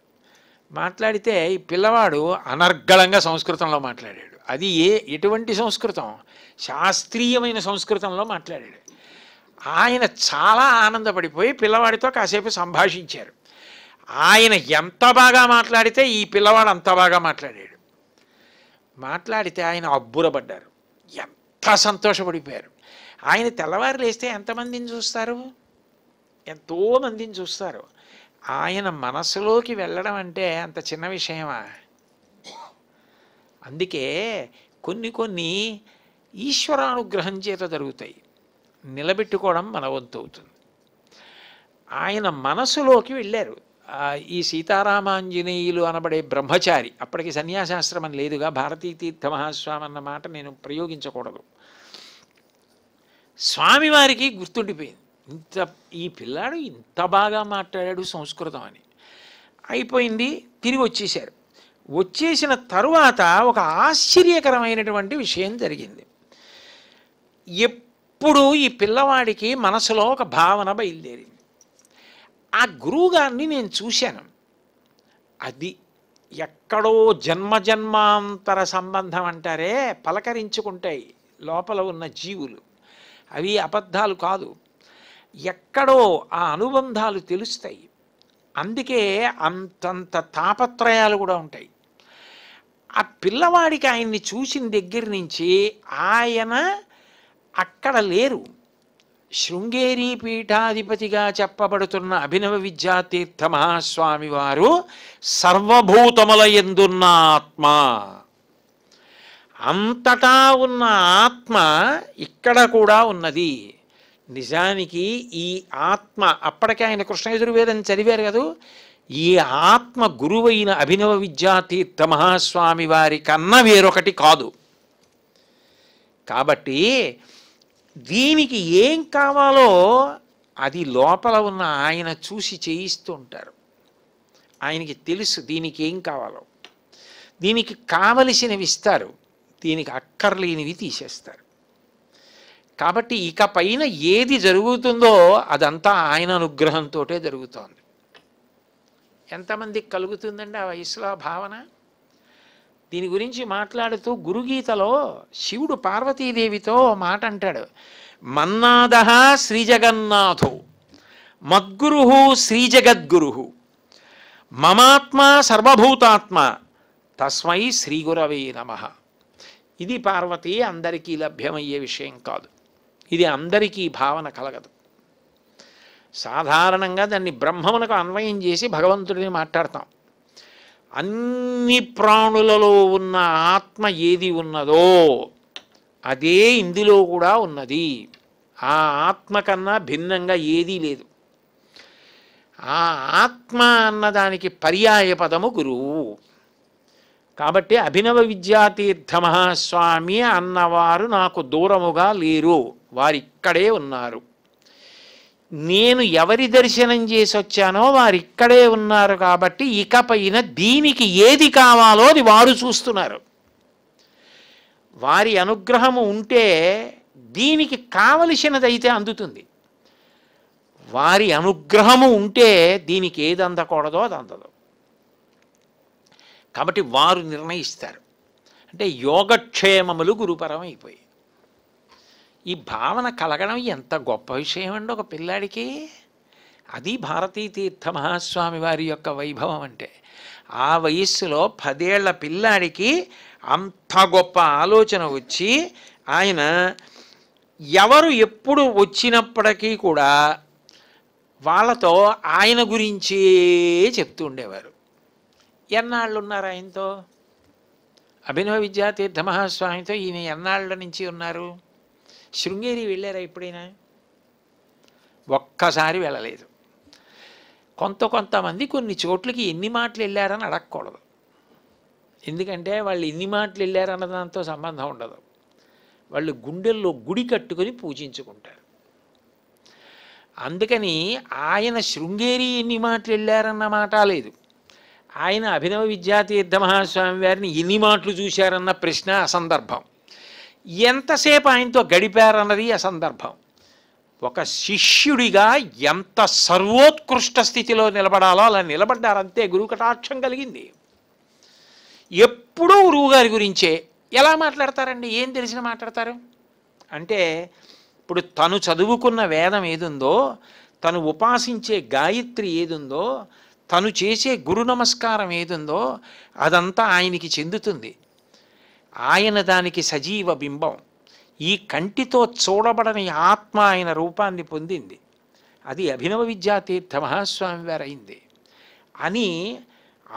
మాట్లాడితే ఈ పిల్లవాడు అనర్గళంగా సంస్కృతంలో మాట్లాడాడు అది ఏ ఎటువంటి సంస్కృతం శాస్త్రీయమైన సంస్కృతంలో మాట్లాడాడు ఆయన చాలా ఆనందపడిపోయి పిల్లవాడితో కాసేపు సంభాషించారు ఆయన ఎంత బాగా మాట్లాడితే ఈ పిల్లవాడు అంత బాగా మాట్లాడాడు మాట్లాడితే ఆయన అబ్బురపడ్డారు ఎంత సంతోషపడిపోయారు ఆయన తెల్లవారు లేస్తే ఎంతమందిని చూస్తారు ఎంతోమందిని చూస్తారు ఆయన మనసులోకి వెళ్ళడం అంటే అంత చిన్న విషయమా అందుకే కొన్ని కొన్ని ఈశ్వరానుగ్రహం చేత జరుగుతాయి నిలబెట్టుకోవడం మన వంతు అవుతుంది ఆయన మనసులోకి వెళ్ళారు ఈ సీతారామాంజనేయులు అనబడే బ్రహ్మచారి అప్పటికి సన్యాసాశ్రమం లేదుగా భారతీ తీర్థ మహాస్వామి అన్న మాట నేను ప్రయోగించకూడదు స్వామివారికి గుర్తుండిపోయింది ఇంత ఈ పిల్లాడు ఇంత బాగా మాట్లాడాడు సంస్కృతం అని అయిపోయింది తిరిగి వచ్చేశారు వచ్చేసిన తరువాత ఒక ఆశ్చర్యకరమైనటువంటి విషయం జరిగింది ఎప్పుడు ఈ పిల్లవాడికి మనసులో ఒక భావన బయలుదేరింది ఆ గురువుగారిని నేను చూశాను అది ఎక్కడో జన్మజన్మాంతర సంబంధం అంటారే పలకరించుకుంటాయి లోపల ఉన్న జీవులు అవి అబద్ధాలు కాదు ఎక్కడో ఆ అనుబంధాలు తెలుస్తాయి అందుకే అంతంత తాపత్రయాలు కూడా ఉంటాయి ఆ పిల్లవాడికి ఆయన్ని చూసిన దగ్గర నుంచి ఆయన అక్కడ లేరు శృంగేరి పీఠాధిపతిగా చెప్పబడుతున్న అభినవ విద్యాతీర్థ మహాస్వామి వారు సర్వభూతముల ఎందున్న ఆత్మ అంతటా ఉన్న ఆత్మ ఇక్కడ కూడా ఉన్నది నిజానికి ఈ ఆత్మ అప్పటికే ఆయన కృష్ణ యజుర్వేదం చదివారు కదూ ఈ ఆత్మ గురువైన అభినవ విద్యాతీర్థ మహాస్వామి వారి కన్నా వేరొకటి కాదు కాబట్టి దీనికి ఏం కావాలో అది లోపల ఉన్న ఆయన చూసి చేయిస్తూ ఉంటారు ఆయనకి తెలుసు దీనికి ఏం కావాలో దీనికి కావలసినవి ఇస్తారు దీనికి అక్కర్లేనివి తీసేస్తారు కాబట్టి ఇక పైన ఏది జరుగుతుందో అదంతా ఆయన అనుగ్రహంతో జరుగుతోంది ఎంతమందికి కలుగుతుందండి ఆ వయసులో భావన దీని గురించి మాట్లాడుతూ గురుగీతలో శివుడు పార్వతీదేవితో మాట అంటాడు మన్నాదహ శ్రీజగన్నాథు మద్గురు శ్రీజగద్గురు మమాత్మ సర్వభూతాత్మ తస్మై శ్రీగురవే నమ ఇది పార్వతి అందరికీ లభ్యమయ్యే విషయం కాదు ఇది అందరికీ భావన కలగదు సాధారణంగా దాన్ని బ్రహ్మమునకు అన్వయం చేసి భగవంతుడిని మాట్లాడతాం అన్ని ప్రాణులలో ఉన్న ఆత్మ ఏది ఉన్నదో అదే ఇందులో కూడా ఉన్నది ఆ ఆత్మ కన్నా భిన్నంగా ఏదీ లేదు ఆ ఆత్మ అన్నదానికి పర్యాయ పదము గురువు కాబట్టి అభినవ విద్యాతీర్థ మహాస్వామి అన్నవారు నాకు దూరముగా లేరు వారిక్కడే ఉన్నారు నేను ఎవరి దర్శనం చేసి వచ్చానో వారు ఇక్కడే ఉన్నారు కాబట్టి ఇకపైన దీనికి ఏది కావాలో అది వారు చూస్తున్నారు వారి అనుగ్రహము ఉంటే దీనికి కావలసినది అయితే అందుతుంది వారి అనుగ్రహము ఉంటే దీనికి ఏది అందకూడదో అది అందదు కాబట్టి వారు నిర్ణయిస్తారు అంటే యోగక్షేమములు గురుపరం అయిపోయి ఈ భావన కలగడం ఎంత గొప్ప విషయం అండి ఒక పిల్లాడికి అది భారతీ తీర్థ మహాస్వామి వారి యొక్క వైభవం అంటే ఆ వయస్సులో పదేళ్ల పిల్లాడికి అంత గొప్ప ఆలోచన వచ్చి ఆయన ఎవరు ఎప్పుడు వచ్చినప్పటికీ కూడా వాళ్ళతో ఆయన గురించే చెప్తూ ఉండేవారు ఎన్నాళ్ళు ఉన్నారు ఆయనతో అభినవ విద్యాతీర్థ మహాస్వామితో ఈయన ఎన్నాళ్ళ నుంచి ఉన్నారు శృంగేరి వెళ్ళారా ఎప్పుడైనా ఒక్కసారి వెళ్ళలేదు కొంత కొంతమంది కొన్ని చోట్లకి ఎన్ని మాటలు వెళ్ళారని అడగకూడదు ఎందుకంటే వాళ్ళు ఎన్ని మాటలు వెళ్ళారన్న దాంతో సంబంధం ఉండదు వాళ్ళు గుండెల్లో గుడి కట్టుకొని పూజించుకుంటారు అందుకని ఆయన శృంగేరి ఎన్ని మాటలు వెళ్ళారన్న మాట లేదు ఆయన అభినవ విద్యాతీర్థ మహాస్వామి వారిని ఎన్ని మాటలు చూశారన్న ప్రశ్న అసందర్భం ఎంతసేపు ఆయనతో గడిపారన్నది ఆ సందర్భం ఒక శిష్యుడిగా ఎంత సర్వోత్కృష్ట స్థితిలో నిలబడాలో అలా నిలబడ్డారంతే గురువు కటాక్షం కలిగింది ఎప్పుడూ గురువుగారి గురించే ఎలా మాట్లాడతారండి ఏం తెలిసిన మాట్లాడతారు అంటే ఇప్పుడు తను చదువుకున్న వేదం ఏదుందో తను ఉపాసించే గాయత్రి ఏదుందో తను చేసే గురు నమస్కారం ఏదుందో అదంతా ఆయనకి చెందుతుంది ఆయన దానికి సజీవ బింబం ఈ కంటితో చూడబడని ఆత్మ ఆయన రూపాన్ని పొందింది అది అభినవ విద్యాతీర్థ మహాస్వామి వారైంది అని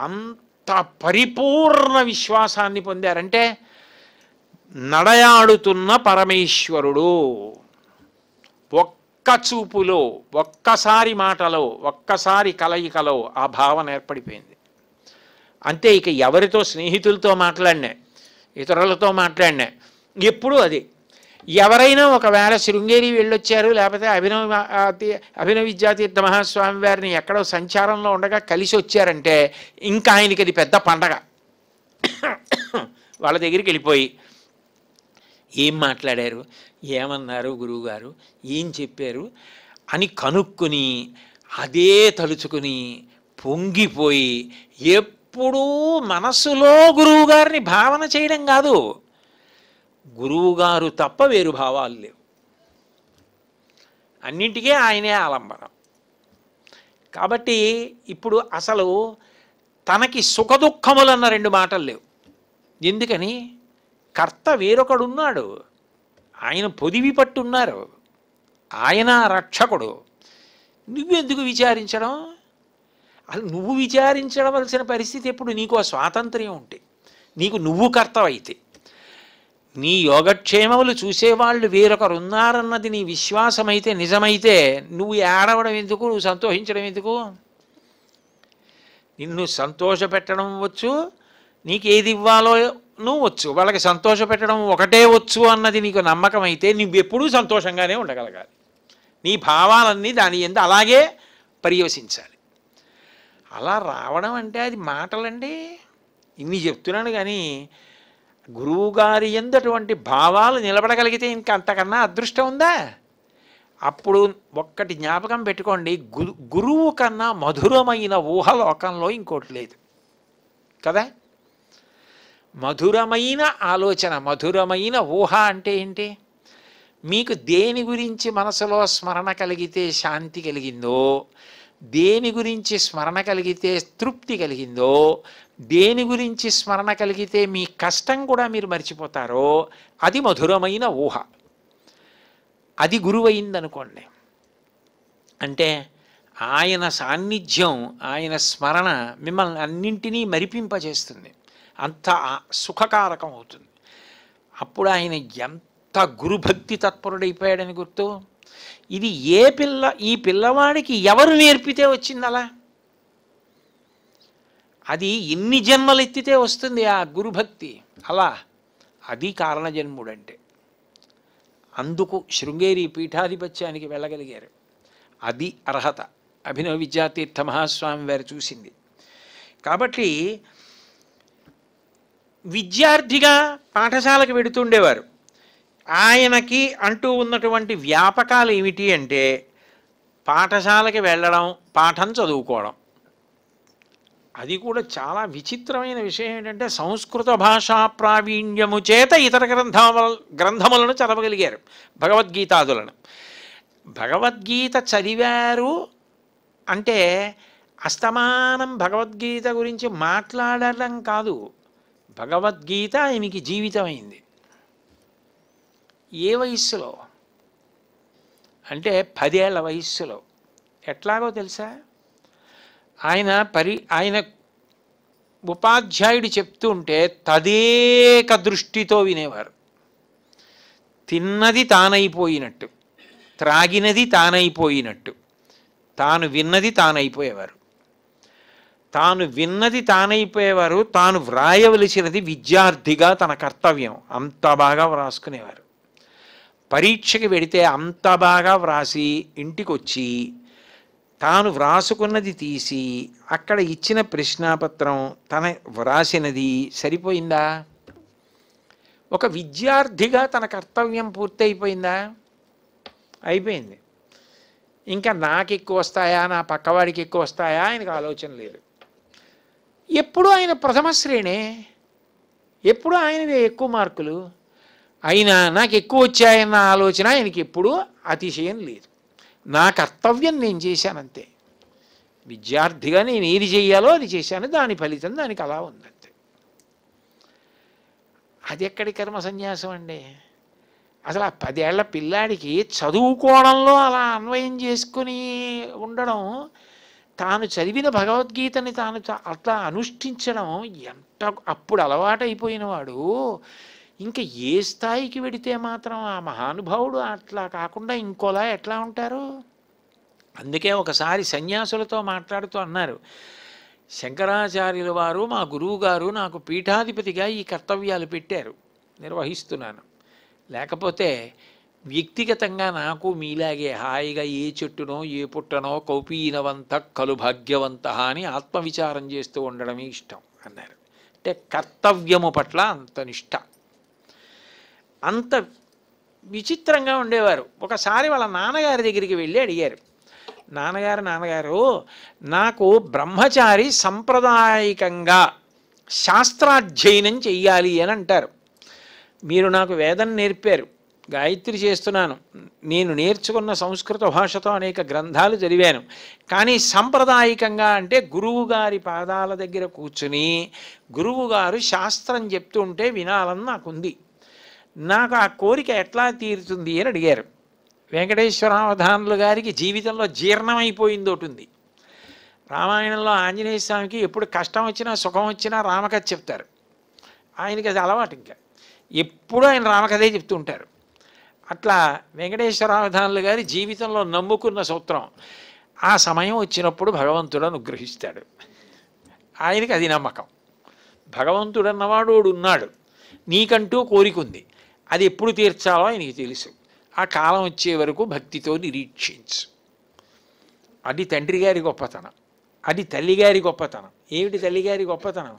అంత పరిపూర్ణ విశ్వాసాన్ని పొందారంటే నడయాడుతున్న పరమేశ్వరుడు ఒక్క చూపులో ఒక్కసారి మాటలో ఒక్కసారి కలయికలో ఆ భావన ఏర్పడిపోయింది అంతే ఇక ఎవరితో స్నేహితులతో మాట్లాడినా ఇతరులతో మాట్లాడినా ఎప్పుడూ అది ఎవరైనా ఒకవేళ శృంగేరి వెళ్ళొచ్చారు లేకపోతే అభినవ అభినవ విద్యాతీర్థ మహాస్వామి వారిని ఎక్కడో సంచారంలో ఉండగా కలిసి వచ్చారంటే ఇంకా ఆయనకి అది పెద్ద పండగ వాళ్ళ దగ్గరికి వెళ్ళిపోయి ఏం మాట్లాడారు ఏమన్నారు గురువుగారు ఏం చెప్పారు అని కనుక్కుని అదే తలుచుకుని పొంగిపోయి ఎప్పుడూ మనస్సులో గురువుగారిని భావన చేయడం కాదు గురువుగారు తప్ప వేరు భావాలు లేవు అన్నింటికే ఆయనే ఆలంబనం కాబట్టి ఇప్పుడు అసలు తనకి సుఖదుఖములన్న రెండు మాటలు లేవు ఎందుకని కర్త వేరొకడున్నాడు ఆయన పొదివి పట్టున్నారు ఆయన రక్షకుడు నువ్వెందుకు విచారించడం అసలు నువ్వు విచారించవలసిన పరిస్థితి ఎప్పుడు నీకు ఆ స్వాతంత్ర్యం ఉంటే నీకు నువ్వు కర్తవైతే నీ యోగక్షేమములు చూసేవాళ్ళు వేరొకరు ఉన్నారన్నది నీ విశ్వాసమైతే నిజమైతే నువ్వు ఏడవడం ఎందుకు నువ్వు సంతోషించడం ఎందుకు నిన్ను సంతోష పెట్టడం వచ్చు నీకు ఏది ఇవ్వాలో నువ్వు వచ్చు వాళ్ళకి సంతోష పెట్టడం ఒకటే వచ్చు అన్నది నీకు నమ్మకం అయితే నువ్వెప్పుడూ సంతోషంగానే ఉండగలగాలి నీ భావాలన్నీ దాని ఎందు అలాగే పర్యవసించాలి అలా రావడం అంటే అది మాటలండి ఇన్ని చెప్తున్నాను కానీ గురువుగారి ఎందటువంటి భావాలు నిలబడగలిగితే ఇంకా అంతకన్నా అదృష్టం ఉందా అప్పుడు ఒక్కటి జ్ఞాపకం పెట్టుకోండి గురువు కన్నా మధురమైన ఊహ లోకంలో ఇంకోటి లేదు కదా మధురమైన ఆలోచన మధురమైన ఊహ అంటే ఏంటి మీకు దేని గురించి మనసులో స్మరణ కలిగితే శాంతి కలిగిందో దేని గురించి స్మరణ కలిగితే తృప్తి కలిగిందో దేని గురించి స్మరణ కలిగితే మీ కష్టం కూడా మీరు మర్చిపోతారో అది మధురమైన ఊహ అది గురువైందనుకోండి అంటే ఆయన సాన్నిధ్యం ఆయన స్మరణ మిమ్మల్ని అన్నింటినీ మరిపింపజేస్తుంది అంత సుఖకారకం అవుతుంది అప్పుడు ఆయన ఎంత గురుభక్తి తత్పరుడైపోయాడని గుర్తు ఇది ఏ పిల్ల ఈ పిల్లవాడికి ఎవరు నేర్పితే వచ్చింది అలా అది ఇన్ని జన్మలు ఎత్తితే వస్తుంది ఆ గురుభక్తి అలా అది కారణజన్ముడు అంటే అందుకు శృంగేరి పీఠాధిపత్యానికి వెళ్ళగలిగారు అది అర్హత అభినవ విద్యాతీర్థ మహాస్వామి వారు చూసింది కాబట్టి విద్యార్థిగా పాఠశాలకు వెడుతుండేవారు ఆయనకి అంటూ ఉన్నటువంటి వ్యాపకాలు ఏమిటి అంటే పాఠశాలకి వెళ్ళడం పాఠం చదువుకోవడం అది కూడా చాలా విచిత్రమైన విషయం ఏంటంటే సంస్కృత భాషా ప్రావీణ్యము చేత ఇతర గ్రంథముల గ్రంథములను చదవగలిగారు భగవద్గీతాదులను భగవద్గీత చదివారు అంటే అస్తమానం భగవద్గీత గురించి మాట్లాడడం కాదు భగవద్గీత ఆయనకి జీవితమైంది ఏ వయస్సులో అంటే పదేళ్ల వయస్సులో ఎట్లాగో తెలుసా ఆయన పరి ఆయన ఉపాధ్యాయుడు చెప్తూ ఉంటే తదేక దృష్టితో వినేవారు తిన్నది తానైపోయినట్టు త్రాగినది తానైపోయినట్టు తాను విన్నది తానైపోయేవారు తాను విన్నది తానైపోయేవారు తాను వ్రాయవలసినది విద్యార్థిగా తన కర్తవ్యం అంత బాగా వ్రాసుకునేవారు పరీక్షకి వెడితే అంత బాగా వ్రాసి ఇంటికొచ్చి తాను వ్రాసుకున్నది తీసి అక్కడ ఇచ్చిన ప్రశ్నాపత్రం తన వ్రాసినది సరిపోయిందా ఒక విద్యార్థిగా తన కర్తవ్యం పూర్తి అయిపోయిందా అయిపోయింది ఇంకా నాకు ఎక్కువ వస్తాయా నా పక్కవాడికి ఎక్కువ వస్తాయా ఆయనకు ఆలోచన లేదు ఎప్పుడు ఆయన ప్రథమ శ్రేణి ఎప్పుడు ఆయనవే ఎక్కువ మార్కులు అయినా నాకు ఎక్కువ వచ్చాయన్న ఆలోచన ఆయనకి ఎప్పుడూ అతిశయం లేదు నా కర్తవ్యం నేను చేశానంతే విద్యార్థిగా నేను ఏది చేయాలో అది చేశాను దాని ఫలితం దానికి అలా ఉందంతే అది ఎక్కడి కర్మ సన్యాసం అండి అసలు ఆ పదేళ్ల పిల్లాడికి చదువుకోవడంలో అలా అన్వయం చేసుకుని ఉండడం తాను చదివిన భగవద్గీతని తాను అట్లా అనుష్ఠించడం ఎంత అప్పుడు అలవాటైపోయినవాడు ఇంకా ఏ స్థాయికి వెడితే మాత్రం ఆ మహానుభావుడు అట్లా కాకుండా ఇంకోలా ఎట్లా ఉంటారు అందుకే ఒకసారి సన్యాసులతో మాట్లాడుతూ అన్నారు శంకరాచార్యుల వారు మా గురువుగారు నాకు పీఠాధిపతిగా ఈ కర్తవ్యాలు పెట్టారు నిర్వహిస్తున్నాను లేకపోతే వ్యక్తిగతంగా నాకు మీలాగే హాయిగా ఏ చెట్టునో ఏ పుట్టనో కౌపీనవంత కలు భాగ్యవంత అని ఆత్మవిచారం చేస్తూ ఉండడమే ఇష్టం అన్నారు అంటే కర్తవ్యము పట్ల అంత నిష్ట అంత విచిత్రంగా ఉండేవారు ఒకసారి వాళ్ళ నాన్నగారి దగ్గరికి వెళ్ళి అడిగారు నాన్నగారు నాన్నగారు నాకు బ్రహ్మచారి సంప్రదాయకంగా శాస్త్రాధ్యయనం చెయ్యాలి అని అంటారు మీరు నాకు వేదం నేర్పారు గాయత్రి చేస్తున్నాను నేను నేర్చుకున్న సంస్కృత భాషతో అనేక గ్రంథాలు చదివాను కానీ సాంప్రదాయకంగా అంటే గురువుగారి పాదాల దగ్గర కూర్చుని గురువుగారు శాస్త్రం చెప్తుంటే వినాలని నాకుంది నాకు ఆ కోరిక ఎట్లా తీరుతుంది అని అడిగారు వెంకటేశ్వరావధానులు గారికి జీవితంలో జీర్ణమైపోయింది ఒకటి ఉంది రామాయణంలో ఆంజనేయ స్వామికి ఎప్పుడు కష్టం వచ్చినా సుఖం వచ్చినా రామకథ చెప్తారు ఆయనకి అది అలవాటు ఇంకా ఎప్పుడూ ఆయన రామకథే చెప్తూ ఉంటారు అట్లా వెంకటేశ్వరావధానులు గారి జీవితంలో నమ్ముకున్న సూత్రం ఆ సమయం వచ్చినప్పుడు భగవంతుడు అనుగ్రహిస్తాడు ఆయనకి అది నమ్మకం భగవంతుడు అన్నవాడు ఉన్నాడు నీకంటూ కోరిక ఉంది అది ఎప్పుడు తీర్చాలో ఆయనకి తెలుసు ఆ కాలం వచ్చే వరకు భక్తితో నిరీక్షించు అది తండ్రి గారి గొప్పతనం అది తల్లిగారి గొప్పతనం ఏమిటి తల్లిగారి గొప్పతనం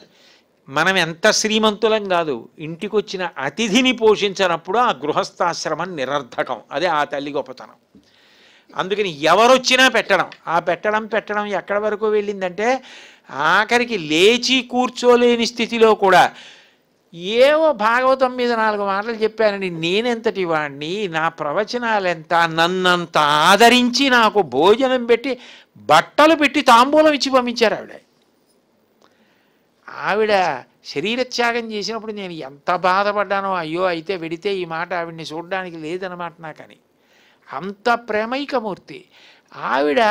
మనం ఎంత శ్రీమంతులం కాదు ఇంటికొచ్చిన అతిథిని పోషించినప్పుడు ఆ గృహస్థాశ్రమం నిరర్ధకం అదే ఆ తల్లి గొప్పతనం అందుకని ఎవరొచ్చినా పెట్టడం ఆ పెట్టడం పెట్టడం ఎక్కడి వరకు వెళ్ళిందంటే ఆఖరికి లేచి కూర్చోలేని స్థితిలో కూడా ఏవో భాగవతం మీద నాలుగు మాటలు చెప్పానని నేనెంతటి వాణ్ణి నా ఎంత నన్నంత ఆదరించి నాకు భోజనం పెట్టి బట్టలు పెట్టి తాంబూలం ఇచ్చి పంపించారు ఆవిడ ఆవిడ శరీరత్యాగం చేసినప్పుడు నేను ఎంత బాధపడ్డానో అయ్యో అయితే వెడితే ఈ మాట ఆవిడ్ని చూడడానికి లేదనమాట నాకని అంత ప్రేమైకమూర్తి ఆవిడ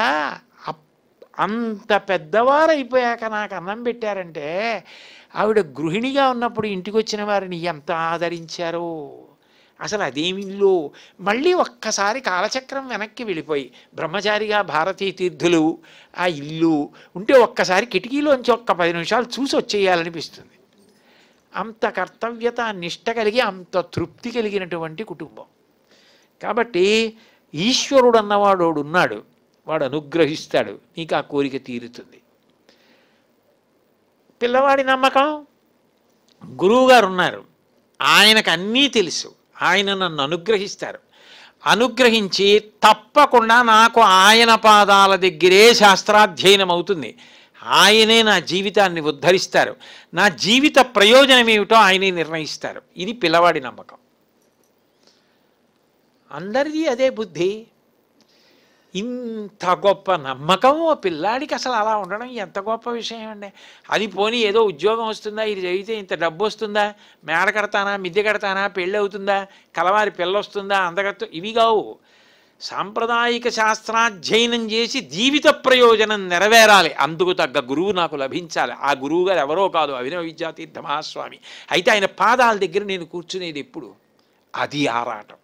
అంత పెద్దవారు అయిపోయాక నాకు అన్నం పెట్టారంటే ఆవిడ గృహిణిగా ఉన్నప్పుడు ఇంటికి వచ్చిన వారిని ఎంత ఆదరించారో అసలు అదేమిల్లో మళ్ళీ ఒక్కసారి కాలచక్రం వెనక్కి వెళ్ళిపోయి బ్రహ్మచారిగా భారతీయ తీర్థులు ఆ ఇల్లు ఉంటే ఒక్కసారి కిటికీలోంచి ఒక్క పది నిమిషాలు చూసి వచ్చేయాలనిపిస్తుంది అంత కర్తవ్యత నిష్ట కలిగి అంత తృప్తి కలిగినటువంటి కుటుంబం కాబట్టి ఈశ్వరుడు అన్నవాడు ఉన్నాడు వాడు అనుగ్రహిస్తాడు నీకు ఆ కోరిక తీరుతుంది పిల్లవాడి నమ్మకం గురువుగారు ఉన్నారు ఆయనకు అన్నీ తెలుసు ఆయన నన్ను అనుగ్రహిస్తారు అనుగ్రహించి తప్పకుండా నాకు ఆయన పాదాల దగ్గరే శాస్త్రాధ్యయనం అవుతుంది ఆయనే నా జీవితాన్ని ఉద్ధరిస్తారు నా జీవిత ప్రయోజనం ఏమిటో ఆయనే నిర్ణయిస్తారు ఇది పిల్లవాడి నమ్మకం అందరిది అదే బుద్ధి ఇంత గొప్ప నమ్మకం ఓ పిల్లాడికి అసలు అలా ఉండడం ఎంత గొప్ప విషయం అండి అది పోనీ ఏదో ఉద్యోగం వస్తుందా ఇది చదివితే ఇంత డబ్బు వస్తుందా మేడ కడతానా మిద్దె కడతానా పెళ్ళి అవుతుందా కలవారి పిల్ల వస్తుందా అందగత్తు ఇవి కావు సాంప్రదాయిక శాస్త్రాధ్యయనం చేసి జీవిత ప్రయోజనం నెరవేరాలి అందుకు తగ్గ గురువు నాకు లభించాలి ఆ గురువు గారు ఎవరో కాదు అభినవ విద్యాతీర్థ మహాస్వామి అయితే ఆయన పాదాల దగ్గర నేను కూర్చునేది ఎప్పుడు అది ఆరాటం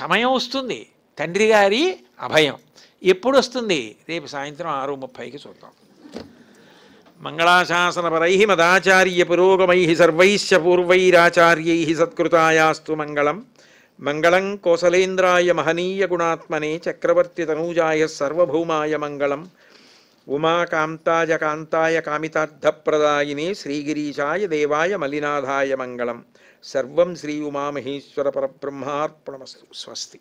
సమయం వస్తుంది తండ్రి గారి అభయం ఎప్పుడు వస్తుంది రేపు సాయంత్రం ఆరు ముప్పైకి చూద్దాం మంగళాశాసనపరై మదాచార్య పురోగమై సర్వైశ్చ పూర్వైరాచార్య సత్కృతాయాస్తు మంగళం మంగళం కోసలేంద్రాయ మహనీయ గుణాత్మనే చక్రవర్తి తనూజాయ సర్వభౌమాయ మంగళం ఉమాకాంతాయ కాంతాయ కామితార్థప్రదాయినే శ్రీగిరీశాయ దేవాయ మలినాథాయ మంగళం సర్వం శ్రీ ఉమామహేశ్వర పరబ్రహ్మార్పణమస్తు స్వస్తి